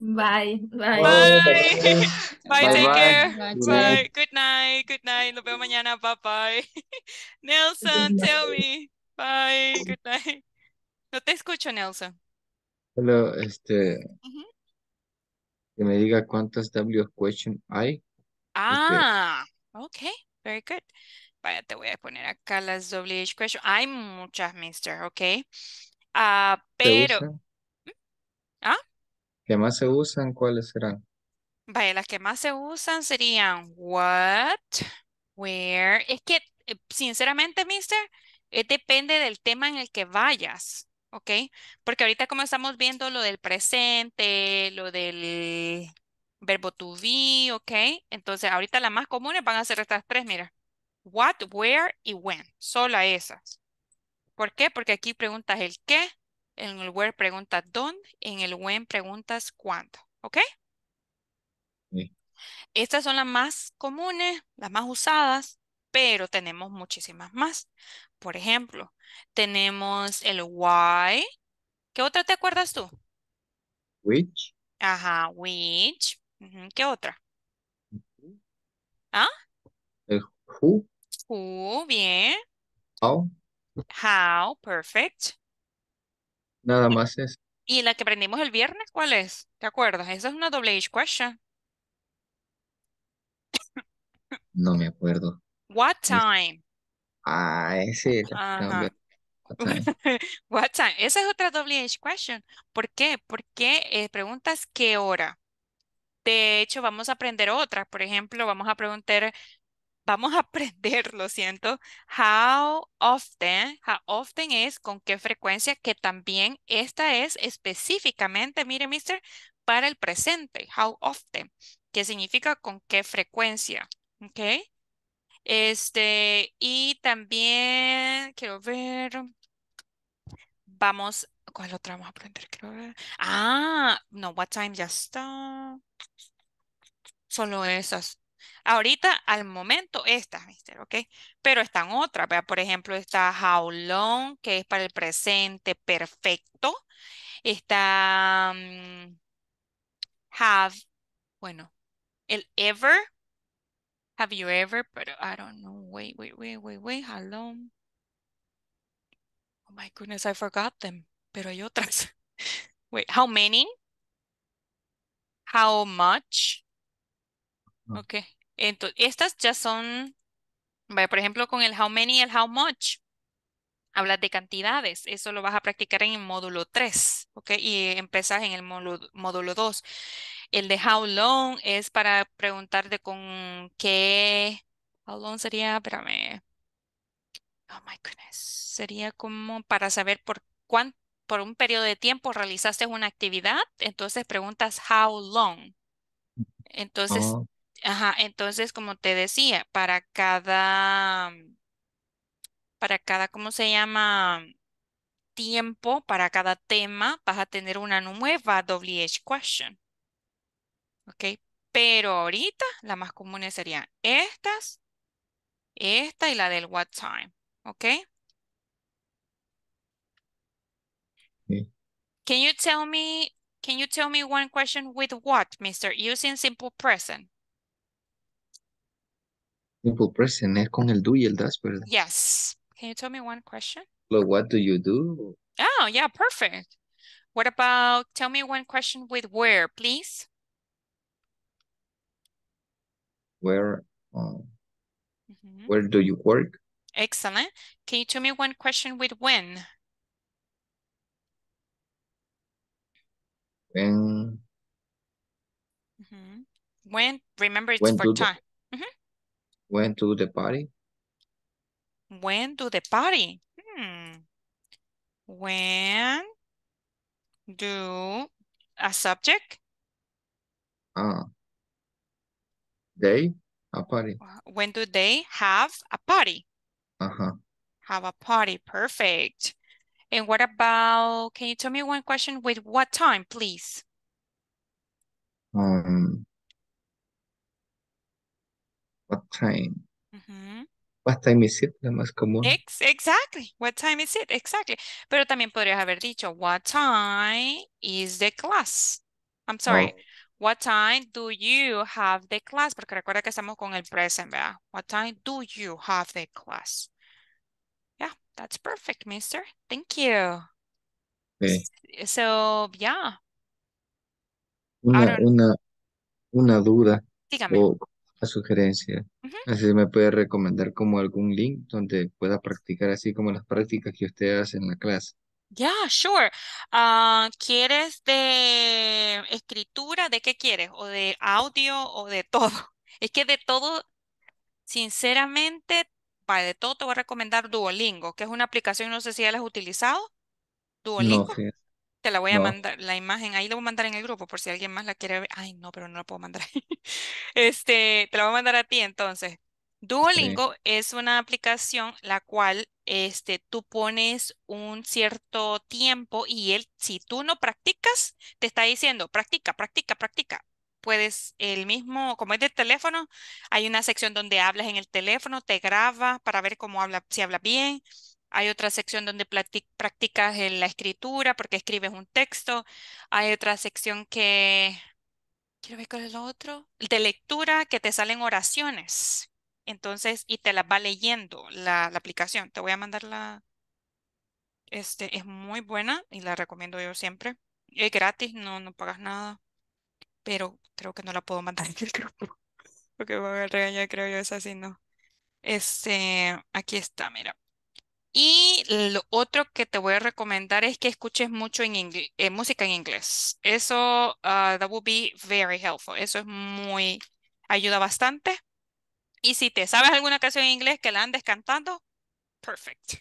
Bye. Bye. Bye. Bye. take care. Bye. Good night. Good night. Nos vemos mañana. Bye bye. Nelson, tell me. Bye. Good night. No te escucho, Nelson. Hello, este. Que me diga cuántas W question hay. Este ah, ok, very good. Vaya, te voy a poner acá las WH questions. Hay muchas, mister, ok. Ah, pero... ¿Mm? ¿Ah? ¿Qué más se usan? ¿Cuáles serán? Vaya, las que más se usan serían what, where. Es que, eh, sinceramente, mister, eh, depende del tema en el que vayas. ¿ok? Porque ahorita como estamos viendo lo del presente, lo del verbo to be, ¿ok? Entonces, ahorita las más comunes van a ser estas tres, mira. What, where y when. Solo esas. ¿Por qué? Porque aquí preguntas el qué, en el where preguntas dónde, en el when preguntas cuándo, ¿ok? Estas son las más comunes, las más usadas, pero tenemos muchísimas más. Por ejemplo, tenemos el why. ¿Qué otra te acuerdas tú? Which. Ajá, which. ¿Qué otra? ¿Ah? who, Who, bien. how, How, perfect. nada más es. ¿Y la que aprendimos el viernes, cuál es? ¿Te acuerdas? Esa es una doble H question. No me acuerdo. What time? ah, ese la What time? Esa es otra doble H question. ¿Por qué? Porque eh, preguntas qué hora. De hecho, vamos a aprender otra. Por ejemplo, vamos a preguntar, vamos a aprender, lo siento, how often, how often es con qué frecuencia, que también esta es específicamente, mire, mister, para el presente, how often, qué significa con qué frecuencia, ¿ok? Este, y también, quiero ver, vamos ¿Cuál otra vamos a aprender? Creo Ah, no, What Time ya está. Solo esas. Ahorita, al momento, estas, mister, ¿ok? Pero están otras, ¿vea? Por ejemplo, está How Long, que es para el presente perfecto. Está mm, Have, bueno, el ever. Have you ever, pero I don't know. Wait, wait, wait, wait, wait, how long? Oh my goodness, I forgot them pero hay otras. Wait, how many? How much? Ok. Entonces, estas ya son, por ejemplo, con el how many y el how much. Hablas de cantidades. Eso lo vas a practicar en el módulo 3, ¿ok? Y empezas en el módulo, 2. El de how long es para preguntarte con qué... How long sería, espérame. Oh my goodness. Sería como para saber por cuánto por un periodo de tiempo realizaste una actividad, entonces preguntas how long. Entonces, oh. entonces como te decía, para cada, mm, para cada, ¿cómo se llama? Tiempo, para cada tema, vas a tener una nueva WH question. ¿Ok? Pero ahorita la más común serían estas, esta y la del what time. ¿Ok? Can you tell me, can you tell me one question with what, mister? Using simple present. Simple present es eh, con el do y el das, ¿verdad? Yes. Can you tell me one question? Well, what do you do? Oh, yeah, perfect. What about, tell me one question with where, please? Where, mm -hmm. where do you work? Excellent. Can you tell me one question with when? When mm -hmm. when remember it's when for time. The, mm -hmm. When to the party? When to the party? Hmm. When do a subject? Ah. They a party. When do they have a party? Uh-huh. Have a party. Perfect. And what about, can you tell me one question with what time, please? Um, what time? Mm -hmm. What time is it? La más común. Ex exactly. What time is it? Exactly. Pero también podrías haber dicho, what time is the class? I'm sorry. Oh. What time do you have the class? Porque recuerda que estamos con el present, ¿verdad? What time do you have the class? That's perfect, mister. Thank you. Okay. So, yeah. Una, una, duda o una sugerencia. Así me puede recomendar como algún link donde pueda practicar así como las prácticas que usted hace en la clase. Yeah, sure. Ah, ¿quieres de escritura? ¿De qué quieres? ¿O de audio? ¿O de todo? Es que de todo, sinceramente, de todo te voy a recomendar Duolingo, que es una aplicación, no sé si ya la has utilizado. Duolingo. Te la voy a mandar, la imagen, ahí la voy a mandar en el grupo por si alguien más la quiere ver. Ay, no, pero no la puedo mandar Este, te la voy a mandar a ti entonces. Duolingo es una aplicación la cual este, tú pones un cierto tiempo y él, si tú no practicas, te está diciendo, practica, practica, practica puedes, el mismo, como es de teléfono, hay una sección donde hablas en el teléfono, te graba para ver cómo habla, si habla bien. Hay otra sección donde practicas la escritura porque escribes un texto. Hay otra sección que, quiero ver cuál es lo otro, de lectura que te salen oraciones. Entonces, y te las va leyendo la, la aplicación. Te voy a mandar la, este, es muy buena y la recomiendo yo siempre. Es gratis, no, no pagas nada pero creo que no la puedo mandar en el grupo, porque me voy a regañar, creo yo, es así, no. Este, aquí está, mira. Y lo otro que te voy a recomendar es que escuches mucho en eh, música en inglés. Eso, uh, that would be very helpful. Eso es muy, ayuda bastante. Y si te sabes alguna canción en inglés que la andes cantando, perfect.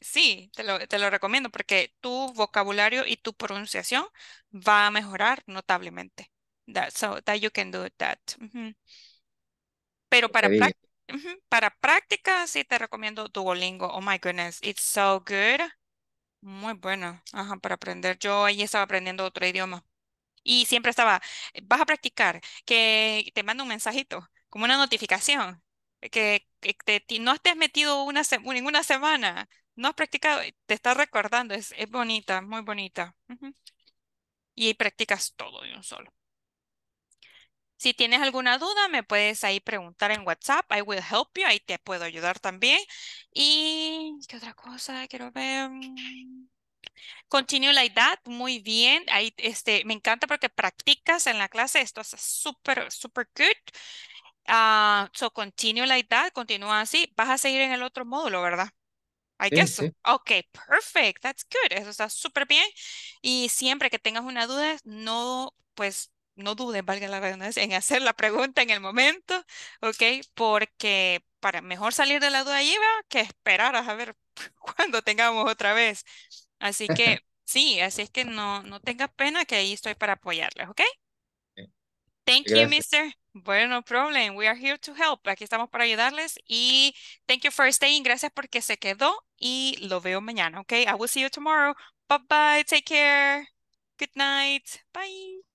Sí, te lo, te lo recomiendo porque tu vocabulario y tu pronunciación va a mejorar notablemente. That, so that you can do that. Pero para, para práctica sí te recomiendo Duolingo. Oh my goodness, it's so good. Muy bueno, Ajá, para aprender. Yo ahí estaba aprendiendo otro idioma. Y siempre estaba, vas a practicar, que te mando un mensajito, como una notificación, que, te, no has metido una, ninguna semana no has practicado, eh, te está recordando, es, bonita, muy bonita. Y practicas todo de un solo. Si tienes alguna duda, me puedes ahí preguntar en WhatsApp. I will help you. Ahí te puedo ayudar también. Y, ¿qué otra cosa? Quiero ver. Mm. Continue like that. Muy bien. Ahí, este, me encanta porque practicas en la clase. Esto es súper, súper good. Uh, so, continue like that. Continúa así. Vas a seguir en el otro módulo, ¿verdad? I guess perfect. That's good. Eso está súper bien. Y siempre que tengas una duda, no, pues, no dudes, valga la redundancia, en hacer la pregunta en el momento, ok, porque para mejor salir de la duda va que esperar a ver cuando tengamos otra vez. Así que sí, así es que no, no tengas pena que ahí estoy para apoyarles, ok? Thank you, mister. Bueno, problem. We are here to help. Aquí estamos para ayudarles. Y thank you for staying. Gracias porque se quedó. Y lo veo mañana, ¿ok? I will see you tomorrow. Bye bye. Take care. Good night. Bye.